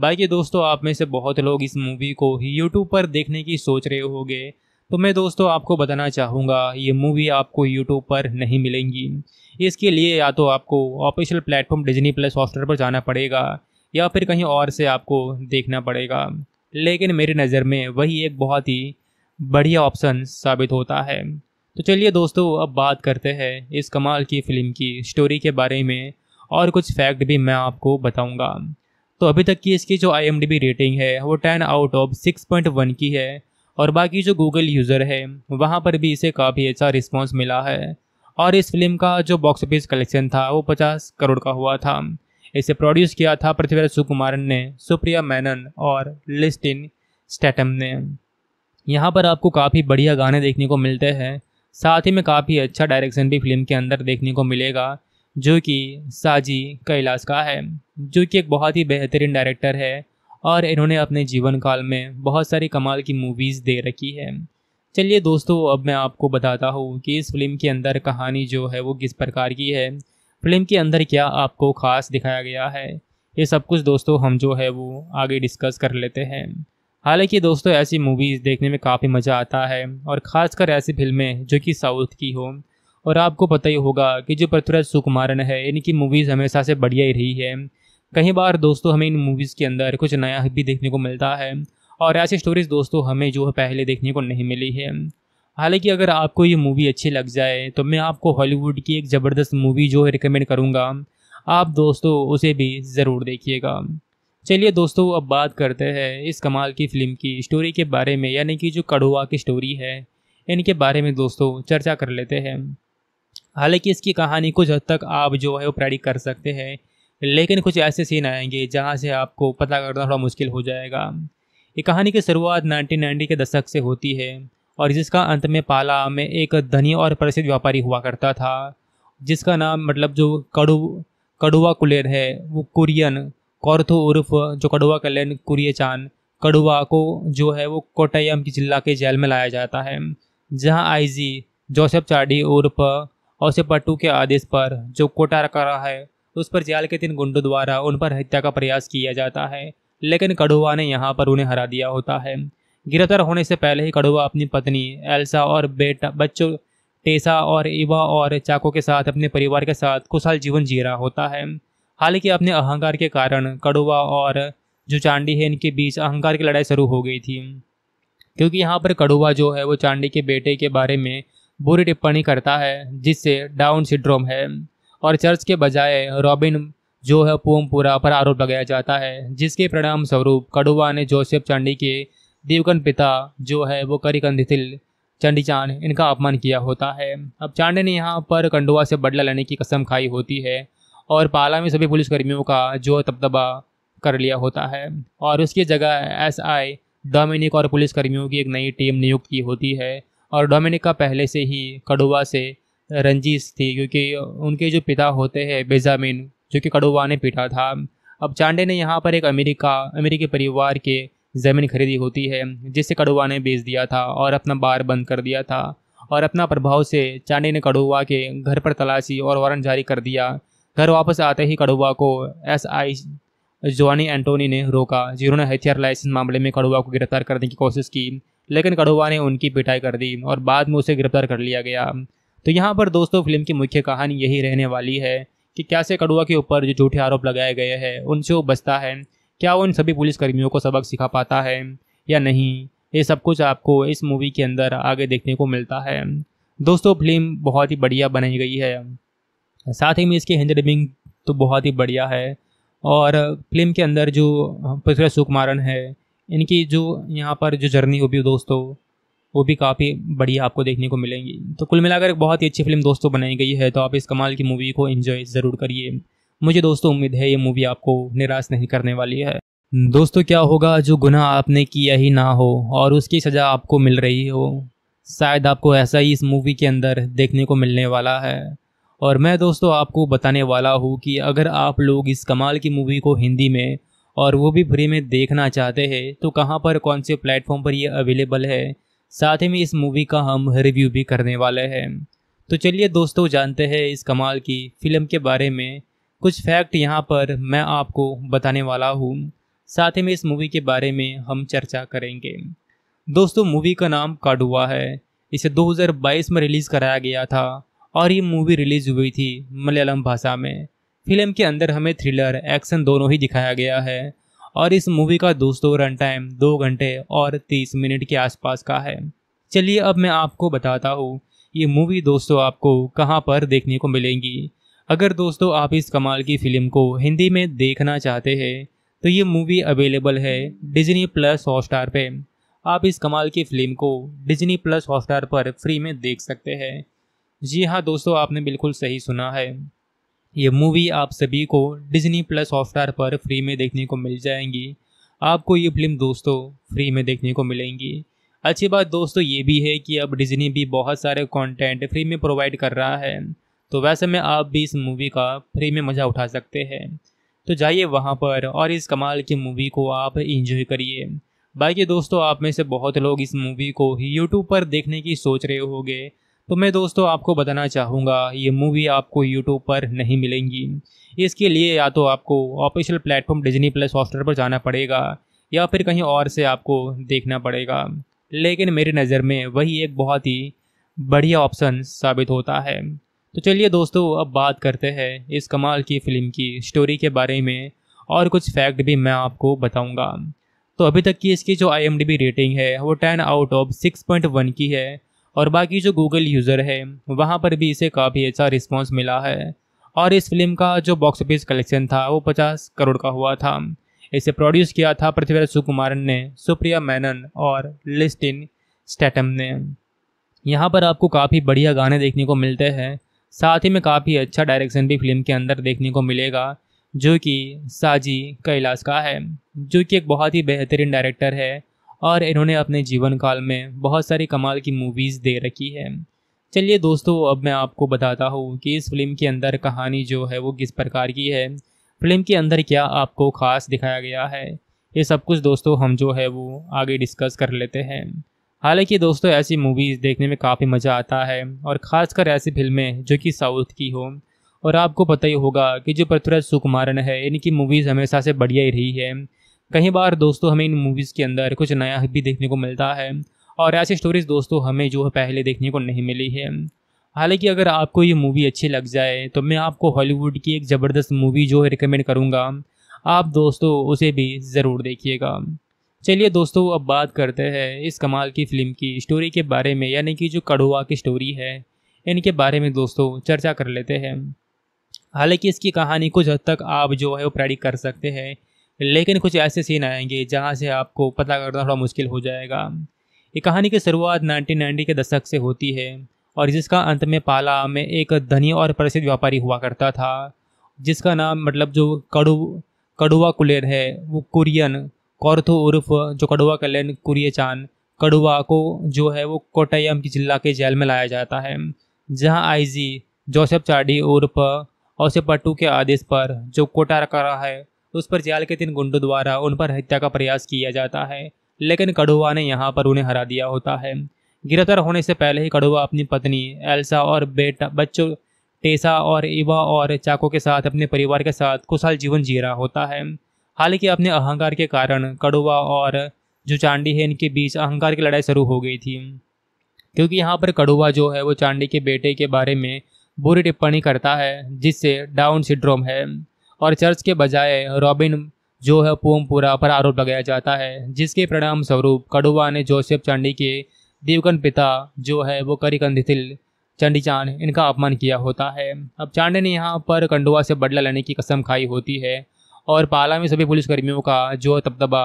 बाकी दोस्तों आप में से बहुत लोग इस मूवी को यूट्यूब पर देखने की सोच रहे होंगे तो मैं दोस्तों आपको बताना चाहूँगा ये मूवी आपको यूट्यूब पर नहीं मिलेंगी इसके लिए या तो आपको official platform Disney plus software पर जाना पड़ेगा या फिर कहीं और से आपको देखना पड़ेगा लेकिन मेरी नज़र में वही एक बहुत ही बढ़िया ऑप्शन साबित होता है तो चलिए दोस्तों अब बात करते हैं इस कमाल की फ़िल्म की स्टोरी के बारे में और कुछ फैक्ट भी मैं आपको बताऊंगा तो अभी तक की इसकी जो आई रेटिंग है वो 10 out of six point one की है और बाकी जो गूगल यूज़र है वहाँ पर भी इसे काफ़ी अच्छा रिस्पॉन्स मिला है और इस फिल्म का जो बॉक्स ऑफिस कलेक्शन था वो पचास करोड़ का हुआ था इसे प्रोड्यूस किया था पृथ्वीराज सुकुमारन ने सुप्रिया मैनन और लिस्टिन स्टैटम ने यहाँ पर आपको काफ़ी बढ़िया गाने देखने को मिलते हैं साथ ही में काफ़ी अच्छा डायरेक्शन भी फिल्म के अंदर देखने को मिलेगा जो कि साजी कैलाश का है जो कि एक बहुत ही बेहतरीन डायरेक्टर है और इन्होंने अपने जीवन काल में बहुत सारी कमाल की मूवीज़ दे रखी है चलिए दोस्तों अब मैं आपको बताता हूँ कि इस फिल्म के अंदर कहानी जो है वो किस प्रकार की है फिल्म के अंदर क्या आपको ख़ास दिखाया गया है ये सब कुछ दोस्तों हम जो है वो आगे डिस्कस कर लेते हैं हालांकि दोस्तों ऐसी मूवीज़ देखने में काफ़ी मज़ा आता है और ख़ासकर ऐसी फिल्में जो कि साउथ की हो और आपको पता ही होगा कि जो पृथ्वीराज सुकुमारन है इनकी मूवीज़ हमेशा से बढ़िया ही रही है कई बार दोस्तों हमें इन मूवीज़ के अंदर कुछ नया भी देखने को मिलता है और ऐसी स्टोरीज दोस्तों हमें जो है पहले देखने को नहीं मिली है हालांकि अगर आपको ये मूवी अच्छी लग जाए तो मैं आपको हॉलीवुड की एक ज़बरदस्त मूवी जो है रिकमेंड करूँगा आप दोस्तों उसे भी ज़रूर देखिएगा चलिए दोस्तों अब बात करते हैं इस कमाल की फ़िल्म की स्टोरी के बारे में यानी कि जो कड़ुआ की स्टोरी है इनके बारे में दोस्तों चर्चा कर लेते हैं हालांकि इसकी कहानी कुछ हद तक आप जो है वो प्रेडिक कर सकते हैं लेकिन कुछ ऐसे सीन आएंगे जहाँ से आपको पता करना थोड़ा मुश्किल हो जाएगा ये कहानी की शुरुआत नाइनटीन के दशक से होती है और जिसका अंत में पाला में एक धनी और प्रसिद्ध व्यापारी हुआ करता था जिसका नाम मतलब जो कड़ु कड़ुआ कुलेर है वो कुरियन कौरथो उर्फ जो कड़ुआ कलेन कुरिय कड़ुआ को जो है वो कोटयम की जिला के जेल में लाया जाता है जहां आईजी जोसेफ चाडी उर्फ औसे पट्टू के आदेश पर जो कोटा रखा रहा है तो उस पर जाल के तीन गुंडों द्वारा उन पर हत्या का प्रयास किया जाता है लेकिन कड़ुआ ने यहाँ पर उन्हें हरा दिया होता है गिरफ्तार होने से पहले ही कड़ुआ अपनी पत्नी एल्सा और बेटा बच्चों टेसा और इवा और चाको के साथ अपने परिवार के साथ खुशहाल जीवन जी रहा होता है हालांकि अपने अहंकार के कारण कड़ुआ और जो चांडी है इनके बीच अहंकार की लड़ाई शुरू हो गई थी क्योंकि यहाँ पर कड़ुआ जो है वो चांडी के बेटे के बारे में बुरी टिप्पणी करता है जिससे डाउन सिंड्रोम है और चर्च के बजाय रॉबिन जो है पोमपुरा पर आरोप लगाया जाता है जिसके परिणाम स्वरूप कड़ुआ ने जोसेफ चांडी के देवगन पिता जो है वो करिकंदिथिल चंडी चांद इनका अपमान किया होता है अब चांडे ने यहाँ पर कंडुआ से बदला लेने की कसम खाई होती है और पाला में सभी पुलिसकर्मियों का जो तबदबा कर लिया होता है और उसकी जगह एस आई डोमिनिक और पुलिसकर्मियों की एक नई टीम नियुक्त की होती है और डोमिनिक का पहले से ही कड़ुआ से रंजीश थी क्योंकि उनके जो पिता होते हैं बेजामिन जो कि कड़ुआ ने पीटा था अब चांडे ने यहाँ पर एक अमेरिका अमेरिकी परिवार के ज़मीन खरीदी होती है जिसे कड़ुआ ने बेच दिया था और अपना बार बंद कर दिया था और अपना प्रभाव से चांडे ने कड़ुआ के घर पर तलाशी और वारंट जारी कर दिया घर वापस आते ही कड़ुआ को एस आई जोनी एंटोनी ने रोका जिन्होंने हथियार लाइसेंस मामले में कड़ुआ को गिरफ्तार करने की कोशिश की लेकिन कड़ुआ ने उनकी पिटाई कर दी और बाद में उसे गिरफ्तार कर लिया गया तो यहाँ पर दोस्तों फिल्म की मुख्य कहानी यही रहने वाली है कि कैसे कड़ुआ के ऊपर जो झूठे आरोप लगाए गए हैं उनसे वो बचता है क्या वो इन सभी पुलिसकर्मियों को सबक सिखा पाता है या नहीं ये सब कुछ आपको इस मूवी के अंदर आगे देखने को मिलता है दोस्तों फिल्म बहुत ही बढ़िया बनाई गई है साथ ही में इसकी हिंदी डबिंग तो बहुत ही बढ़िया है और फिल्म के अंदर जो पृथ्वी सुकुमारन है इनकी जो यहाँ पर जो जर्नी होगी दोस्तों वो भी काफ़ी बढ़िया आपको देखने को मिलेंगी तो कुल मिलाकर एक बहुत ही अच्छी फिल्म दोस्तों बनाई गई है तो आप इस कमाल की मूवी को इन्जॉय ज़रूर करिए मुझे दोस्तों उम्मीद है ये मूवी आपको निराश नहीं करने वाली है दोस्तों क्या होगा जो गुनाह आपने किया ही ना हो और उसकी सज़ा आपको मिल रही हो शायद आपको ऐसा ही इस मूवी के अंदर देखने को मिलने वाला है और मैं दोस्तों आपको बताने वाला हूँ कि अगर आप लोग इस कमाल की मूवी को हिंदी में और वो भी फ्री में देखना चाहते हैं तो कहाँ पर कौन से प्लेटफॉर्म पर ये अवेलेबल है साथ ही में इस मूवी का हम रिव्यू भी करने वाले हैं तो चलिए दोस्तों जानते हैं इस कमाल की फिल्म के बारे में कुछ फैक्ट यहाँ पर मैं आपको बताने वाला हूँ साथ ही में इस मूवी के बारे में हम चर्चा करेंगे दोस्तों मूवी का नाम काडुआ है इसे 2022 में रिलीज़ कराया गया था और ये मूवी रिलीज़ हुई थी मलयालम भाषा में फिल्म के अंदर हमें थ्रिलर एक्शन दोनों ही दिखाया गया है और इस मूवी का दोस्तों रन टाइम दो घंटे और तीस मिनट के आसपास का है चलिए अब मैं आपको बताता हूँ ये मूवी दोस्तों आपको कहाँ पर देखने को मिलेंगी अगर दोस्तों आप इस कमाल की फिल्म को हिंदी में देखना चाहते हैं तो ये मूवी अवेलेबल है डिजनी प्लस हॉटस्टार पे आप इस कमाल की फिल्म को डिजनी प्लस हॉटस्टार पर फ्री में देख सकते हैं जी हाँ दोस्तों आपने बिल्कुल सही सुना है ये मूवी आप सभी को डिज्नी प्लस हॉटस्टार पर फ्री में देखने को मिल जाएंगी आपको ये फिल्म दोस्तों फ्री में देखने को मिलेंगी अच्छी बात दोस्तों ये भी है कि अब डिज्नी भी बहुत सारे कंटेंट फ्री में प्रोवाइड कर रहा है तो वैसे में आप भी इस मूवी का फ्री में मज़ा उठा सकते हैं तो जाइए वहाँ पर और इस कमाल की मूवी को आप इंजॉय करिए बाकी दोस्तों आप में से बहुत लोग इस मूवी को ही यूट्यूब पर देखने की सोच रहे होंगे तो मैं दोस्तों आपको बताना चाहूँगा ये मूवी आपको यूट्यूब पर नहीं मिलेंगी इसके लिए या तो आपको official platform Disney plus Hotstar पर जाना पड़ेगा या फिर कहीं और से आपको देखना पड़ेगा लेकिन मेरी नज़र में वही एक बहुत ही बढ़िया ऑप्शन साबित होता है तो चलिए दोस्तों अब बात करते हैं इस कमाल की फ़िल्म की स्टोरी के बारे में और कुछ फैक्ट भी मैं आपको बताऊंगा तो अभी तक की इसकी जो आई रेटिंग है वो ten out of six point one की है और बाकी जो गूगल यूज़र है वहाँ पर भी इसे काफ़ी अच्छा रिस्पॉन्स मिला है और इस फिल्म का जो बॉक्स ऑफिस कलेक्शन था वो पचास करोड़ का हुआ था इसे प्रोड्यूस किया था पृथ्वीराज सुकुमारन ने सुप्रिया मैनन और लिस्टिन स्टैटम ने यहाँ पर आपको काफ़ी बढ़िया गाने देखने को मिलते हैं साथ ही में काफ़ी अच्छा डायरेक्शन भी फिल्म के अंदर देखने को मिलेगा जो कि साजी कैलाश का है जो कि एक बहुत ही बेहतरीन डायरेक्टर है और इन्होंने अपने जीवन काल में बहुत सारी कमाल की मूवीज़ दे रखी है चलिए दोस्तों अब मैं आपको बताता हूँ कि इस फिल्म के अंदर कहानी जो है वो किस प्रकार की है फिल्म के अंदर क्या आपको ख़ास दिखाया गया है ये सब कुछ दोस्तों हम जो है वो आगे डिस्कस कर लेते हैं हालांकि दोस्तों ऐसी मूवीज़ देखने में काफ़ी मज़ा आता है और ख़ासकर ऐसी फिल्में जो कि साउथ की हो और आपको पता ही होगा कि जो पृथ्वीराज सुकुमारन है इनकी मूवीज़ हमेशा से बढ़िया ही रही है कई बार दोस्तों हमें इन मूवीज़ के अंदर कुछ नया भी देखने को मिलता है और ऐसी स्टोरीज दोस्तों हमें जो पहले देखने को नहीं मिली है हालांकि अगर आपको ये मूवी अच्छी लग जाए तो मैं आपको हॉलीवुड की एक ज़बरदस्त मूवी जो रिकमेंड करूँगा आप दोस्तों उसे भी ज़रूर देखिएगा चलिए दोस्तों अब बात करते हैं इस कमाल की फ़िल्म की स्टोरी के बारे में यानी कि जो कड़ुआ की स्टोरी है इनके बारे में दोस्तों चर्चा कर लेते हैं हालांकि इसकी कहानी कुछ हद तक आप जो है वो प्रेडिक कर सकते हैं लेकिन कुछ ऐसे सीन आएंगे जहाँ से आपको पता करना थोड़ा मुश्किल हो जाएगा ये कहानी की शुरुआत नाइनटीन के दशक से होती है और जिसका अंत में पाला में एक धनी और प्रसिद्ध व्यापारी हुआ करता था जिसका नाम मतलब जो कड़ु कड़ुआ कुलेर है वो कुरियन कौरथो उर्फ जो कड़ुआ कलेन कुरिय कड़ुआ को जो है वो कोटयम की जिला के जेल में लाया जाता है जहां आईजी जोसेफ चाडी उर्फ और से पट्टू के आदेश पर जो कोटा रखा रहा है उस पर जाल के तीन गुंडों द्वारा उन पर हत्या का प्रयास किया जाता है लेकिन कड़ुआ ने यहाँ पर उन्हें हरा दिया होता है गिरफ्तार होने से पहले ही कड़ुआ अपनी पत्नी एल्सा और बेटा बच्चों टेसा और इवा और चाको के साथ अपने परिवार के साथ खुशहाल जीवन जी रहा होता है हालांकि अपने अहंकार के कारण कड़ुआ और जो चांडी है इनके बीच अहंकार की लड़ाई शुरू हो गई थी क्योंकि यहाँ पर कड़ुआ जो है वो चांडी के बेटे के बारे में बुरी टिप्पणी करता है जिससे डाउन सिंड्रोम है और चर्च के बजाय रॉबिन जो है पोमपुरा पर आरोप लगाया जाता है जिसके परिणाम स्वरूप कड़ुआ ने जोसेफ चांडी के देवकन पिता जो है वो करिकंदिथिल चंडी चांद इनका अपमान किया होता है अब चांडे ने यहाँ पर कंडुआ से बदला लेने की कसम खाई होती है और पाला में सभी पुलिसकर्मियों का जो तबदबा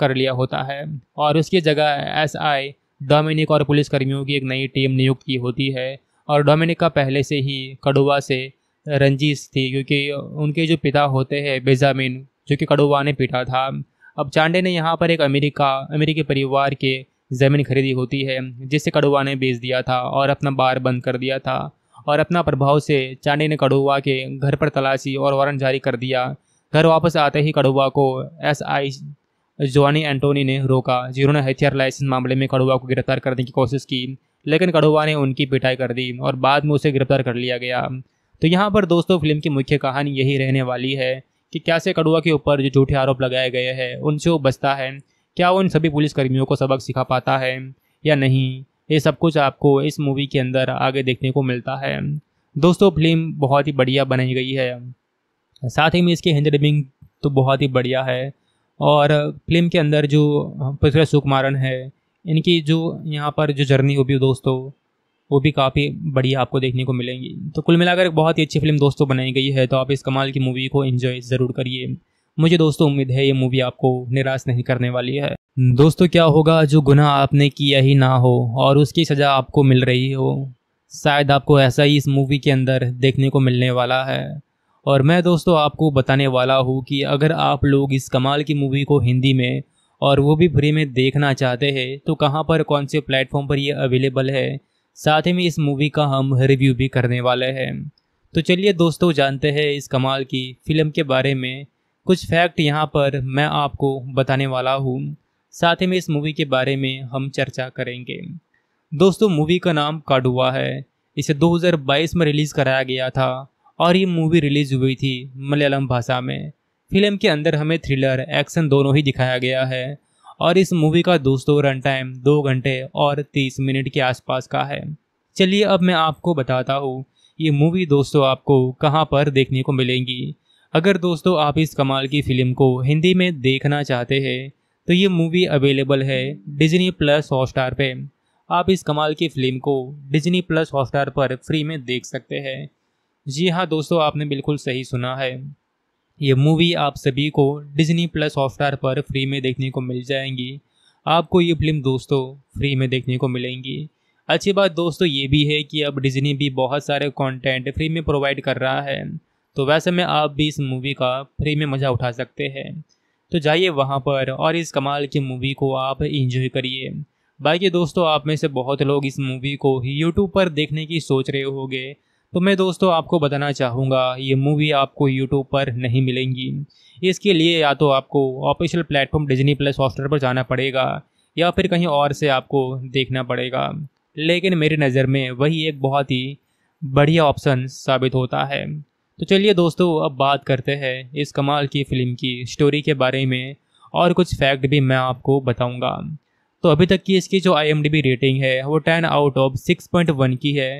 कर लिया होता है और उसकी जगह एस आई डोमिनिक और पुलिसकर्मियों की एक नई टीम नियुक्त की होती है और डोमिनिक का पहले से ही कड़ुआ से रंजीश थी क्योंकि उनके जो पिता होते हैं बेजामिन जो कि कड़ुआ ने पीटा था अब चांडे ने यहाँ पर एक अमेरिका अमेरिकी परिवार के ज़मीन खरीदी होती है जिसे कड़ुआ ने बेच दिया था और अपना बार बंद कर दिया था और अपना प्रभाव से चांडे ने कड़ुआ के घर पर तलाशी और वारंट जारी कर दिया घर वापस आते ही कड़ुआ को एस आई जोनी एंटोनी ने रोका जिन्होंने हथियार लाइसेंस मामले में कड़ुआ को गिरफ्तार करने की कोशिश की लेकिन कड़ुआ ने उनकी पिटाई कर दी और बाद में उसे गिरफ्तार कर लिया गया तो यहाँ पर दोस्तों फिल्म की मुख्य कहानी यही रहने वाली है कि कैसे कड़ुआ के ऊपर जो झूठे आरोप लगाए गए हैं उनसे वो बचता है क्या वो इन सभी पुलिसकर्मियों को सबक सिखा पाता है या नहीं ये सब कुछ आपको इस मूवी के अंदर आगे देखने को मिलता है दोस्तों फिल्म बहुत ही बढ़िया बनाई गई है साथ ही में इसकी हिंदी डबिंग तो बहुत ही बढ़िया है और फिल्म के अंदर जो पृथ्वी सुकुमारन है इनकी जो यहाँ पर जो जर्नी होगी दोस्तों वो भी काफ़ी बढ़िया आपको देखने को मिलेंगी तो कुल मिलाकर एक बहुत ही अच्छी फिल्म दोस्तों बनाई गई है तो आप इस कमाल की मूवी को इन्जॉय ज़रूर करिए मुझे दोस्तों उम्मीद है ये मूवी आपको निराश नहीं करने वाली है दोस्तों क्या होगा जो गुनाह आपने किया ही ना हो और उसकी सज़ा आपको मिल रही हो शायद आपको ऐसा ही इस मूवी के अंदर देखने को मिलने वाला है और मैं दोस्तों आपको बताने वाला हूँ कि अगर आप लोग इस कमाल की मूवी को हिंदी में और वो भी फ्री में देखना चाहते हैं तो कहाँ पर कौन से प्लेटफॉर्म पर ये अवेलेबल है साथ ही में इस मूवी का हम रिव्यू भी करने वाले हैं तो चलिए दोस्तों जानते हैं इस कमाल की फिल्म के बारे में कुछ फैक्ट यहाँ पर मैं आपको बताने वाला हूँ साथ ही में इस मूवी के बारे में हम चर्चा करेंगे दोस्तों मूवी का नाम काडुआ है इसे 2022 में रिलीज़ कराया गया था और ये मूवी रिलीज़ हुई थी मलयालम भाषा में फिल्म के अंदर हमें थ्रिलर एक्शन दोनों ही दिखाया गया है और इस मूवी का दोस्तों रन टाइम दो घंटे और तीस मिनट के आसपास का है चलिए अब मैं आपको बताता हूँ ये मूवी दोस्तों आपको कहाँ पर देखने को मिलेंगी अगर दोस्तों आप इस कमाल की फ़िल्म को हिंदी में देखना चाहते हैं तो ये मूवी अवेलेबल है डिजनी प्लस हॉटस्टार पे आप इस कमाल की फ़िल्म को डिजनी प्लस हॉटस्टार पर फ्री में देख सकते हैं जी हाँ दोस्तों आपने बिल्कुल सही सुना है ये मूवी आप सभी को डिज्नी प्लस हॉटस्टार पर फ्री में देखने को मिल जाएंगी आपको ये फिल्म दोस्तों फ्री में देखने को मिलेंगी अच्छी बात दोस्तों ये भी है कि अब डिज्नी भी बहुत सारे कंटेंट फ्री में प्रोवाइड कर रहा है तो वैसे में आप भी इस मूवी का फ्री में मज़ा उठा सकते हैं तो जाइए वहाँ पर और इस कमाल की मूवी को आप इंजॉय करिए बाकी दोस्तों आप में से बहुत लोग इस मूवी को ही यूट्यूब पर देखने की सोच रहे होंगे तो मैं दोस्तों आपको बताना चाहूँगा ये मूवी आपको यूट्यूब पर नहीं मिलेंगी इसके लिए या तो आपको official platform Disney plus Hotstar पर जाना पड़ेगा या फिर कहीं और से आपको देखना पड़ेगा लेकिन मेरी नज़र में वही एक बहुत ही बढ़िया ऑप्शन साबित होता है तो चलिए दोस्तों अब बात करते हैं इस कमाल की फ़िल्म की स्टोरी के बारे में और कुछ फैक्ट भी मैं आपको बताऊंगा तो अभी तक की इसकी जो आई रेटिंग है वो ten out of six point one की है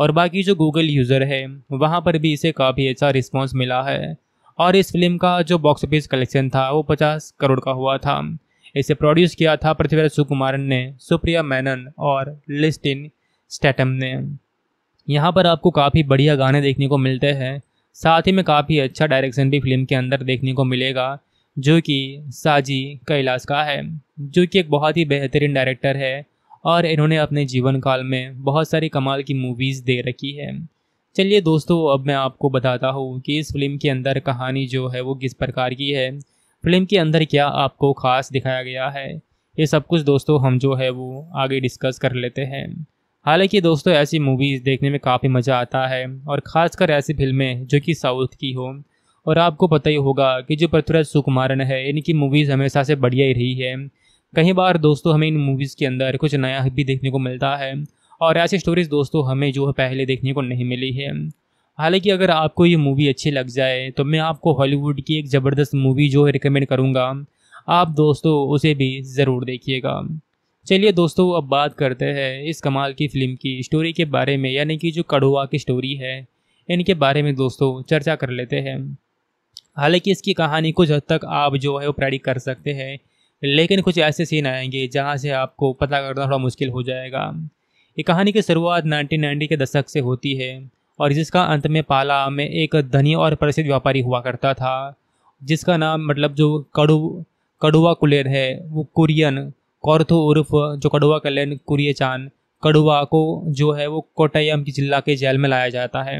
और बाकी जो गूगल यूज़र है वहाँ पर भी इसे काफ़ी अच्छा रिस्पॉन्स मिला है और इस फिल्म का जो बॉक्स ऑफिस कलेक्शन था वो पचास करोड़ का हुआ था इसे प्रोड्यूस किया था पृथ्वीराज सुकुमारन ने सुप्रिया मैनन और लिस्टिन स्टैटम ने यहाँ पर आपको काफ़ी बढ़िया गाने देखने को मिलते हैं साथ ही में काफ़ी अच्छा डायरेक्शन भी फिल्म के अंदर देखने को मिलेगा जो कि साजी कैलाश का है जो कि एक बहुत ही बेहतरीन डायरेक्टर है और इन्होंने अपने जीवन काल में बहुत सारी कमाल की मूवीज़ दे रखी है चलिए दोस्तों अब मैं आपको बताता हूँ कि इस फिल्म के अंदर कहानी जो है वो किस प्रकार की है फिल्म के अंदर क्या आपको ख़ास दिखाया गया है ये सब कुछ दोस्तों हम जो है वो आगे डिस्कस कर लेते हैं हालांकि दोस्तों ऐसी मूवीज़ देखने में काफ़ी मज़ा आता है और ख़ासकर ऐसी फिल्में जो कि साउथ की हो और आपको पता ही होगा कि जो पृथ्वीराज सुकुमारन है इनकी मूवीज़ हमेशा से बढ़िया ही रही है कई बार दोस्तों हमें इन मूवीज़ के अंदर कुछ नया भी देखने को मिलता है और ऐसी स्टोरीज दोस्तों हमें जो पहले देखने को नहीं मिली है हालांकि अगर आपको ये मूवी अच्छी लग जाए तो मैं आपको हॉलीवुड की एक ज़बरदस्त मूवी जो है रिकमेंड करूँगा आप दोस्तों उसे भी ज़रूर देखिएगा चलिए दोस्तों अब बात करते हैं इस कमाल की फ़िल्म की स्टोरी के बारे में यानी कि जो कड़ुआ की स्टोरी है इनके बारे में दोस्तों चर्चा कर लेते हैं हालांकि इसकी कहानी कुछ हद तक आप जो है वो प्रेडिक कर सकते हैं लेकिन कुछ ऐसे सीन आएंगे जहाँ से आपको पता करना थोड़ा मुश्किल हो जाएगा ये कहानी की शुरुआत 1990 के दशक से होती है और जिसका अंत में पाला में एक धनी और प्रसिद्ध व्यापारी हुआ करता था जिसका नाम मतलब जो कड़ु कड़ुआ कुलेर है वो कुरियन कौरथो उर्फ जो कड़ुआ कलेन कुरियचान कड़ुआ को जो है वो कोटयम की जिला के जेल में लाया जाता है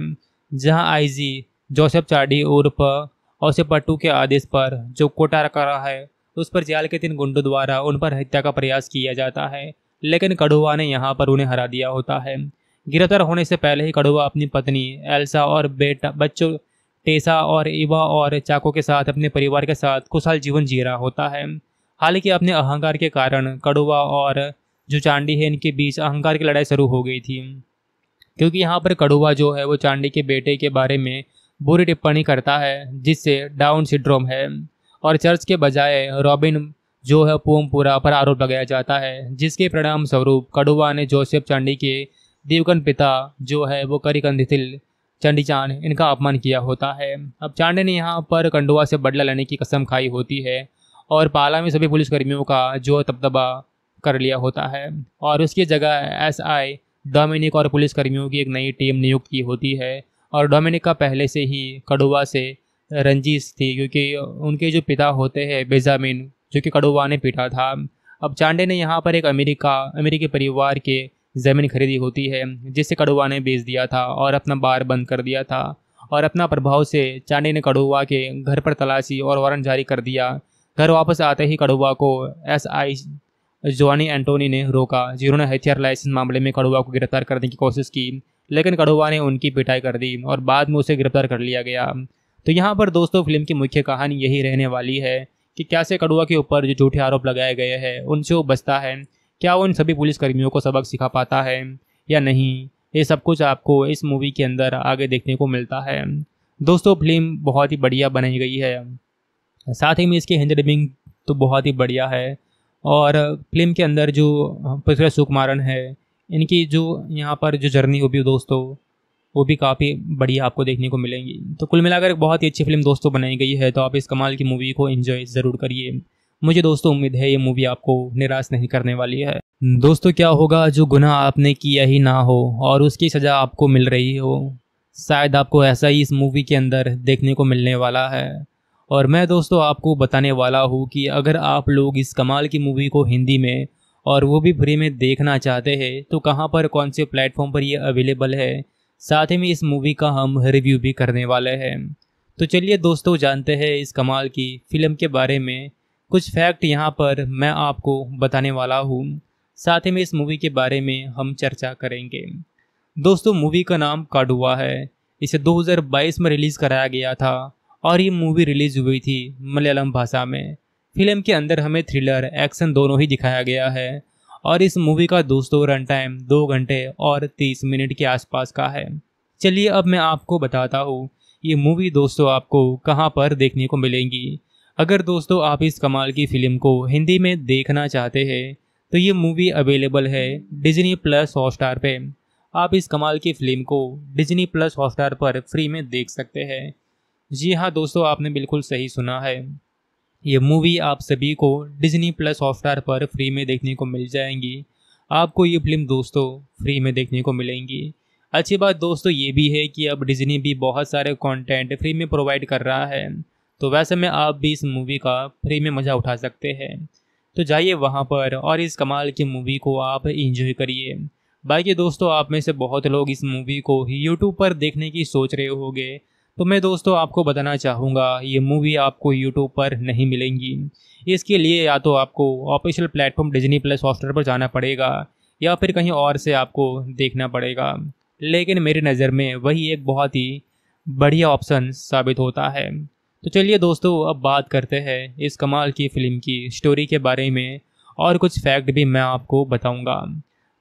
जहां आईजी जोसेफ चाडी उर्फ पट्टू के आदेश पर जो कोटा रखा रहा है उस पर जाल के तीन गुंडों द्वारा उन पर हत्या का प्रयास किया जाता है लेकिन कड़ुआ ने यहाँ पर उन्हें हरा दिया होता है गिरफ्तार होने से पहले ही कड़ुआ अपनी पत्नी एल्सा और बेटा बच्चों टेसा और इवा और चाको के साथ अपने परिवार के साथ खुशहाल जीवन जी रहा होता है हालांकि अपने अहंकार के कारण कड़ुआ और जो चांडी है इनके बीच अहंकार की लड़ाई शुरू हो गई थी क्योंकि यहाँ पर कड़ुआ जो है वो चांडी के बेटे के बारे में बुरी टिप्पणी करता है जिससे डाउन सिड्रोम है और चर्च के बजाय रॉबिन जो है पोमपुरा पर आरोप लगाया जाता है जिसके परिणाम स्वरूप कड़ुआ ने जोसेफ चांडी के देवगन पिता जो है वो करिकंदिथिल चांद इनका अपमान किया होता है अब चांडे ने यहाँ पर कंडुआ से बदला लेने की कसम खाई होती है और पाला में सभी पुलिसकर्मियों का जो दबदबा कर लिया होता है और उसकी जगह एस आई डोमिनिक और पुलिसकर्मियों की एक नई टीम नियुक्त की होती है और डोमिनिक का पहले से ही कड़ुआ से रंजिश थी क्योंकि उनके जो पिता होते हैं बेजामिन जो कि कड़ुआ ने पीटा था अब चांडे ने यहाँ पर एक अमेरिका अमेरिकी परिवार के ज़मीन खरीदी होती है जिसे कड़ुआ ने बेच दिया था और अपना बार बंद कर दिया था और अपना प्रभाव से चांडे ने कड़ुआ के घर पर तलाशी और वारंट जारी कर दिया घर वापस आते ही कड़ुआ को एस आई जोनी एंटोनी ने रोका जिन्होंने हथियार लाइसेंस मामले में कड़ुआ को गिरफ्तार करने की कोशिश की लेकिन कड़ुआ ने उनकी पिटाई कर दी और बाद में उसे गिरफ्तार कर लिया गया तो यहाँ पर दोस्तों फिल्म की मुख्य कहानी यही रहने वाली है कि कैसे कड़ुआ के ऊपर जो झूठे आरोप लगाए गए हैं उनसे वो बचता है क्या वो इन सभी पुलिसकर्मियों को सबक सिखा पाता है या नहीं ये सब कुछ आपको इस मूवी के अंदर आगे देखने को मिलता है दोस्तों फिल्म बहुत ही बढ़िया बनाई गई है साथ ही में इसकी हिंदी डबिंग तो बहुत ही बढ़िया है और फिल्म के अंदर जो पृथ्वी सुकुमारन है इनकी जो यहाँ पर जो जर्नी होगी दोस्तों वो भी काफ़ी बढ़िया आपको देखने को मिलेंगी तो कुल मिलाकर एक बहुत ही अच्छी फिल्म दोस्तों बनाई गई है तो आप इस कमाल की मूवी को इन्जॉय ज़रूर करिए मुझे दोस्तों उम्मीद है ये मूवी आपको निराश नहीं करने वाली है दोस्तों क्या होगा जो गुनाह आपने किया ही ना हो और उसकी सज़ा आपको मिल रही हो शायद आपको ऐसा ही इस मूवी के अंदर देखने को मिलने वाला है और मैं दोस्तों आपको बताने वाला हूँ कि अगर आप लोग इस कमाल की मूवी को हिंदी में और वो भी फ्री में देखना चाहते हैं तो कहाँ पर कौन से प्लेटफॉर्म पर ये अवेलेबल है साथ ही में इस मूवी का हम रिव्यू भी करने वाले हैं तो चलिए दोस्तों जानते हैं इस कमाल की फिल्म के बारे में कुछ फैक्ट यहाँ पर मैं आपको बताने वाला हूँ साथ ही में इस मूवी के बारे में हम चर्चा करेंगे दोस्तों मूवी का नाम काडुआ है इसे 2022 में रिलीज़ कराया गया था और ये मूवी रिलीज़ हुई थी मलयालम भाषा में फिल्म के अंदर हमें थ्रिलर एक्शन दोनों ही दिखाया गया है और इस मूवी का दोस्तों रन टाइम दो घंटे और तीस मिनट के आसपास का है चलिए अब मैं आपको बताता हूँ ये मूवी दोस्तों आपको कहाँ पर देखने को मिलेंगी अगर दोस्तों आप इस कमाल की फिल्म को हिंदी में देखना चाहते हैं तो ये मूवी अवेलेबल है डिजनी प्लस हॉटस्टार पे आप इस कमाल की फिल्म को डिजनी प्लस हॉटस्टार पर फ्री में देख सकते हैं जी हाँ दोस्तों आपने बिल्कुल सही सुना है ये मूवी आप सभी को डिज्नी प्लस सॉफ्टवेयर पर फ्री में देखने को मिल जाएंगी आपको ये फिल्म दोस्तों फ्री में देखने को मिलेंगी अच्छी बात दोस्तों ये भी है कि अब डिज्नी भी बहुत सारे कंटेंट फ्री में प्रोवाइड कर रहा है तो वैसे में आप भी इस मूवी का फ्री में मज़ा उठा सकते हैं तो जाइए वहाँ पर और इस कमाल की मूवी को आप इंजॉय करिए बाकी दोस्तों आप में से बहुत लोग इस मूवी को यूट्यूब पर देखने की सोच रहे होंगे तो मैं दोस्तों आपको बताना चाहूँगा ये मूवी आपको यूट्यूब पर नहीं मिलेंगी इसके लिए या तो आपको official platform Disney plus software पर जाना पड़ेगा या फिर कहीं और से आपको देखना पड़ेगा लेकिन मेरी नज़र में वही एक बहुत ही बढ़िया ऑप्शन साबित होता है तो चलिए दोस्तों अब बात करते हैं इस कमाल की फ़िल्म की स्टोरी के बारे में और कुछ फैक्ट भी मैं आपको बताऊंगा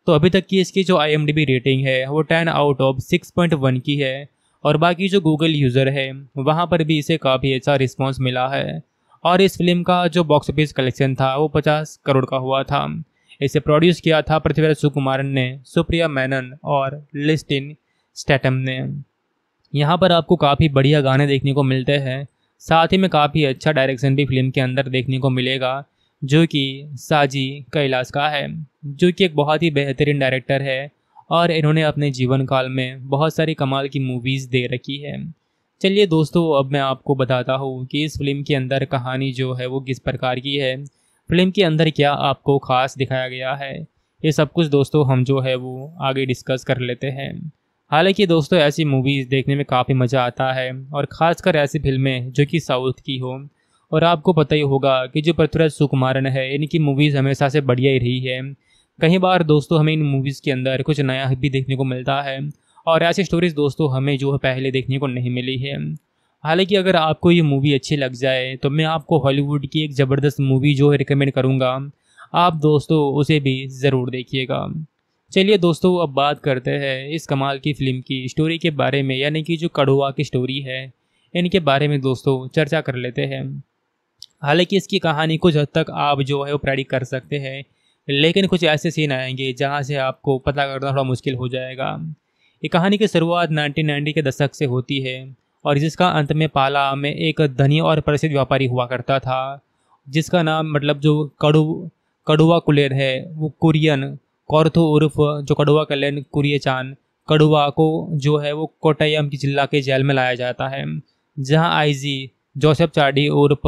तो अभी तक की इसकी जो आई रेटिंग है वो ten out of six point one की है और बाकी जो गूगल यूज़र है वहाँ पर भी इसे काफ़ी अच्छा रिस्पॉन्स मिला है और इस फिल्म का जो बॉक्स ऑफिस कलेक्शन था वो पचास करोड़ का हुआ था इसे प्रोड्यूस किया था पृथ्वीराज सुकुमारन ने सुप्रिया मैनन और लिस्टिन स्टैटम ने यहाँ पर आपको काफ़ी बढ़िया गाने देखने को मिलते हैं साथ ही में काफ़ी अच्छा डायरेक्शन भी फिल्म के अंदर देखने को मिलेगा जो कि साजी कैलाश का है जो कि एक बहुत ही बेहतरीन डायरेक्टर है और इन्होंने अपने जीवन काल में बहुत सारी कमाल की मूवीज़ दे रखी है चलिए दोस्तों अब मैं आपको बताता हूँ कि इस फिल्म के अंदर कहानी जो है वो किस प्रकार की है फिल्म के अंदर क्या आपको खास दिखाया गया है ये सब कुछ दोस्तों हम जो है वो आगे डिस्कस कर लेते हैं हालांकि दोस्तों ऐसी मूवीज़ देखने में काफ़ी मज़ा आता है और ख़ासकर ऐसी फिल्में जो कि साउथ की हो और आपको पता ही होगा कि जो पृथ्वीराज सुकुमारन है इनकी मूवीज़ हमेशा से बढ़िया ही रही है कई बार दोस्तों हमें इन मूवीज़ के अंदर कुछ नया भी देखने को मिलता है और ऐसी स्टोरीज दोस्तों हमें जो पहले देखने को नहीं मिली है हालांकि अगर आपको ये मूवी अच्छी लग जाए तो मैं आपको हॉलीवुड की एक ज़बरदस्त मूवी जो है रिकमेंड करूँगा आप दोस्तों उसे भी ज़रूर देखिएगा चलिए दोस्तों अब बात करते हैं इस कमाल की फ़िल्म की स्टोरी के बारे में यानी कि जो कड़ुआ की स्टोरी है इनके बारे में दोस्तों चर्चा कर लेते हैं हालांकि इसकी कहानी कुछ हद तक आप जो है वो प्रेडिक कर सकते हैं लेकिन कुछ ऐसे सीन आएंगे जहाँ से आपको पता करना थोड़ा मुश्किल हो जाएगा ये कहानी की शुरुआत नाइनटीन के दशक से होती है और जिसका अंत में पाला में एक धनी और प्रसिद्ध व्यापारी हुआ करता था जिसका नाम मतलब जो कड़ु कड़ुआ कुलेर है वो कुरियन कौरथो उर्फ जो कड़ुआ कलेन कुरियचान कड़ुआ को जो है वो कोटयम की जिला के जेल में लाया जाता है जहां आईजी जोसेफ चाडी उर्फ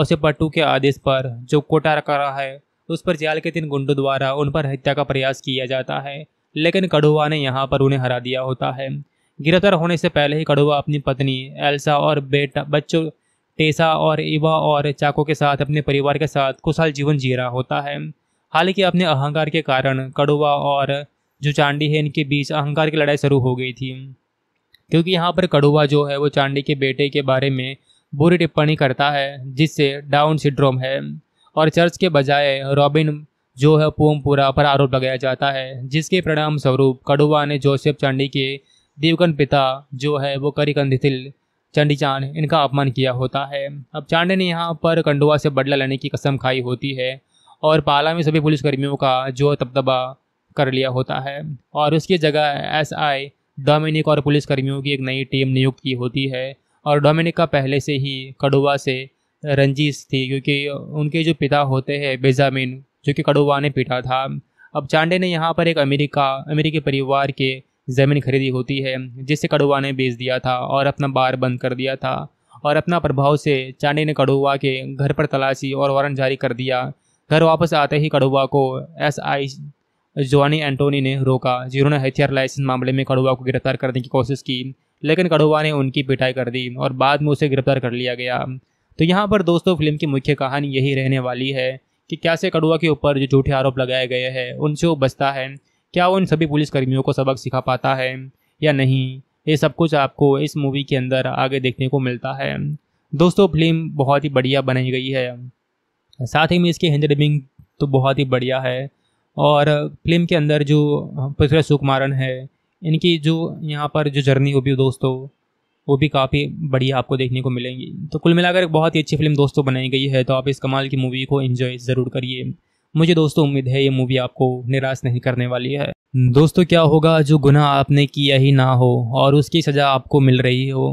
औसे पट्टू के आदेश पर जो कोटा रखा रहा है तो उस पर जाल के तीन गुंडों द्वारा उन पर हत्या का प्रयास किया जाता है लेकिन कड़ुआ ने यहाँ पर उन्हें हरा दिया होता है गिरफ्तार होने से पहले ही कड़ुआ अपनी पत्नी एल्सा और बेटा बच्चों टेसा और इवा और चाको के साथ अपने परिवार के साथ कुशल जीवन जी रहा होता है हालांकि अपने अहंकार के कारण कड़ुआ और जो चांडी है इनके बीच अहंकार की लड़ाई शुरू हो गई थी क्योंकि यहाँ पर कड़ुआ जो है वो चांडी के बेटे के बारे में बुरी टिप्पणी करता है जिससे डाउन सिंड्रोम है और चर्च के बजाय रॉबिन जो है पोमपुरा पर आरोप लगाया जाता है जिसके परिणाम स्वरूप कड़ुआ ने जोसेफ चांडी के देवगन पिता जो है वो करिकंदिथिल चंडी चांद इनका अपमान किया होता है अब चांडे ने यहाँ पर कंडुआ से बदला लेने की कसम खाई होती है और पाला में सभी पुलिसकर्मियों का जो तबदबा कर लिया होता है और उसकी जगह एस आई डोमिनिक और पुलिसकर्मियों की एक नई टीम नियुक्त की होती है और डोमिनिक का पहले से ही कड़ुआ से रंजीश थी क्योंकि उनके जो पिता होते हैं बेजामिन जो कि कड़ुआ ने पीटा था अब चांडे ने यहाँ पर एक अमेरिका अमेरिकी परिवार के ज़मीन खरीदी होती है जिसे कड़ुआ ने बेच दिया था और अपना बार बंद कर दिया था और अपना प्रभाव से चांडे ने कड़ुआ के घर पर तलाशी और वारंट जारी कर दिया घर वापस आते ही कड़ुआ को एस आई जोनी एंटोनी ने रोका जिन्होंने हथियार लाइसेंस मामले में कड़ुआ को गिरफ्तार करने की कोशिश की लेकिन कड़ुआ ने उनकी पिटाई कर दी और बाद में उसे गिरफ्तार कर लिया गया तो यहाँ पर दोस्तों फिल्म की मुख्य कहानी यही रहने वाली है कि कैसे कड़ुआ के ऊपर जो झूठे आरोप लगाए गए हैं उनसे वो बचता है क्या वो इन सभी पुलिसकर्मियों को सबक सिखा पाता है या नहीं ये सब कुछ आपको इस मूवी के अंदर आगे देखने को मिलता है दोस्तों फिल्म बहुत ही बढ़िया बनाई गई है साथ ही में इसकी हिंदी डबिंग तो बहुत ही बढ़िया है और फिल्म के अंदर जो पृथ्वी सुकुमारन है इनकी जो यहाँ पर जो जर्नी होगी दोस्तों वो भी काफ़ी बढ़िया आपको देखने को मिलेंगी तो कुल मिलाकर बहुत ही अच्छी फिल्म दोस्तों बनाई गई है तो आप इस कमाल की मूवी को इन्जॉय ज़रूर करिए मुझे दोस्तों उम्मीद है ये मूवी आपको निराश नहीं करने वाली है दोस्तों क्या होगा जो गुनाह आपने किया ही ना हो और उसकी सज़ा आपको मिल रही हो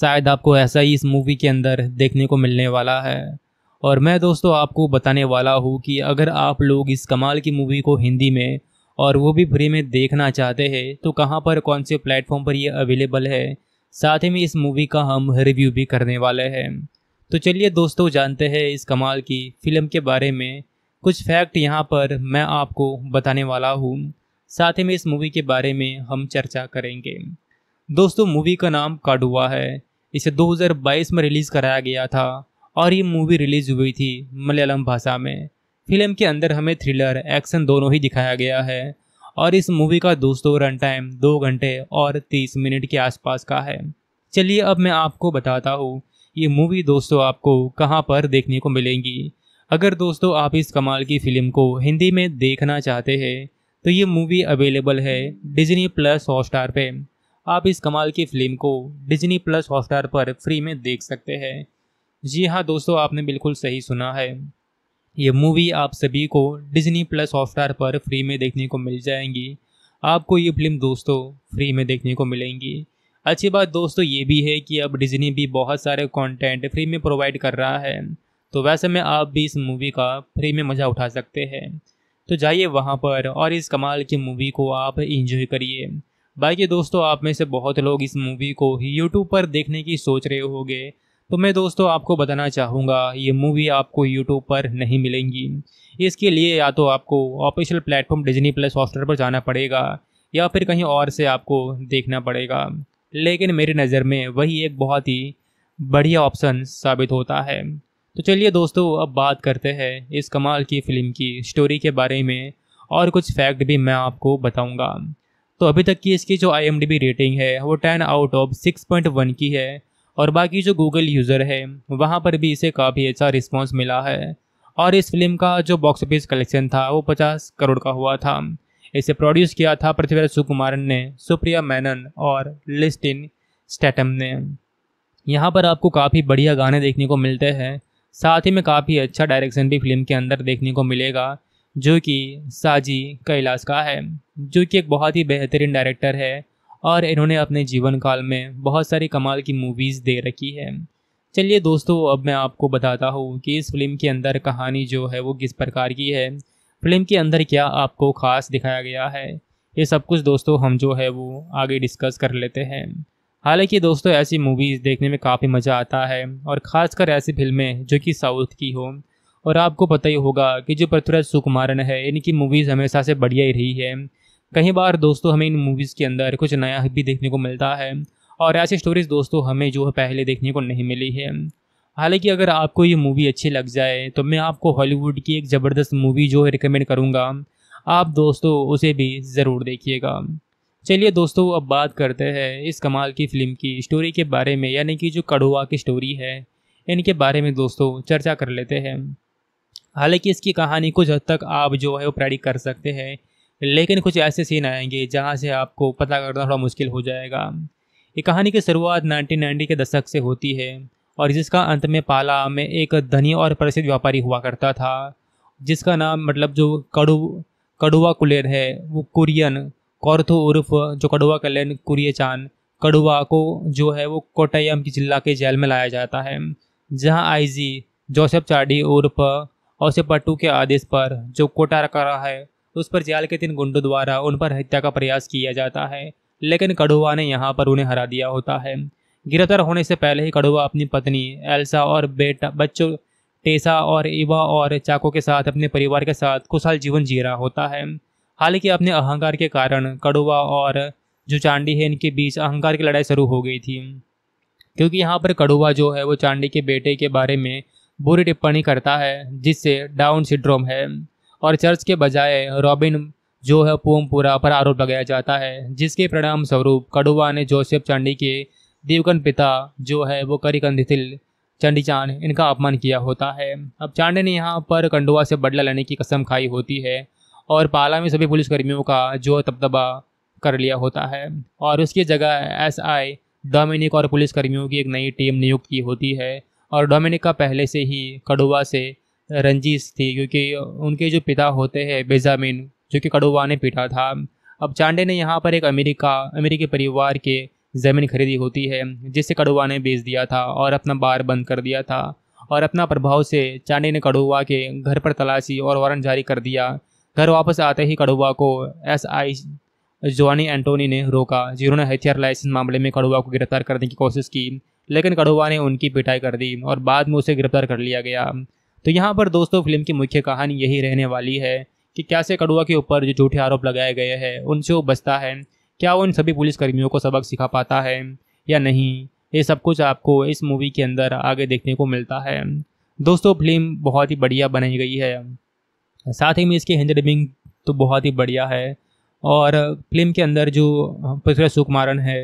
शायद आपको ऐसा ही इस मूवी के अंदर देखने को मिलने वाला है और मैं दोस्तों आपको बताने वाला हूँ कि अगर आप लोग इस कमाल की मूवी को हिंदी में और वो भी फ्री में देखना चाहते हैं तो कहाँ पर कौन से प्लेटफॉर्म पर ये अवेलेबल है साथ ही में इस मूवी का हम रिव्यू भी करने वाले हैं तो चलिए दोस्तों जानते हैं इस कमाल की फिल्म के बारे में कुछ फैक्ट यहाँ पर मैं आपको बताने वाला हूँ साथ ही में इस मूवी के बारे में हम चर्चा करेंगे दोस्तों मूवी का नाम काडुआ है इसे 2022 में रिलीज़ कराया गया था और ये मूवी रिलीज़ हुई थी मलयालम भाषा में फिल्म के अंदर हमें थ्रिलर एक्शन दोनों ही दिखाया गया है और इस मूवी का दोस्तों रन टाइम दो घंटे और तीस मिनट के आसपास का है चलिए अब मैं आपको बताता हूँ ये मूवी दोस्तों आपको कहाँ पर देखने को मिलेंगी अगर दोस्तों आप इस कमाल की फिल्म को हिंदी में देखना चाहते हैं तो ये मूवी अवेलेबल है डिजनी प्लस हॉटस्टार पे आप इस कमाल की फिल्म को डिजनी प्लस हॉटस्टार पर फ्री में देख सकते हैं जी हाँ दोस्तों आपने बिल्कुल सही सुना है ये मूवी आप सभी को डिज्नी प्लस हॉटस्टार पर फ्री में देखने को मिल जाएंगी आपको ये फिल्म दोस्तों फ्री में देखने को मिलेंगी अच्छी बात दोस्तों ये भी है कि अब डिज्नी भी बहुत सारे कंटेंट फ्री में प्रोवाइड कर रहा है तो वैसे में आप भी इस मूवी का फ्री में मज़ा उठा सकते हैं तो जाइए वहाँ पर और इस कमाल की मूवी को आप इंजॉय करिए बाकी दोस्तों आप में से बहुत लोग इस मूवी को ही यूट्यूब पर देखने की सोच रहे होंगे तो मैं दोस्तों आपको बताना चाहूँगा ये मूवी आपको यूट्यूब पर नहीं मिलेंगी इसके लिए या तो आपको official platform Disney plus software पर जाना पड़ेगा या फिर कहीं और से आपको देखना पड़ेगा लेकिन मेरी नज़र में वही एक बहुत ही बढ़िया ऑप्शन साबित होता है तो चलिए दोस्तों अब बात करते हैं इस कमाल की फ़िल्म की स्टोरी के बारे में और कुछ फैक्ट भी मैं आपको बताऊंगा तो अभी तक की इसकी जो आई रेटिंग है वो ten out of six point one की है और बाकी जो गूगल यूज़र है वहाँ पर भी इसे काफ़ी अच्छा रिस्पॉन्स मिला है और इस फिल्म का जो बॉक्स ऑफिस कलेक्शन था वो पचास करोड़ का हुआ था इसे प्रोड्यूस किया था पृथ्वीराज सुकुमारन ने सुप्रिया मैनन और लिस्टिन स्टैटम ने यहाँ पर आपको काफ़ी बढ़िया गाने देखने को मिलते हैं साथ ही में काफ़ी अच्छा डायरेक्शन भी फिल्म के अंदर देखने को मिलेगा जो कि साजी कैलाश का है जो कि एक बहुत ही बेहतरीन डायरेक्टर है और इन्होंने अपने जीवन काल में बहुत सारी कमाल की मूवीज़ दे रखी है चलिए दोस्तों अब मैं आपको बताता हूँ कि इस फिल्म के अंदर कहानी जो है वो किस प्रकार की है फिल्म के अंदर क्या आपको ख़ास दिखाया गया है ये सब कुछ दोस्तों हम जो है वो आगे डिस्कस कर लेते हैं हालांकि दोस्तों ऐसी मूवीज़ देखने में काफ़ी मज़ा आता है और ख़ासकर ऐसी फिल्में जो कि साउथ की हो और आपको पता ही होगा कि जो पृथ्वीराज सुकुमारन है इनकी मूवीज़ हमेशा से बढ़िया ही रही है कई बार दोस्तों हमें इन मूवीज़ के अंदर कुछ नया भी देखने को मिलता है और ऐसी स्टोरीज दोस्तों हमें जो है पहले देखने को नहीं मिली है हालांकि अगर आपको ये मूवी अच्छी लग जाए तो मैं आपको हॉलीवुड की एक ज़बरदस्त मूवी जो है रिकमेंड करूँगा आप दोस्तों उसे भी ज़रूर देखिएगा चलिए दोस्तों अब बात करते हैं इस कमाल की फ़िल्म की स्टोरी के बारे में यानी कि जो कड़ुआ की स्टोरी है इनके बारे में दोस्तों चर्चा कर लेते हैं हालांकि इसकी कहानी कुछ हद तक आप जो है वो प्रेडिक कर सकते हैं लेकिन कुछ ऐसे सीन आएंगे जहाँ से आपको पता करना थोड़ा मुश्किल हो जाएगा ये कहानी की शुरुआत नाइनटीन के दशक से होती है और जिसका अंत में पाला में एक धनी और प्रसिद्ध व्यापारी हुआ करता था जिसका नाम मतलब जो कड़ु कड़ुआ कुलेर है वो कुरियन कौरथो उर्फ जो कड़ुआ कलेन कुरिय कड़ुआ को जो है वो कोटयम की जिला के जेल में लाया जाता है जहां आईजी जोसेफ चाडी उर्फ और से पट्टू के आदेश पर जो कोटा रहा है उस पर जाल के तीन गुंडों द्वारा उन पर हत्या का प्रयास किया जाता है लेकिन कड़ुआ ने यहाँ पर उन्हें हरा दिया होता है गिरफ्तार होने से पहले ही कड़ुआ अपनी पत्नी एल्सा और बेटा बच्चों टेसा और इवा और चाको के साथ अपने परिवार के साथ खुशहाल जीवन जी रहा होता है हालांकि अपने अहंकार के कारण कड़ुआ और जो चांडी है इनके बीच अहंकार की लड़ाई शुरू हो गई थी क्योंकि यहाँ पर कड़ुआ जो है वो चांडी के बेटे के बारे में बुरी टिप्पणी करता है जिससे डाउन सिंड्रोम है और चर्च के बजाय रॉबिन जो है पोमपुरा पर आरोप लगाया जाता है जिसके परिणाम स्वरूप कड़ुआ ने जोसेफ चांडी के देवगन पिता जो है वो करिकंदिथिल चंडी चांद इनका अपमान किया होता है अब चांडे ने यहाँ पर कंडुआ से बदला लेने की कसम खाई होती है और पाला में सभी पुलिसकर्मियों का जो तबदबा कर लिया होता है और उसकी जगह एस आई डोमिनिक और पुलिसकर्मियों की एक नई टीम नियुक्त की होती है और डोमिनिक का पहले से ही कड़ुआ से रंजीश थी क्योंकि उनके जो पिता होते हैं बेजामिन जो कि कड़ोवा ने पीटा था अब चांडे ने यहाँ पर एक अमेरिका अमेरिकी परिवार के ज़मीन खरीदी होती है जिसे कड़ुआ ने बेच दिया था और अपना बार बंद कर दिया था और अपना प्रभाव से चांडे ने कड़ुआ के घर पर तलाशी और वारंट जारी कर दिया घर वापस आते ही कड़ुआ को एस आई जोनी एंटोनी ने रोका जिन्होंने हथियार लाइसेंस मामले में कड़ुआ को गिरफ्तार करने की कोशिश की लेकिन कड़ुआ ने उनकी पिटाई कर दी और बाद में उसे गिरफ्तार कर लिया गया तो यहाँ पर दोस्तों फिल्म की मुख्य कहानी यही रहने वाली है कि कैसे कड़ुआ के ऊपर जो झूठे आरोप लगाए गए हैं उनसे वो बचता है क्या वो इन सभी पुलिसकर्मियों को सबक सिखा पाता है या नहीं ये सब कुछ आपको इस मूवी के अंदर आगे देखने को मिलता है दोस्तों फिल्म बहुत ही बढ़िया बनाई गई है साथ ही में इसकी हिंदी डबिंग तो बहुत ही बढ़िया है और फिल्म के अंदर जो पृथ्वी सुकुमारन है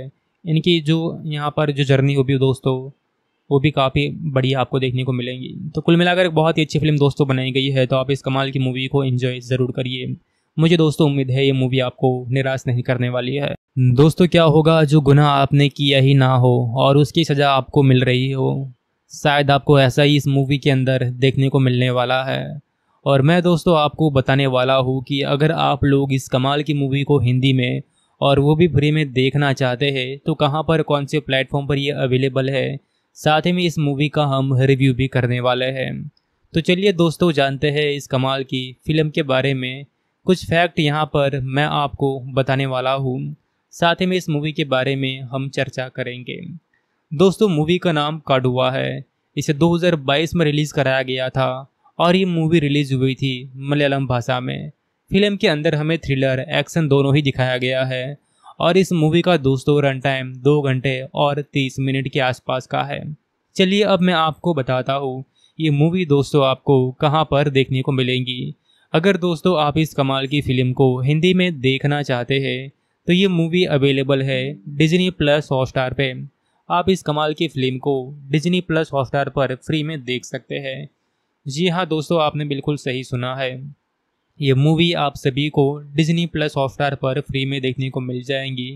इनकी जो यहाँ पर जो जर्नी होगी दोस्तों वो भी काफ़ी बढ़िया आपको देखने को मिलेंगी तो कुल मिलाकर एक बहुत ही अच्छी फिल्म दोस्तों बनाई गई है तो आप इस कमाल की मूवी को इन्जॉय ज़रूर करिए मुझे दोस्तों उम्मीद है ये मूवी आपको निराश नहीं करने वाली है दोस्तों क्या होगा जो गुनाह आपने किया ही ना हो और उसकी सज़ा आपको मिल रही हो शायद आपको ऐसा ही इस मूवी के अंदर देखने को मिलने वाला है और मैं दोस्तों आपको बताने वाला हूँ कि अगर आप लोग इस कमाल की मूवी को हिंदी में और वो भी फ्री में देखना चाहते हैं तो कहाँ पर कौन से प्लेटफॉर्म पर ये अवेलेबल है साथ ही में इस मूवी का हम रिव्यू भी करने वाले हैं तो चलिए दोस्तों जानते हैं इस कमाल की फिल्म के बारे में कुछ फैक्ट यहाँ पर मैं आपको बताने वाला हूँ साथ ही में इस मूवी के बारे में हम चर्चा करेंगे दोस्तों मूवी का नाम काडुआ है इसे 2022 में रिलीज़ कराया गया था और ये मूवी रिलीज़ हुई थी मलयालम भाषा में फिल्म के अंदर हमें थ्रिलर एक्शन दोनों ही दिखाया गया है और इस मूवी का दोस्तों रन टाइम दो घंटे और तीस मिनट के आसपास का है चलिए अब मैं आपको बताता हूँ ये मूवी दोस्तों आपको कहाँ पर देखने को मिलेंगी अगर दोस्तों आप इस कमाल की फ़िल्म को हिंदी में देखना चाहते हैं तो ये मूवी अवेलेबल है डिजनी प्लस हॉटस्टार पे आप इस कमाल की फ़िल्म को डिजनी प्लस हॉटस्टार पर फ्री में देख सकते हैं जी हाँ दोस्तों आपने बिल्कुल सही सुना है ये मूवी आप सभी को डिज्नी प्लस हॉटस्टार पर फ्री में देखने को मिल जाएंगी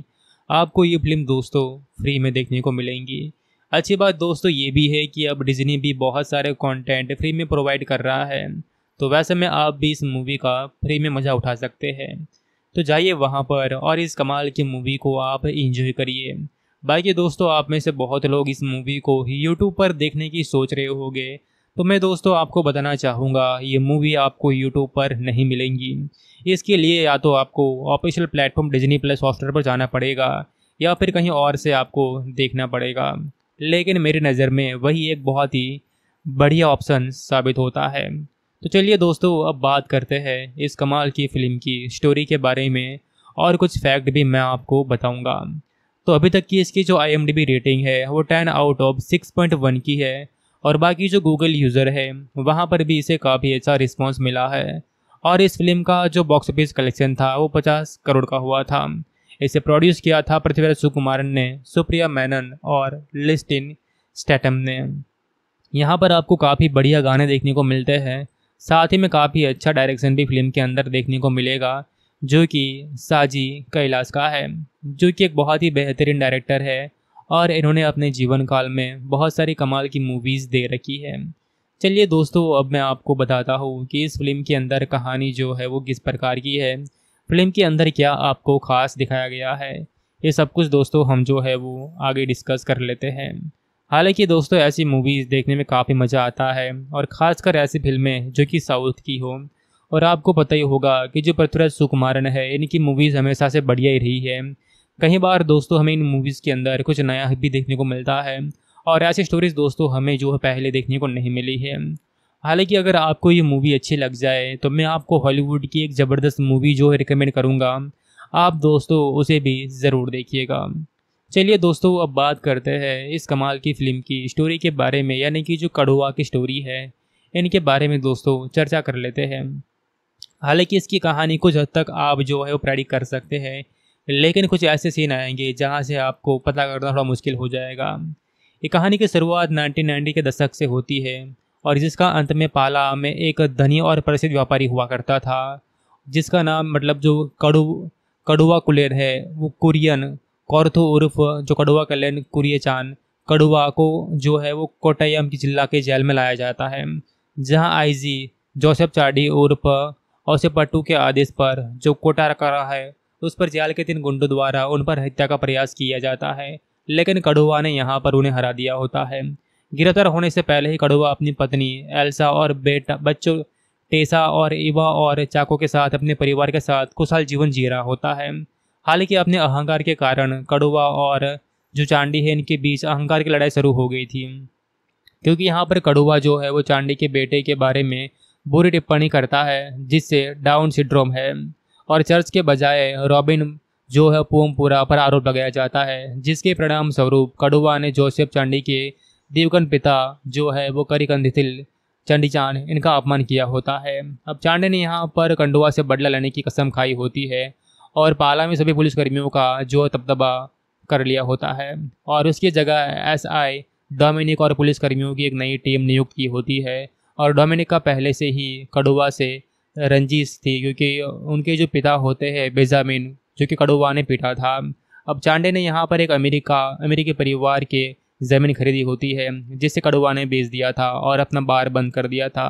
आपको ये फिल्म दोस्तों फ्री में देखने को मिलेंगी अच्छी बात दोस्तों ये भी है कि अब डिज्नी भी बहुत सारे कंटेंट फ्री में प्रोवाइड कर रहा है तो वैसे में आप भी इस मूवी का फ्री में मज़ा उठा सकते हैं तो जाइए वहाँ पर और इस कमाल की मूवी को आप इंजॉय करिए बाकी दोस्तों आप में से बहुत लोग इस मूवी को ही यूट्यूब पर देखने की सोच रहे होंगे तो मैं दोस्तों आपको बताना चाहूँगा ये मूवी आपको यूट्यूब पर नहीं मिलेंगी इसके लिए या तो आपको official platform Disney plus Hotstar पर जाना पड़ेगा या फिर कहीं और से आपको देखना पड़ेगा लेकिन मेरी नज़र में वही एक बहुत ही बढ़िया ऑप्शन साबित होता है तो चलिए दोस्तों अब बात करते हैं इस कमाल की फ़िल्म की स्टोरी के बारे में और कुछ फैक्ट भी मैं आपको बताऊंगा तो अभी तक की इसकी जो आई रेटिंग है वो ten out of six point one की है और बाकी जो गूगल यूज़र है वहाँ पर भी इसे काफ़ी अच्छा रिस्पॉन्स मिला है और इस फिल्म का जो बॉक्स ऑफिस कलेक्शन था वो पचास करोड़ का हुआ था इसे प्रोड्यूस किया था पृथ्वीराज सुकुमारन ने सुप्रिया मैनन और लिस्टिन स्टैटम ने यहाँ पर आपको काफ़ी बढ़िया गाने देखने को मिलते हैं साथ ही में काफ़ी अच्छा डायरेक्शन भी फिल्म के अंदर देखने को मिलेगा जो कि साजी कैलाश का है जो कि एक बहुत ही बेहतरीन डायरेक्टर है और इन्होंने अपने जीवन काल में बहुत सारी कमाल की मूवीज़ दे रखी है चलिए दोस्तों अब मैं आपको बताता हूँ कि इस फिल्म के अंदर कहानी जो है वो किस प्रकार की है फिल्म के अंदर क्या आपको ख़ास दिखाया गया है ये सब कुछ दोस्तों हम जो है वो आगे डिस्कस कर लेते हैं हालांकि दोस्तों ऐसी मूवीज़ देखने में काफ़ी मज़ा आता है और ख़ासकर ऐसी फिल्में जो कि साउथ की हो और आपको पता ही होगा कि जो पृथ्वीराज सुकुमारन है इनकी मूवीज़ हमेशा से बढ़िया ही रही है कई बार दोस्तों हमें इन मूवीज़ के अंदर कुछ नया भी देखने को मिलता है और ऐसी स्टोरीज़ दोस्तों हमें जो पहले देखने को नहीं मिली है हालांकि अगर आपको ये मूवी अच्छी लग जाए तो मैं आपको हॉलीवुड की एक ज़बरदस्त मूवी जो है रिकमेंड करूँगा आप दोस्तों उसे भी ज़रूर देखिएगा चलिए दोस्तों अब बात करते हैं इस कमाल की फ़िल्म की स्टोरी के बारे में यानी कि जो कड़ुआ की स्टोरी है इनके बारे में दोस्तों चर्चा कर लेते हैं हालांकि इसकी कहानी कुछ हद तक आप जो है वो प्रेडिक कर सकते हैं लेकिन कुछ ऐसे सीन आएंगे जहाँ से आपको पता करना थोड़ा मुश्किल हो जाएगा ये कहानी की शुरुआत 1990 के दशक से होती है और जिसका अंत में पाला में एक धनी और प्रसिद्ध व्यापारी हुआ करता था जिसका नाम मतलब जो कड़ु कड़ुआ कुलेर है वो कुरियन कौरथो उर्फ जो कड़ुआ कलेन कुरियचान कड़ुआ को जो है वो कोटयम की जिला के जेल में लाया जाता है जहां आईजी जोसेफ चाडी उर्फ औसे पट्टू के आदेश पर जो कोटा रखा रहा है तो उस पर जाल के तीन गुंडों द्वारा उन पर हत्या का प्रयास किया जाता है लेकिन कड़ुआ ने यहाँ पर उन्हें हरा दिया होता है गिरफ्तार होने से पहले ही कड़ुआ अपनी पत्नी एल्सा और बेटा बच्चों टेसा और इवा और चाको के साथ अपने परिवार के साथ खुशहाल जीवन जी रहा होता है हालांकि अपने अहंकार के कारण कड़ुआ और जो चांडी है इनके बीच अहंकार की लड़ाई शुरू हो गई थी क्योंकि यहाँ पर कड़ुआ जो है वो चांडी के बेटे के बारे में बुरी टिप्पणी करता है जिससे डाउन सिड्रोम है और चर्च के बजाय रॉबिन जो है पोमपुरा पर आरोप लगाया जाता है जिसके परिणाम स्वरूप कड़ुआ ने जोसेफ चांडी के देवगन पिता जो है वो करिकंदिथिल चांद इनका अपमान किया होता है अब चांडे ने यहाँ पर कंडुआ से बदला लेने की कसम खाई होती है और पाला में सभी पुलिसकर्मियों का जो तबदबा कर लिया होता है और उसकी जगह एस आई डोमिनिक और पुलिसकर्मियों की एक नई टीम नियुक्त की होती है और डोमिनिक का पहले से ही कड़ुआ से रंजिश थी क्योंकि उनके जो पिता होते हैं बेजामिन जो कि कड़ुआ ने पीटा था अब चांडे ने यहाँ पर एक अमेरिका अमेरिकी परिवार के ज़मीन खरीदी होती है जिसे कड़ुआ ने बेच दिया था और अपना बार बंद कर दिया था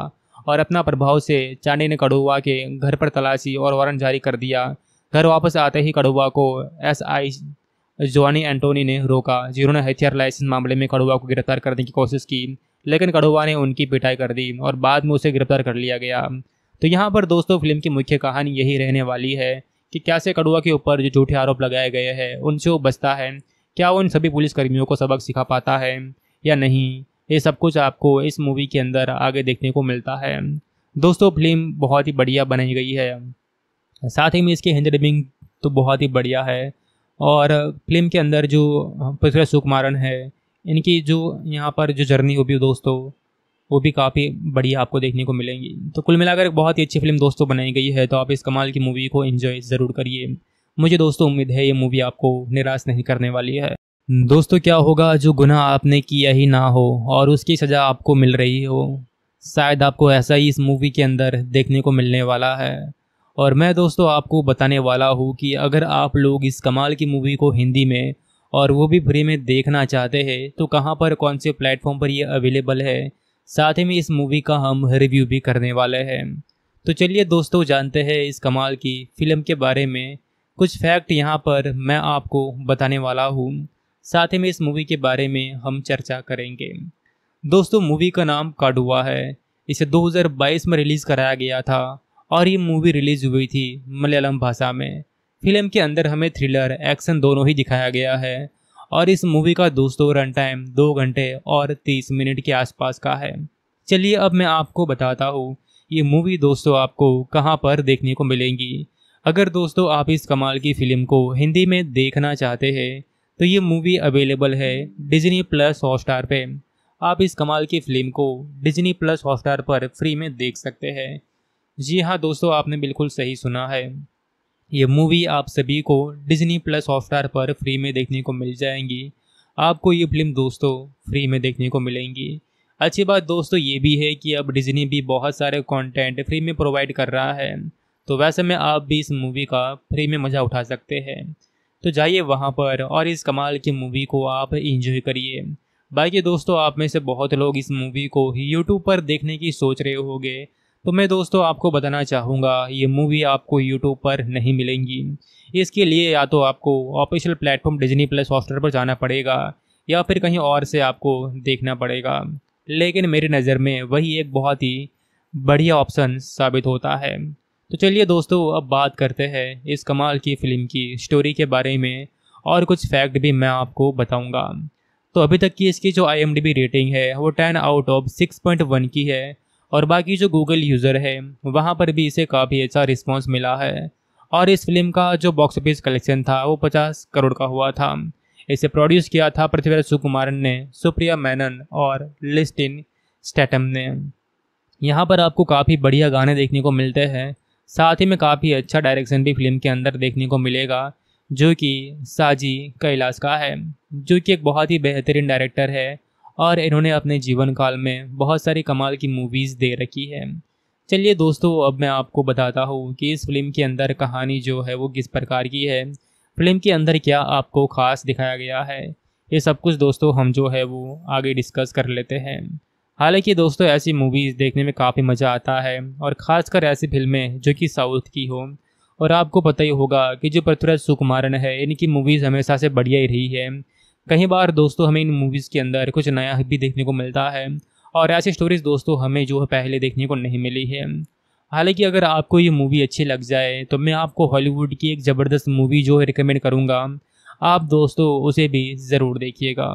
और अपना प्रभाव से चांडे ने कड़ुआ के घर पर तलाशी और वारंट जारी कर दिया घर वापस आते ही कड़ुआ को एस आई जोनी एंटोनी ने रोका जिन्होंने हथियार लाइसेंस मामले में कड़ुआ को गिरफ्तार करने की कोशिश की लेकिन कड़ुआ ने उनकी पिटाई कर दी और बाद में उसे गिरफ्तार कर लिया गया तो यहाँ पर दोस्तों फिल्म की मुख्य कहानी यही रहने वाली है कि क्या से कड़ुआ के ऊपर जो झूठे आरोप लगाए गए हैं उनसे वो बचता है क्या वो इन सभी पुलिसकर्मियों को सबक सिखा पाता है या नहीं ये सब कुछ आपको इस मूवी के अंदर आगे देखने को मिलता है दोस्तों फिल्म बहुत ही बढ़िया बनाई गई है साथ ही में इसकी हिंदी डबिंग तो बहुत ही बढ़िया है और फिल्म के अंदर जो पृथ्वी सुकुमारन है इनकी जो यहाँ पर जो जर्नी होगी दोस्तों वो भी काफ़ी बढ़िया आपको देखने को मिलेंगी तो कुल मिलाकर एक बहुत ही अच्छी फिल्म दोस्तों बनाई गई है तो आप इस कमाल की मूवी को इन्जॉय ज़रूर करिए मुझे दोस्तों उम्मीद है ये मूवी आपको निराश नहीं करने वाली है दोस्तों क्या होगा जो गुनाह आपने किया ही ना हो और उसकी सज़ा आपको मिल रही हो शायद आपको ऐसा ही इस मूवी के अंदर देखने को मिलने वाला है और मैं दोस्तों आपको बताने वाला हूँ कि अगर आप लोग इस कमाल की मूवी को हिंदी में और वो भी फ्री में देखना चाहते हैं तो कहाँ पर कौन से प्लेटफॉर्म पर ये अवेलेबल है साथ ही में इस मूवी का हम रिव्यू भी करने वाले हैं तो चलिए दोस्तों जानते हैं इस कमाल की फिल्म के बारे में कुछ फैक्ट यहाँ पर मैं आपको बताने वाला हूँ साथ ही में इस मूवी के बारे में हम चर्चा करेंगे दोस्तों मूवी का नाम काडुआ है इसे 2022 में रिलीज़ कराया गया था और ये मूवी रिलीज़ हुई थी मलयालम भाषा में फिल्म के अंदर हमें थ्रिलर एक्शन दोनों ही दिखाया गया है और इस मूवी का दोस्तों रन टाइम दो घंटे और तीस मिनट के आसपास का है चलिए अब मैं आपको बताता हूँ ये मूवी दोस्तों आपको कहाँ पर देखने को मिलेंगी अगर दोस्तों आप इस कमाल की फ़िल्म को हिंदी में देखना चाहते हैं तो ये मूवी अवेलेबल है डिजनी प्लस हॉटस्टार पे आप इस कमाल की फ़िल्म को डिजनी प्लस हॉटस्टार पर फ्री में देख सकते हैं जी हाँ दोस्तों आपने बिल्कुल सही सुना है ये मूवी आप सभी को डिज्नी प्लस हॉटस्टार पर फ्री में देखने को मिल जाएंगी आपको ये फिल्म दोस्तों फ्री में देखने को मिलेंगी अच्छी बात दोस्तों ये भी है कि अब डिज्नी भी बहुत सारे कंटेंट फ्री में प्रोवाइड कर रहा है तो वैसे में आप भी इस मूवी का फ्री में मज़ा उठा सकते हैं तो जाइए वहाँ पर और इस कमाल की मूवी को आप इंजॉय करिए बाकी दोस्तों आप में से बहुत लोग इस मूवी को यूट्यूब पर देखने की सोच रहे होंगे तो मैं दोस्तों आपको बताना चाहूँगा ये मूवी आपको यूट्यूब पर नहीं मिलेंगी इसके लिए या तो आपको official platform Disney plus software पर जाना पड़ेगा या फिर कहीं और से आपको देखना पड़ेगा लेकिन मेरी नज़र में वही एक बहुत ही बढ़िया ऑप्शन साबित होता है तो चलिए दोस्तों अब बात करते हैं इस कमाल की फ़िल्म की स्टोरी के बारे में और कुछ फैक्ट भी मैं आपको बताऊंगा तो अभी तक की इसकी जो आई रेटिंग है वो ten out of six point one की है और बाकी जो गूगल यूज़र है वहाँ पर भी इसे काफ़ी अच्छा रिस्पॉन्स मिला है और इस फिल्म का जो बॉक्स ऑफिस कलेक्शन था वो पचास करोड़ का हुआ था इसे प्रोड्यूस किया था पृथ्वीराज सुकुमारन ने सुप्रिया मैनन और लिस्टिन स्टैटम ने यहाँ पर आपको काफ़ी बढ़िया गाने देखने को मिलते हैं साथ ही में काफ़ी अच्छा डायरेक्शन भी फिल्म के अंदर देखने को मिलेगा जो कि साजी कैलाश का है जो कि एक बहुत ही बेहतरीन डायरेक्टर है और इन्होंने अपने जीवन काल में बहुत सारी कमाल की मूवीज़ दे रखी है चलिए दोस्तों अब मैं आपको बताता हूँ कि इस फिल्म के अंदर कहानी जो है वो किस प्रकार की है फिल्म के अंदर क्या आपको खास दिखाया गया है ये सब कुछ दोस्तों हम जो है वो आगे डिस्कस कर लेते हैं हालांकि दोस्तों ऐसी मूवीज़ देखने में काफ़ी मज़ा आता है और ख़ासकर ऐसी फिल्में जो कि साउथ की हो और आपको पता ही होगा कि जो पृथ्वीराज सुकुमारन है इनकी मूवीज़ हमेशा से बढ़िया ही रही है कई बार दोस्तों हमें इन मूवीज़ के अंदर कुछ नया भी देखने को मिलता है और ऐसी स्टोरीज़ दोस्तों हमें जो पहले देखने को नहीं मिली है हालांकि अगर आपको ये मूवी अच्छी लग जाए तो मैं आपको हॉलीवुड की एक ज़बरदस्त मूवी जो है रिकमेंड करूँगा आप दोस्तों उसे भी ज़रूर देखिएगा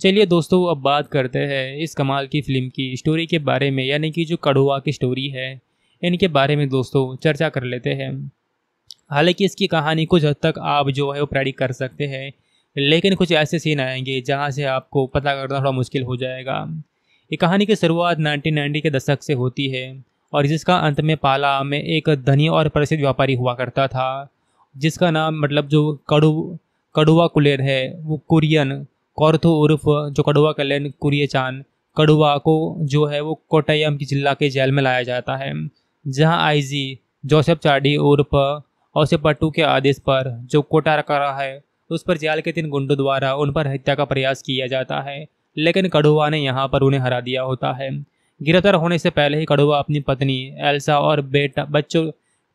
चलिए दोस्तों अब बात करते हैं इस कमाल की फ़िल्म की स्टोरी के बारे में यानी कि जो कड़ुआ की स्टोरी है इनके बारे में दोस्तों चर्चा कर लेते हैं हालांकि इसकी कहानी कुछ हद तक आप जो है वो प्रेडिक कर सकते हैं लेकिन कुछ ऐसे सीन आएंगे जहाँ से आपको पता करना थोड़ा मुश्किल हो जाएगा ये कहानी की शुरुआत 1990 के दशक से होती है और जिसका अंत में पाला में एक धनी और प्रसिद्ध व्यापारी हुआ करता था जिसका नाम मतलब जो कड़ु कड़ुआ कुलेर है वो कुरियन कौरथो उर्फ जो कड़ुआ कलेन कुरिय कड़ुआ को जो है वो कोटयम की जिला के जेल में लाया जाता है जहां आईजी जोसेफ चाडी उर्फ औसे पट्टू के आदेश पर जो कोटा रखा रहा है उस पर जाल के तीन गुंडों द्वारा उन पर हत्या का प्रयास किया जाता है लेकिन कड़ुआ ने यहाँ पर उन्हें हरा दिया होता है गिरफ्तार होने से पहले ही कड़ुआ अपनी पत्नी एल्सा और बेटा बच्चों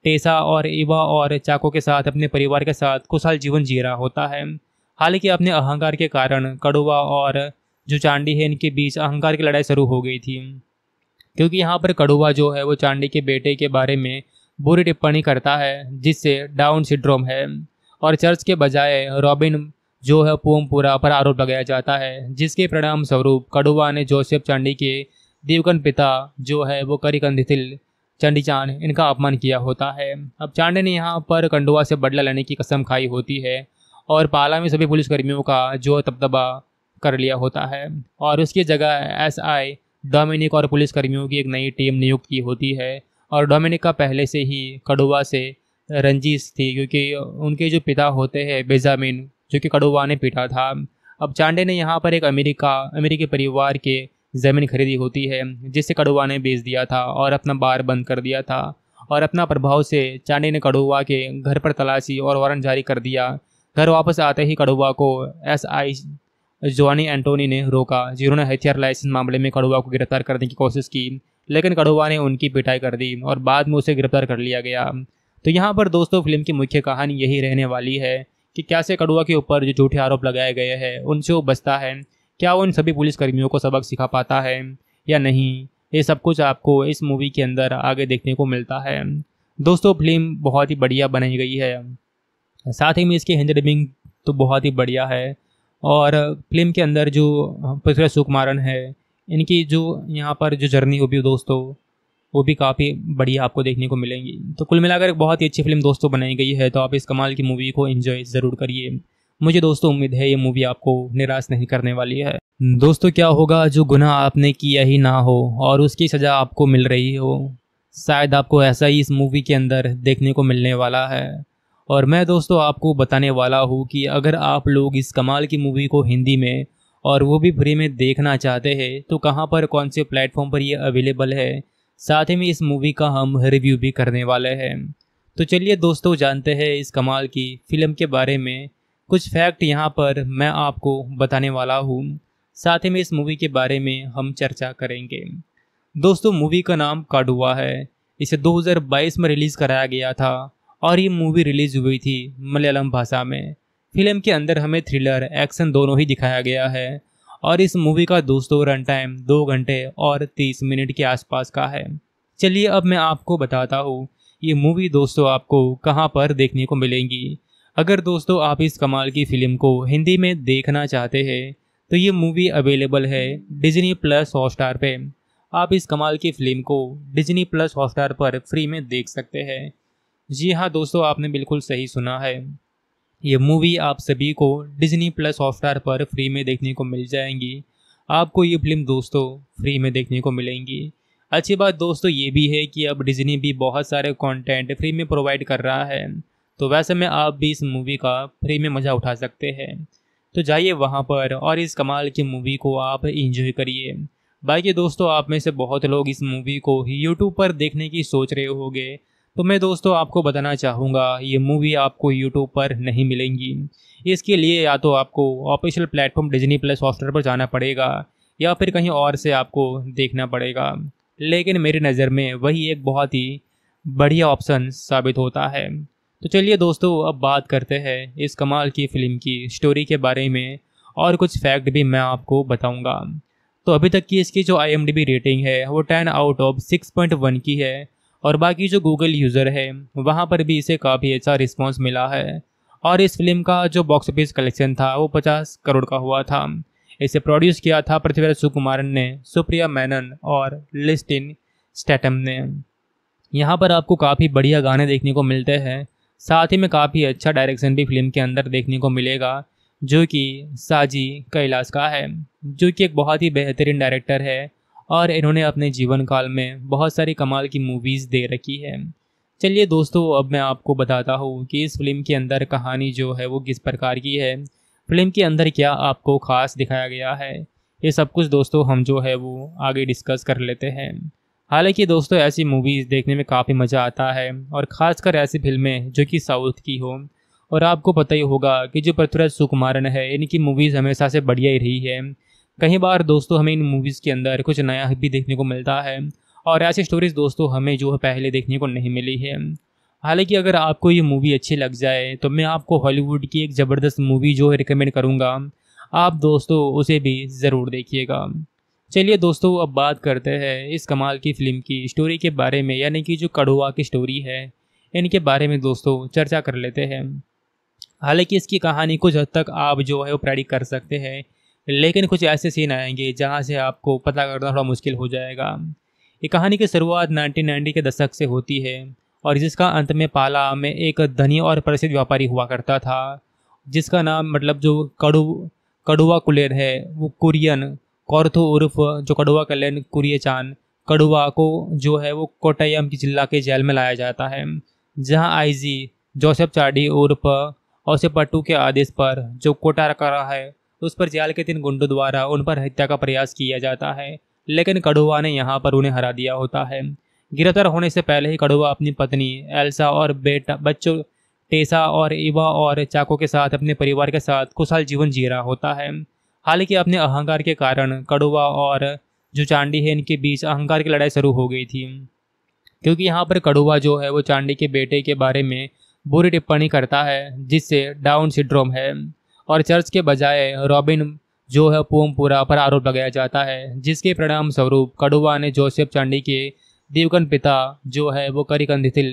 टेसा और इवा और चाको के साथ अपने परिवार के साथ कुशल जीवन जी रहा होता है हालांकि अपने अहंकार के कारण कड़ुआ और जो चांडी है इनके बीच अहंकार की लड़ाई शुरू हो गई थी क्योंकि यहाँ पर कड़ुआ जो है वो चांडी के बेटे के बारे में बुरी टिप्पणी करता है जिससे डाउन सिंड्रोम है और चर्च के बजाय रॉबिन जो है पोमपुरा पर आरोप लगाया जाता है जिसके परिणाम स्वरूप कड़ुआ ने जोसेफ चांडी के देवगन पिता जो है वो करिकंदिथिल चंडी चांद इनका अपमान किया होता है अब चांडे ने यहाँ पर कंडुआ से बदला लेने की कसम खाई होती है और पाला में सभी पुलिसकर्मियों का जो तबदबा कर लिया होता है और उसकी जगह एस आई डोमिनिक और पुलिसकर्मियों की एक नई टीम नियुक्त की होती है और डोमिनिक का पहले से ही कड़ुआ से रंजिश थी क्योंकि उनके जो पिता होते हैं बेजामिन जो कि कड़ुआ ने पीटा था अब चांडे ने यहाँ पर एक अमेरिका अमेरिकी परिवार के ज़मीन खरीदी होती है जिसे कड़ुआ ने बेच दिया था और अपना बार बंद कर दिया था और अपना प्रभाव से चांडे ने कड़ुआ के घर पर तलाशी और वारंट जारी कर दिया घर वापस आते ही कड़ुआ को एस आई जोनी एंटोनी ने रोका जिन्होंने हथियार लाइसेंस मामले में कड़ुआ को गिरफ्तार करने की कोशिश की लेकिन कड़ुआ ने उनकी पिटाई कर दी और बाद में उसे गिरफ्तार कर लिया गया तो यहाँ पर दोस्तों फिल्म की मुख्य कहानी यही रहने वाली है कि कैसे कड़ुआ के ऊपर जो झूठे आरोप लगाए गए हैं उनसे वो बचता है क्या वो इन सभी पुलिसकर्मियों को सबक सिखा पाता है या नहीं ये सब कुछ आपको इस मूवी के अंदर आगे देखने को मिलता है दोस्तों फिल्म बहुत ही बढ़िया बनाई गई है साथ ही में इसकी हिंदी डबिंग तो बहुत ही बढ़िया है और फिल्म के अंदर जो पृथ्वी सुकुमारन है इनकी जो यहाँ पर जो जर्नी होगी दोस्तों वो भी काफ़ी बढ़िया आपको देखने को मिलेंगी तो कुल मिलाकर बहुत ही अच्छी फिल्म दोस्तों बनाई गई है तो आप इस कमाल की मूवी को इन्जॉय ज़रूर करिए मुझे दोस्तों उम्मीद है ये मूवी आपको निराश नहीं करने वाली है दोस्तों क्या होगा जो गुनाह आपने किया ही ना हो और उसकी सज़ा आपको मिल रही हो शायद आपको ऐसा ही इस मूवी के अंदर देखने को मिलने वाला है और मैं दोस्तों आपको बताने वाला हूँ कि अगर आप लोग इस कमाल की मूवी को हिंदी में और वो भी फ्री में देखना चाहते हैं तो कहाँ पर कौन से प्लेटफॉर्म पर ये अवेलेबल है साथ ही में इस मूवी का हम रिव्यू भी करने वाले हैं तो चलिए दोस्तों जानते हैं इस कमाल की फिल्म के बारे में कुछ फैक्ट यहाँ पर मैं आपको बताने वाला हूँ साथ ही में इस मूवी के बारे में हम चर्चा करेंगे दोस्तों मूवी का नाम काडुआ है इसे 2022 में रिलीज़ कराया गया था और ये मूवी रिलीज़ हुई थी मलयालम भाषा में फिल्म के अंदर हमें थ्रिलर एक्शन दोनों ही दिखाया गया है और इस मूवी का दोस्तों रन टाइम दो घंटे और तीस मिनट के आसपास का है चलिए अब मैं आपको बताता हूँ ये मूवी दोस्तों आपको कहाँ पर देखने को मिलेंगी अगर दोस्तों आप इस कमाल की फिल्म को हिंदी में देखना चाहते हैं तो ये मूवी अवेलेबल है डिजनी प्लस हॉटस्टार पे आप इस कमाल की फिल्म को डिजनी प्लस हॉटस्टार पर फ्री में देख सकते हैं जी हाँ दोस्तों आपने बिल्कुल सही सुना है ये मूवी आप सभी को डिज्नी प्लस हॉटस्टार पर फ्री में देखने को मिल जाएंगी आपको ये फिल्म दोस्तों फ्री में देखने को मिलेंगी अच्छी बात दोस्तों ये भी है कि अब डिज्नी भी बहुत सारे कंटेंट फ्री में प्रोवाइड कर रहा है तो वैसे में आप भी इस मूवी का फ्री में मज़ा उठा सकते हैं तो जाइए वहाँ पर और इस कमाल की मूवी को आप इंजॉय करिए बाकी दोस्तों आप में से बहुत लोग इस मूवी को ही यूट्यूब पर देखने की सोच रहे होंगे तो मैं दोस्तों आपको बताना चाहूँगा ये मूवी आपको यूट्यूब पर नहीं मिलेंगी इसके लिए या तो आपको official platform Disney plus software पर जाना पड़ेगा या फिर कहीं और से आपको देखना पड़ेगा लेकिन मेरी नज़र में वही एक बहुत ही बढ़िया ऑप्शन साबित होता है तो चलिए दोस्तों अब बात करते हैं इस कमाल की फ़िल्म की स्टोरी के बारे में और कुछ फैक्ट भी मैं आपको बताऊंगा तो अभी तक की इसकी जो आई रेटिंग है वो ten out of six point one की है और बाकी जो गूगल यूज़र है वहाँ पर भी इसे काफ़ी अच्छा रिस्पॉन्स मिला है और इस फिल्म का जो बॉक्स ऑफिस कलेक्शन था वो पचास करोड़ का हुआ था इसे प्रोड्यूस किया था पृथ्वीराज सुकुमारन ने सुप्रिया मैनन और लिस्टिन स्टैटम ने यहाँ पर आपको काफ़ी बढ़िया गाने देखने को मिलते हैं साथ ही में काफ़ी अच्छा डायरेक्शन भी फिल्म के अंदर देखने को मिलेगा जो कि साजी कैलाश का है जो कि एक बहुत ही बेहतरीन डायरेक्टर है और इन्होंने अपने जीवन काल में बहुत सारी कमाल की मूवीज़ दे रखी है चलिए दोस्तों अब मैं आपको बताता हूँ कि इस फिल्म के अंदर कहानी जो है वो किस प्रकार की है फिल्म के अंदर क्या आपको खास दिखाया गया है ये सब कुछ दोस्तों हम जो है वो आगे डिस्कस कर लेते हैं हालांकि दोस्तों ऐसी मूवीज़ देखने में काफ़ी मज़ा आता है और ख़ासकर ऐसी फिल्में जो कि साउथ की हो और आपको पता ही होगा कि जो पृथ्वीराज सुकुमारन है इनकी मूवीज़ हमेशा से बढ़िया ही रही है कई बार दोस्तों हमें इन मूवीज़ के अंदर कुछ नया भी देखने को मिलता है और ऐसी स्टोरीज दोस्तों हमें जो है पहले देखने को नहीं मिली है हालांकि अगर आपको ये मूवी अच्छी लग जाए तो मैं आपको हॉलीवुड की एक ज़बरदस्त मूवी जो है रिकमेंड करूँगा आप दोस्तों उसे भी ज़रूर देखिएगा चलिए दोस्तों अब बात करते हैं इस कमाल की फ़िल्म की स्टोरी के बारे में यानी कि जो कड़ुआ की स्टोरी है इनके बारे में दोस्तों चर्चा कर लेते हैं हालांकि इसकी कहानी कुछ हद तक आप जो है वो प्रेडिक कर सकते हैं लेकिन कुछ ऐसे सीन आएंगे जहाँ से आपको पता करना थोड़ा मुश्किल हो जाएगा ये कहानी की शुरुआत नाइनटीन के दशक से होती है और जिसका अंत में पाला में एक धनी और प्रसिद्ध व्यापारी हुआ करता था जिसका नाम मतलब जो कड़ु कड़ुआ कुलेर है वो कुरियन कौरथो उर्फ जो कड़ुआ कलेन कुरिय कड़ुआ को जो है वो कोटयम की जिला के जेल में लाया जाता है जहां आईजी जोसेफ चाडी उर्फ और से पट्टू के आदेश पर जो कोटा रखा रहा है तो उस पर जाल के तीन गुंडों द्वारा उन पर हत्या का प्रयास किया जाता है लेकिन कड़ुआ ने यहाँ पर उन्हें हरा दिया होता है गिरफ्तार होने से पहले ही कड़ुआ अपनी पत्नी एल्सा और बेटा बच्चों टेसा और इवा और चाको के साथ अपने परिवार के साथ खुशहाल जीवन जी रहा होता है हालांकि अपने अहंकार के कारण कड़ुआ और जो चांडी है इनके बीच अहंकार की लड़ाई शुरू हो गई थी क्योंकि यहाँ पर कड़ुआ जो है वो चांडी के बेटे के बारे में बुरी टिप्पणी करता है जिससे डाउन सिंड्रोम है और चर्च के बजाय रॉबिन जो है पोमपुरा पर आरोप लगाया जाता है जिसके परिणाम स्वरूप कड़ुआ ने जोसेफ चांडी के देवगन पिता जो है वो कंधिथिल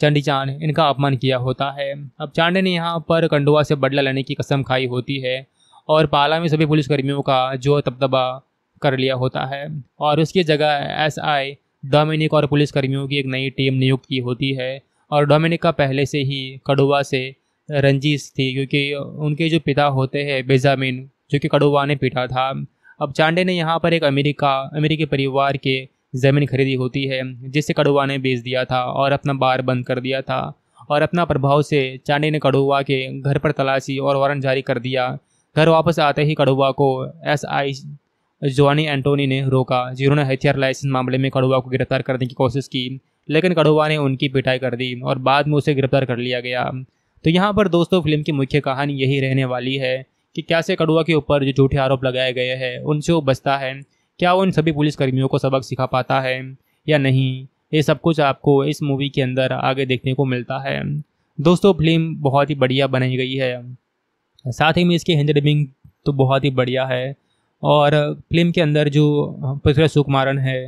चंडी चांद इनका अपमान किया होता है अब चांडे ने यहाँ पर कंडुआ से बदला लेने की कसम खाई होती है और पाला में सभी पुलिसकर्मियों का जो तबदबा कर लिया होता है और उसकी जगह एस आई डोमिनिक और पुलिसकर्मियों की एक नई टीम नियुक्त की होती है और डोमिनिक का पहले से ही कड़ुआ से रंजीश थी क्योंकि उनके जो पिता होते हैं बेजामिन जो कि कड़ोवा ने पीटा था अब चांडे ने यहाँ पर एक अमेरिका अमेरिकी परिवार के ज़मीन खरीदी होती है जिसे कड़ुआ ने बेच दिया था और अपना बार बंद कर दिया था और अपना प्रभाव से चांडे ने कड़ुआ के घर पर तलाशी और वारंट जारी कर दिया घर वापस आते ही कड़ुआ को एस आई जोनी एंटोनी ने रोका जिन्होंने हथियार लाइसेंस मामले में कड़ुआ को गिरफ्तार करने की कोशिश की लेकिन कड़ुआ ने उनकी पिटाई कर दी और बाद में उसे गिरफ्तार कर लिया गया तो यहाँ पर दोस्तों फिल्म की मुख्य कहानी यही रहने वाली है कि कैसे कड़ुआ के ऊपर जो झूठे आरोप लगाए गए हैं उनसे वो बचता है क्या वो इन सभी पुलिसकर्मियों को सबक सिखा पाता है या नहीं ये सब कुछ आपको इस मूवी के अंदर आगे देखने को मिलता है दोस्तों फिल्म बहुत ही बढ़िया बनाई गई है साथ ही में इसकी हिंदी डबिंग तो बहुत ही बढ़िया है और फिल्म के अंदर जो पृथ्वी सुकुमारन है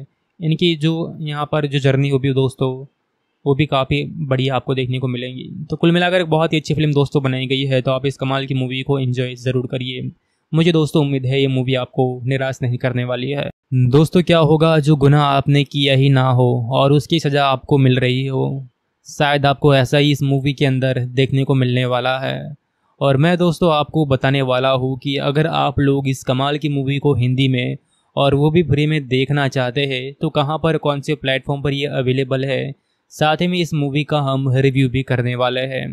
इनकी जो यहाँ पर जो जर्नी होगी दोस्तों वो भी काफ़ी बढ़िया आपको देखने को मिलेंगी तो कुल मिलाकर एक बहुत ही अच्छी फिल्म दोस्तों बनाई गई है तो आप इस कमाल की मूवी को इन्जॉय ज़रूर करिए मुझे दोस्तों उम्मीद है ये मूवी आपको निराश नहीं करने वाली है दोस्तों क्या होगा जो गुनाह आपने किया ही ना हो और उसकी सज़ा आपको मिल रही हो शायद आपको ऐसा ही इस मूवी के अंदर देखने को मिलने वाला है और मैं दोस्तों आपको बताने वाला हूँ कि अगर आप लोग इस कमाल की मूवी को हिंदी में और वो भी फ्री में देखना चाहते हैं तो कहाँ पर कौन से प्लेटफॉर्म पर ये अवेलेबल है साथ ही में इस मूवी का हम रिव्यू भी करने वाले हैं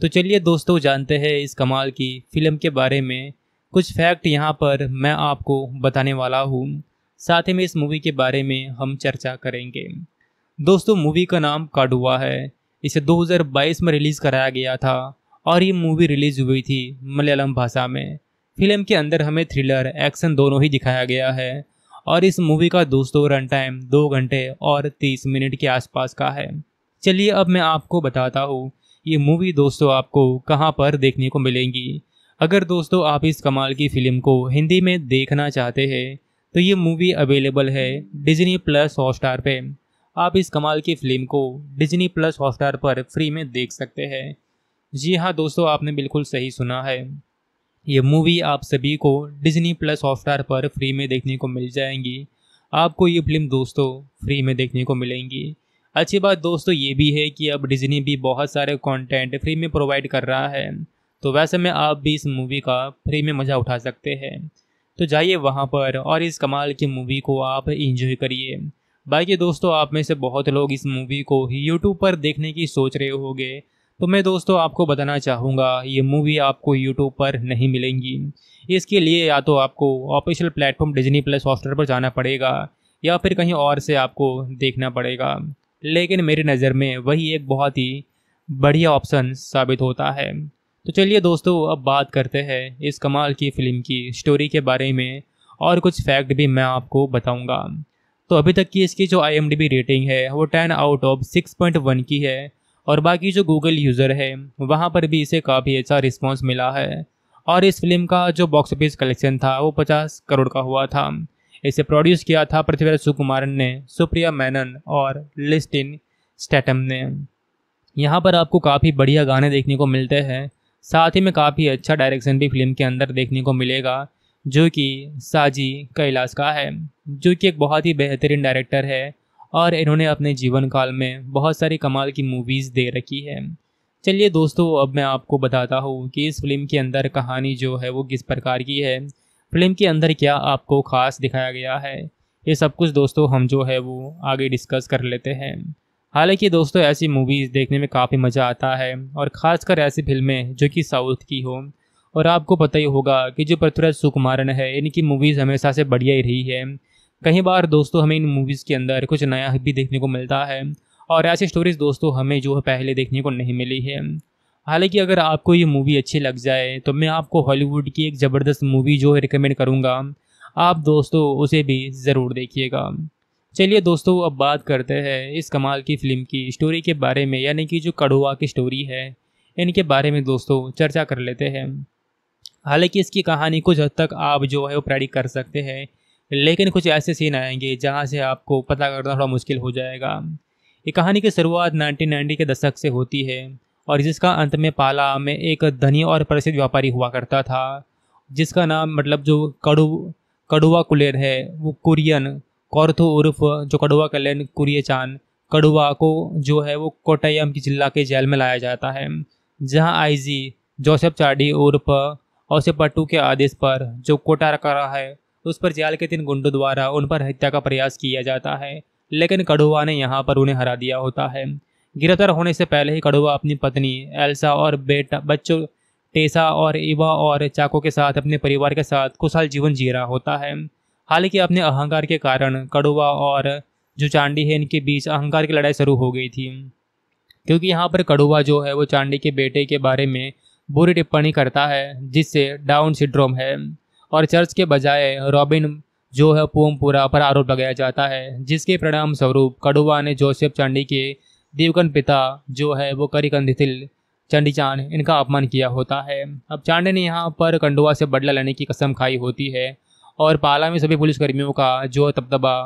तो चलिए दोस्तों जानते हैं इस कमाल की फिल्म के बारे में कुछ फैक्ट यहाँ पर मैं आपको बताने वाला हूँ साथ ही में इस मूवी के बारे में हम चर्चा करेंगे दोस्तों मूवी का नाम काडुआ है इसे 2022 में रिलीज़ कराया गया था और ये मूवी रिलीज़ हुई थी मलयालम भाषा में फिल्म के अंदर हमें थ्रिलर एक्शन दोनों ही दिखाया गया है और इस मूवी का दोस्तों रन टाइम दो घंटे और तीस मिनट के आसपास का है चलिए अब मैं आपको बताता हूँ ये मूवी दोस्तों आपको कहाँ पर देखने को मिलेंगी अगर दोस्तों आप इस कमाल की फ़िल्म को हिंदी में देखना चाहते हैं तो ये मूवी अवेलेबल है डिजनी प्लस हॉटस्टार पे आप इस कमाल की फ़िल्म को डिजनी प्लस हॉटस्टार पर फ्री में देख सकते हैं जी हाँ दोस्तों आपने बिल्कुल सही सुना है ये मूवी आप सभी को डिज्नी प्लस हॉटस्टार पर फ्री में देखने को मिल जाएंगी आपको ये फिल्म दोस्तों फ्री में देखने को मिलेंगी अच्छी बात दोस्तों ये भी है कि अब डिज्नी भी बहुत सारे कंटेंट फ्री में प्रोवाइड कर रहा है तो वैसे में आप भी इस मूवी का फ्री में मज़ा उठा सकते हैं तो जाइए वहाँ पर और इस कमाल की मूवी को आप इंजॉय करिए बाकी दोस्तों आप में से बहुत लोग इस मूवी को ही यूट्यूब पर देखने की सोच रहे होंगे तो मैं दोस्तों आपको बताना चाहूँगा ये मूवी आपको यूट्यूब पर नहीं मिलेंगी इसके लिए या तो आपको official platform Disney plus Hotstar पर जाना पड़ेगा या फिर कहीं और से आपको देखना पड़ेगा लेकिन मेरी नज़र में वही एक बहुत ही बढ़िया ऑप्शन साबित होता है तो चलिए दोस्तों अब बात करते हैं इस कमाल की फ़िल्म की स्टोरी के बारे में और कुछ फैक्ट भी मैं आपको बताऊंगा तो अभी तक की इसकी जो आई रेटिंग है वो ten out of six point one की है और बाकी जो गूगल यूज़र है वहाँ पर भी इसे काफ़ी अच्छा रिस्पॉन्स मिला है और इस फिल्म का जो बॉक्स ऑफिस कलेक्शन था वो पचास करोड़ का हुआ था इसे प्रोड्यूस किया था पृथ्वीराज सुकुमारन ने सुप्रिया मैनन और लिस्टिन स्टैटम ने यहाँ पर आपको काफ़ी बढ़िया गाने देखने को मिलते हैं साथ ही में काफ़ी अच्छा डायरेक्शन भी फिल्म के अंदर देखने को मिलेगा जो कि साजी कैलाश का है जो कि एक बहुत ही बेहतरीन डायरेक्टर है और इन्होंने अपने जीवन काल में बहुत सारी कमाल की मूवीज़ दे रखी है चलिए दोस्तों अब मैं आपको बताता हूँ कि इस फिल्म के अंदर कहानी जो है वो किस प्रकार की है फिल्म के अंदर क्या आपको ख़ास दिखाया गया है ये सब कुछ दोस्तों हम जो है वो आगे डिस्कस कर लेते हैं हालांकि दोस्तों ऐसी मूवीज़ देखने में काफ़ी मज़ा आता है और ख़ासकर ऐसी फिल्में जो कि साउथ की हो और आपको पता ही होगा कि जो पृथ्वीराज सुकुमारन है इनकी मूवीज़ हमेशा से बढ़िया ही रही है कई बार दोस्तों हमें इन मूवीज़ के अंदर कुछ नया भी देखने को मिलता है और ऐसी स्टोरीज दोस्तों हमें जो है पहले देखने को नहीं मिली है हालांकि अगर आपको ये मूवी अच्छी लग जाए तो मैं आपको हॉलीवुड की एक ज़बरदस्त मूवी जो है रिकमेंड करूँगा आप दोस्तों उसे भी ज़रूर देखिएगा चलिए दोस्तों अब बात करते हैं इस कमाल की फ़िल्म की स्टोरी के बारे में यानी कि जो कड़ुआ की स्टोरी है इनके बारे में दोस्तों चर्चा कर लेते हैं हालांकि इसकी कहानी कुछ हद तक आप जो है वो प्रेडिक कर सकते हैं लेकिन कुछ ऐसे सीन आएंगे जहाँ से आपको पता करना थोड़ा मुश्किल हो जाएगा ये कहानी की शुरुआत 1990 के दशक से होती है और जिसका अंत में पाला में एक धनी और प्रसिद्ध व्यापारी हुआ करता था जिसका नाम मतलब जो कड़ु कड़ुआ कुलेर है वो कुरियन कौरथो उर्फ जो कड़ुआ कलेन कुरिय कड़ुआ को जो है वो कोटयम की जिला के जेल में लाया जाता है जहां आईजी जोसेफ चाडी उर्फ औसे पट्टू के आदेश पर जो कोटा रखा रहा है तो उस पर जाल के तीन गुंडों द्वारा उन पर हत्या का प्रयास किया जाता है लेकिन कड़ुआ ने यहाँ पर उन्हें हरा दिया होता है गिरफ्तार होने से पहले ही कड़ुआ अपनी पत्नी एल्सा और बेटा बच्चों टेसा और इवा और चाको के साथ अपने परिवार के साथ खुशहाल जीवन जी रहा होता है हालांकि अपने अहंकार के कारण कड़ुआ और जो चांडी है इनके बीच अहंकार की लड़ाई शुरू हो गई थी क्योंकि यहाँ पर कड़ुआ जो है वो चांडी के बेटे के बारे में बुरी टिप्पणी करता है जिससे डाउन सिंड्रोम है और चर्च के बजाय रॉबिन जो है पोमपुरा पर आरोप लगाया जाता है जिसके परिणाम स्वरूप कड़ुआ ने जोसेफ चांडी के देवगन पिता जो है वो करिकंदिथिल चंडीचांद इनका अपमान किया होता है अब चांडे ने यहाँ पर कंडुआ से बदला लेने की कसम खाई होती है और पाला में सभी पुलिसकर्मियों का जो दबदबा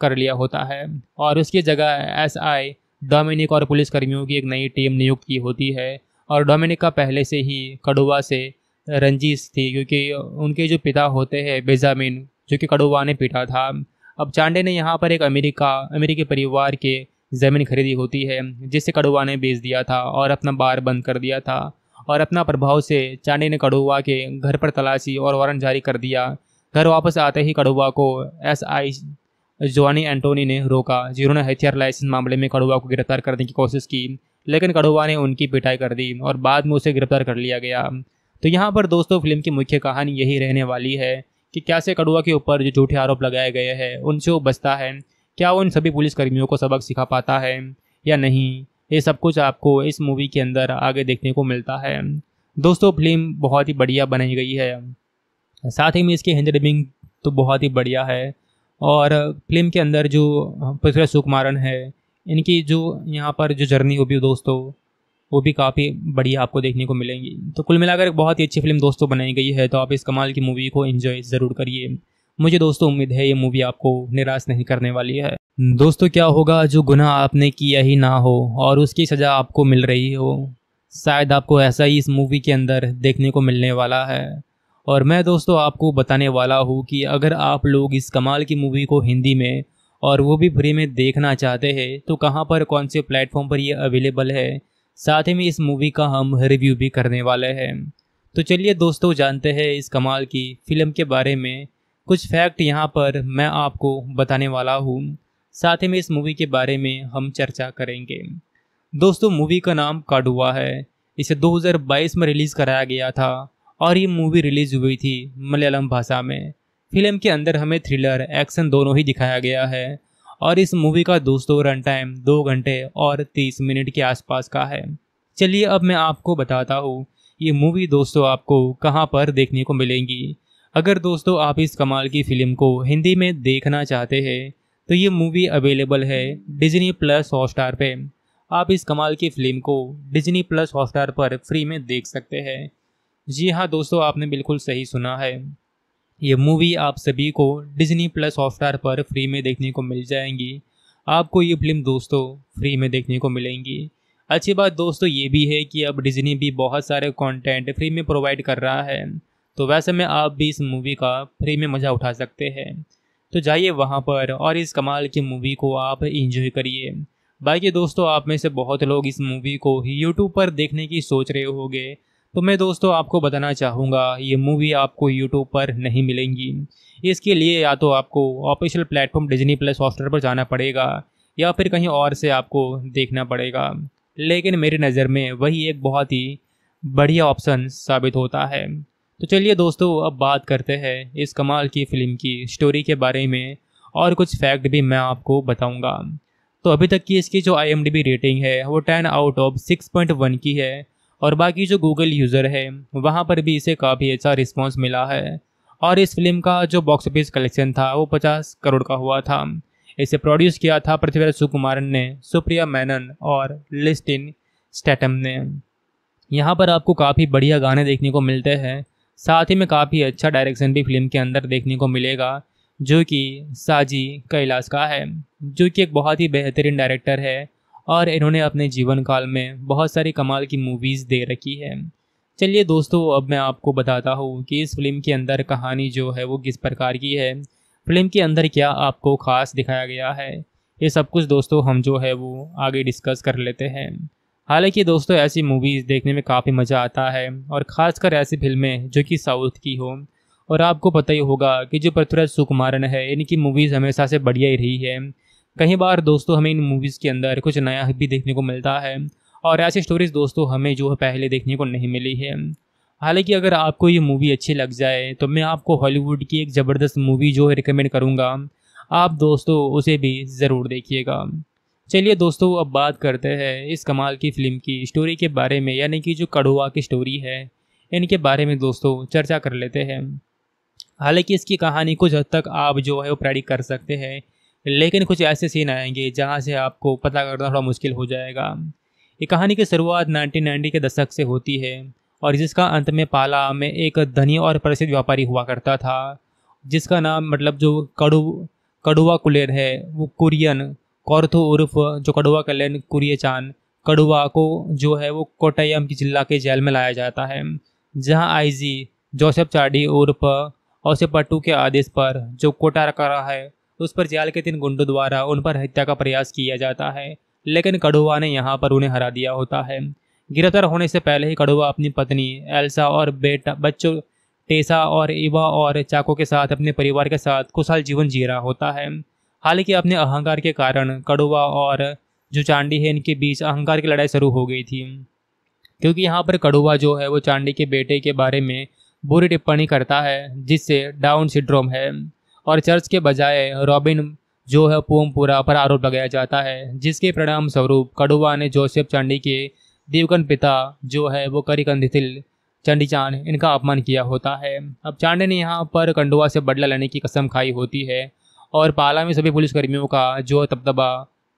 कर लिया होता है और उसकी जगह एस आई डोमिनिक और पुलिसकर्मियों की एक नई टीम नियुक्त की होती है और डोमिनिक का पहले से ही कड़ुआ से रंजिश थी क्योंकि उनके जो पिता होते हैं बेजामिन जो कि कड़ुआ ने पीटा था अब चांडे ने यहाँ पर एक अमेरिका अमेरिकी परिवार के ज़मीन खरीदी होती है जिसे कड़ुआ ने बेच दिया था और अपना बार बंद कर दिया था और अपना प्रभाव से चांडे ने कड़ुआ के घर पर तलाशी और वारंट जारी कर दिया घर वापस आते ही कड़ुआ को एस आई जोनी एंटोनी ने रोका जिन्होंने हथियार लाइसेंस मामले में कड़ुआ को गिरफ्तार करने की कोशिश की लेकिन कड़ुआ ने उनकी पिटाई कर दी और बाद में उसे गिरफ्तार कर लिया गया तो यहाँ पर दोस्तों फिल्म की मुख्य कहानी यही रहने वाली है कि क्या से कड़ुआ के ऊपर जो झूठे आरोप लगाए गए हैं उनसे वो बचता है क्या वो इन सभी पुलिसकर्मियों को सबक सिखा पाता है या नहीं ये सब कुछ आपको इस मूवी के अंदर आगे देखने को मिलता है दोस्तों फिल्म बहुत ही बढ़िया बनाई गई है साथ ही में इसकी हैंड डबिंग तो बहुत ही बढ़िया है और फिल्म के अंदर जो पृथ्वी सुकुमारन है इनकी जो यहाँ पर जो जर्नी होगी दोस्तों वो भी काफ़ी बढ़िया आपको देखने को मिलेंगी तो कुल मिलाकर एक बहुत ही अच्छी फिल्म दोस्तों बनाई गई है तो आप इस कमाल की मूवी को इन्जॉय ज़रूर करिए मुझे दोस्तों उम्मीद है ये मूवी आपको निराश नहीं करने वाली है दोस्तों क्या होगा जो गुनाह आपने किया ही ना हो और उसकी सज़ा आपको मिल रही हो शायद आपको ऐसा ही इस मूवी के अंदर देखने को मिलने वाला है और मैं दोस्तों आपको बताने वाला हूँ कि अगर आप लोग इस कमाल की मूवी को हिंदी में और वो भी फ्री में देखना चाहते हैं तो कहाँ पर कौन से प्लेटफॉर्म पर ये अवेलेबल है साथ ही में इस मूवी का हम रिव्यू भी करने वाले हैं तो चलिए दोस्तों जानते हैं इस कमाल की फिल्म के बारे में कुछ फैक्ट यहाँ पर मैं आपको बताने वाला हूँ साथ ही में इस मूवी के बारे में हम चर्चा करेंगे दोस्तों मूवी का नाम काडुआ है इसे 2022 में रिलीज़ कराया गया था और ये मूवी रिलीज़ हुई थी मलयालम भाषा में फिल्म के अंदर हमें थ्रिलर एक्शन दोनों ही दिखाया गया है और इस मूवी का दोस्तों रन टाइम दो घंटे और तीस मिनट के आसपास का है चलिए अब मैं आपको बताता हूँ ये मूवी दोस्तों आपको कहाँ पर देखने को मिलेंगी अगर दोस्तों आप इस कमाल की फ़िल्म को हिंदी में देखना चाहते हैं तो ये मूवी अवेलेबल है डिजनी प्लस हॉटस्टार पे आप इस कमाल की फ़िल्म को डिजनी प्लस हॉटस्टार पर फ्री में देख सकते हैं जी हाँ दोस्तों आपने बिल्कुल सही सुना है ये मूवी आप सभी को डिज्नी प्लस हॉटस्टार पर फ्री में देखने को मिल जाएंगी आपको ये फिल्म दोस्तों फ्री में देखने को मिलेंगी अच्छी बात दोस्तों ये भी है कि अब डिज्नी भी बहुत सारे कंटेंट फ्री में प्रोवाइड कर रहा है तो वैसे में आप भी इस मूवी का फ्री में मज़ा उठा सकते हैं तो जाइए वहाँ पर और इस कमाल की मूवी को आप इंजॉय करिए बाकी दोस्तों आप में से बहुत लोग इस मूवी को यूट्यूब पर देखने की सोच रहे होंगे तो मैं दोस्तों आपको बताना चाहूँगा ये मूवी आपको यूट्यूब पर नहीं मिलेंगी इसके लिए या तो आपको official platform Disney plus software पर जाना पड़ेगा या फिर कहीं और से आपको देखना पड़ेगा लेकिन मेरी नज़र में वही एक बहुत ही बढ़िया ऑप्शन साबित होता है तो चलिए दोस्तों अब बात करते हैं इस कमाल की फ़िल्म की स्टोरी के बारे में और कुछ फैक्ट भी मैं आपको बताऊंगा तो अभी तक की इसकी जो आई रेटिंग है वो ten out of six point one की है और बाकी जो गूगल यूज़र है वहाँ पर भी इसे काफ़ी अच्छा रिस्पॉन्स मिला है और इस फिल्म का जो बॉक्स ऑफिस कलेक्शन था वो पचास करोड़ का हुआ था इसे प्रोड्यूस किया था पृथ्वीराज सुकुमारन ने सुप्रिया मैनन और लिस्टिन स्टैटम ने यहाँ पर आपको काफ़ी बढ़िया गाने देखने को मिलते हैं साथ ही में काफ़ी अच्छा डायरेक्शन भी फिल्म के अंदर देखने को मिलेगा जो कि साजी कैलाश का है जो कि एक बहुत ही बेहतरीन डायरेक्टर है और इन्होंने अपने जीवन काल में बहुत सारी कमाल की मूवीज़ दे रखी है चलिए दोस्तों अब मैं आपको बताता हूँ कि इस फिल्म के अंदर कहानी जो है वो किस प्रकार की है फिल्म के अंदर क्या आपको खास दिखाया गया है ये सब कुछ दोस्तों हम जो है वो आगे डिस्कस कर लेते हैं हालांकि दोस्तों ऐसी मूवीज़ देखने में काफ़ी मज़ा आता है और ख़ासकर ऐसी फिल्में जो कि साउथ की हो और आपको पता ही होगा कि जो पृथ्वीराज सुकुमारन है इनकी मूवीज़ हमेशा से बढ़िया ही रही है कई बार दोस्तों हमें इन मूवीज़ के अंदर कुछ नया भी देखने को मिलता है और ऐसी स्टोरीज दोस्तों हमें जो है पहले देखने को नहीं मिली है हालांकि अगर आपको ये मूवी अच्छी लग जाए तो मैं आपको हॉलीवुड की एक ज़बरदस्त मूवी जो है रिकमेंड करूँगा आप दोस्तों उसे भी ज़रूर देखिएगा चलिए दोस्तों अब बात करते हैं इस कमाल की फ़िल्म की स्टोरी के बारे में यानी कि जो कड़ुआ की स्टोरी है इनके बारे में दोस्तों चर्चा कर लेते हैं हालांकि इसकी कहानी कुछ हद तक आप जो है वो प्रेडिक कर सकते हैं लेकिन कुछ ऐसे सीन आएंगे जहाँ से आपको पता करना थोड़ा मुश्किल हो जाएगा ये कहानी की शुरुआत नाइनटीन के दशक से होती है और जिसका अंत में पाला में एक धनी और प्रसिद्ध व्यापारी हुआ करता था जिसका नाम मतलब जो कड़ु कड़ुआ कुलेर है वो कुरियन कौरथो उर्फ जो कड़ुआ कल्याण कुरियचान कड़ुआ को जो है वो कोटयम की जिला के जेल में लाया जाता है जहां आईजी जोसेफ चाडी उर्फ पट्टू के आदेश पर जो कोटा रखा रहा है उस पर जाल के तीन गुंडों द्वारा उन पर हत्या का प्रयास किया जाता है लेकिन कड़ुआ ने यहाँ पर उन्हें हरा दिया होता है गिरफ्तार होने से पहले ही कड़ुआ अपनी पत्नी एल्सा और बेटा बच्चों टेसा और इवा और चाको के साथ अपने परिवार के साथ खुशहाल जीवन जी रहा होता है हालांकि अपने अहंकार के कारण कड़ुआ और जो चांडी है इनके बीच अहंकार की लड़ाई शुरू हो गई थी क्योंकि यहाँ पर कड़ुआ जो है वो चांडी के बेटे के बारे में बुरी टिप्पणी करता है जिससे डाउन सिड्रोम है और चर्च के बजाय रॉबिन जो है पोमपुरा पर आरोप लगाया जाता है जिसके परिणाम स्वरूप कड़ुआ ने जोसेफ चंडी के देवगन पिता जो है वो करिकंदिथिल चंडी चांद इनका अपमान किया होता है अब चांडे ने यहाँ पर कंडुआ से बदला लेने की कसम खाई होती है और पाला में सभी पुलिसकर्मियों का जो तबदबा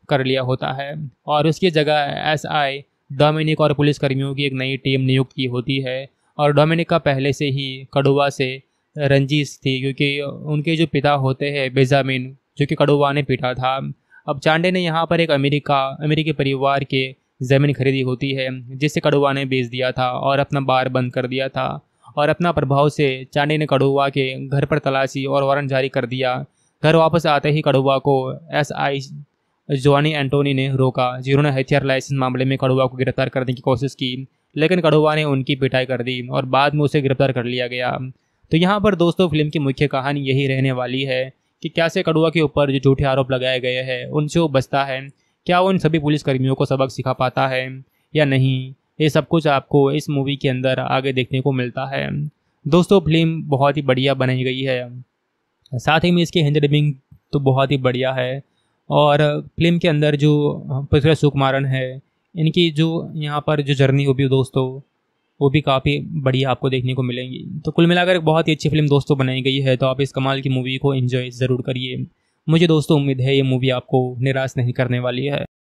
कर लिया होता है और उसकी जगह एस आई डोमिनिक और पुलिसकर्मियों की एक नई टीम नियुक्त की होती है और डोमिनिक का पहले से ही कड़ुआ से रंजिश थी क्योंकि उनके जो पिता होते हैं बेजामिन जो कि कड़ुआ ने पीटा था अब चांडे ने यहाँ पर एक अमेरिका अमेरिकी परिवार के ज़मीन खरीदी होती है जिसे कड़ुआ ने बेच दिया था और अपना बार बंद कर दिया था और अपना प्रभाव से चांडे ने कड़ुआ के घर पर तलाशी और वारंट जारी कर दिया घर वापस आते ही कड़ुआ को एस आई जोनी एंटोनी ने रोका जिन्होंने हथियार लाइसेंस मामले में कड़ुआ को गिरफ्तार करने की कोशिश की लेकिन कड़ुआ ने उनकी पिटाई कर दी और बाद में उसे गिरफ्तार कर लिया गया तो यहाँ पर दोस्तों फिल्म की मुख्य कहानी यही रहने वाली है कि कैसे कड़ुआ के ऊपर जो झूठे आरोप लगाए गए हैं उनसे वो बचता है क्या वो इन सभी पुलिसकर्मियों को सबक सिखा पाता है या नहीं ये सब कुछ आपको इस मूवी के अंदर आगे देखने को मिलता है दोस्तों फिल्म बहुत ही बढ़िया बनाई गई है साथ ही में इसकी हिंदी डबिंग तो बहुत ही बढ़िया है और फिल्म के अंदर जो पृथ्वी सुकुमारन है इनकी जो यहाँ पर जो जर्नी होगी दोस्तों वो भी काफ़ी बढ़िया आपको देखने को मिलेंगी तो कुल मिलाकर बहुत ही अच्छी फिल्म दोस्तों बनाई गई है तो आप इस कमाल की मूवी को इन्जॉय ज़रूर करिए मुझे दोस्तों उम्मीद है ये मूवी आपको निराश नहीं करने वाली है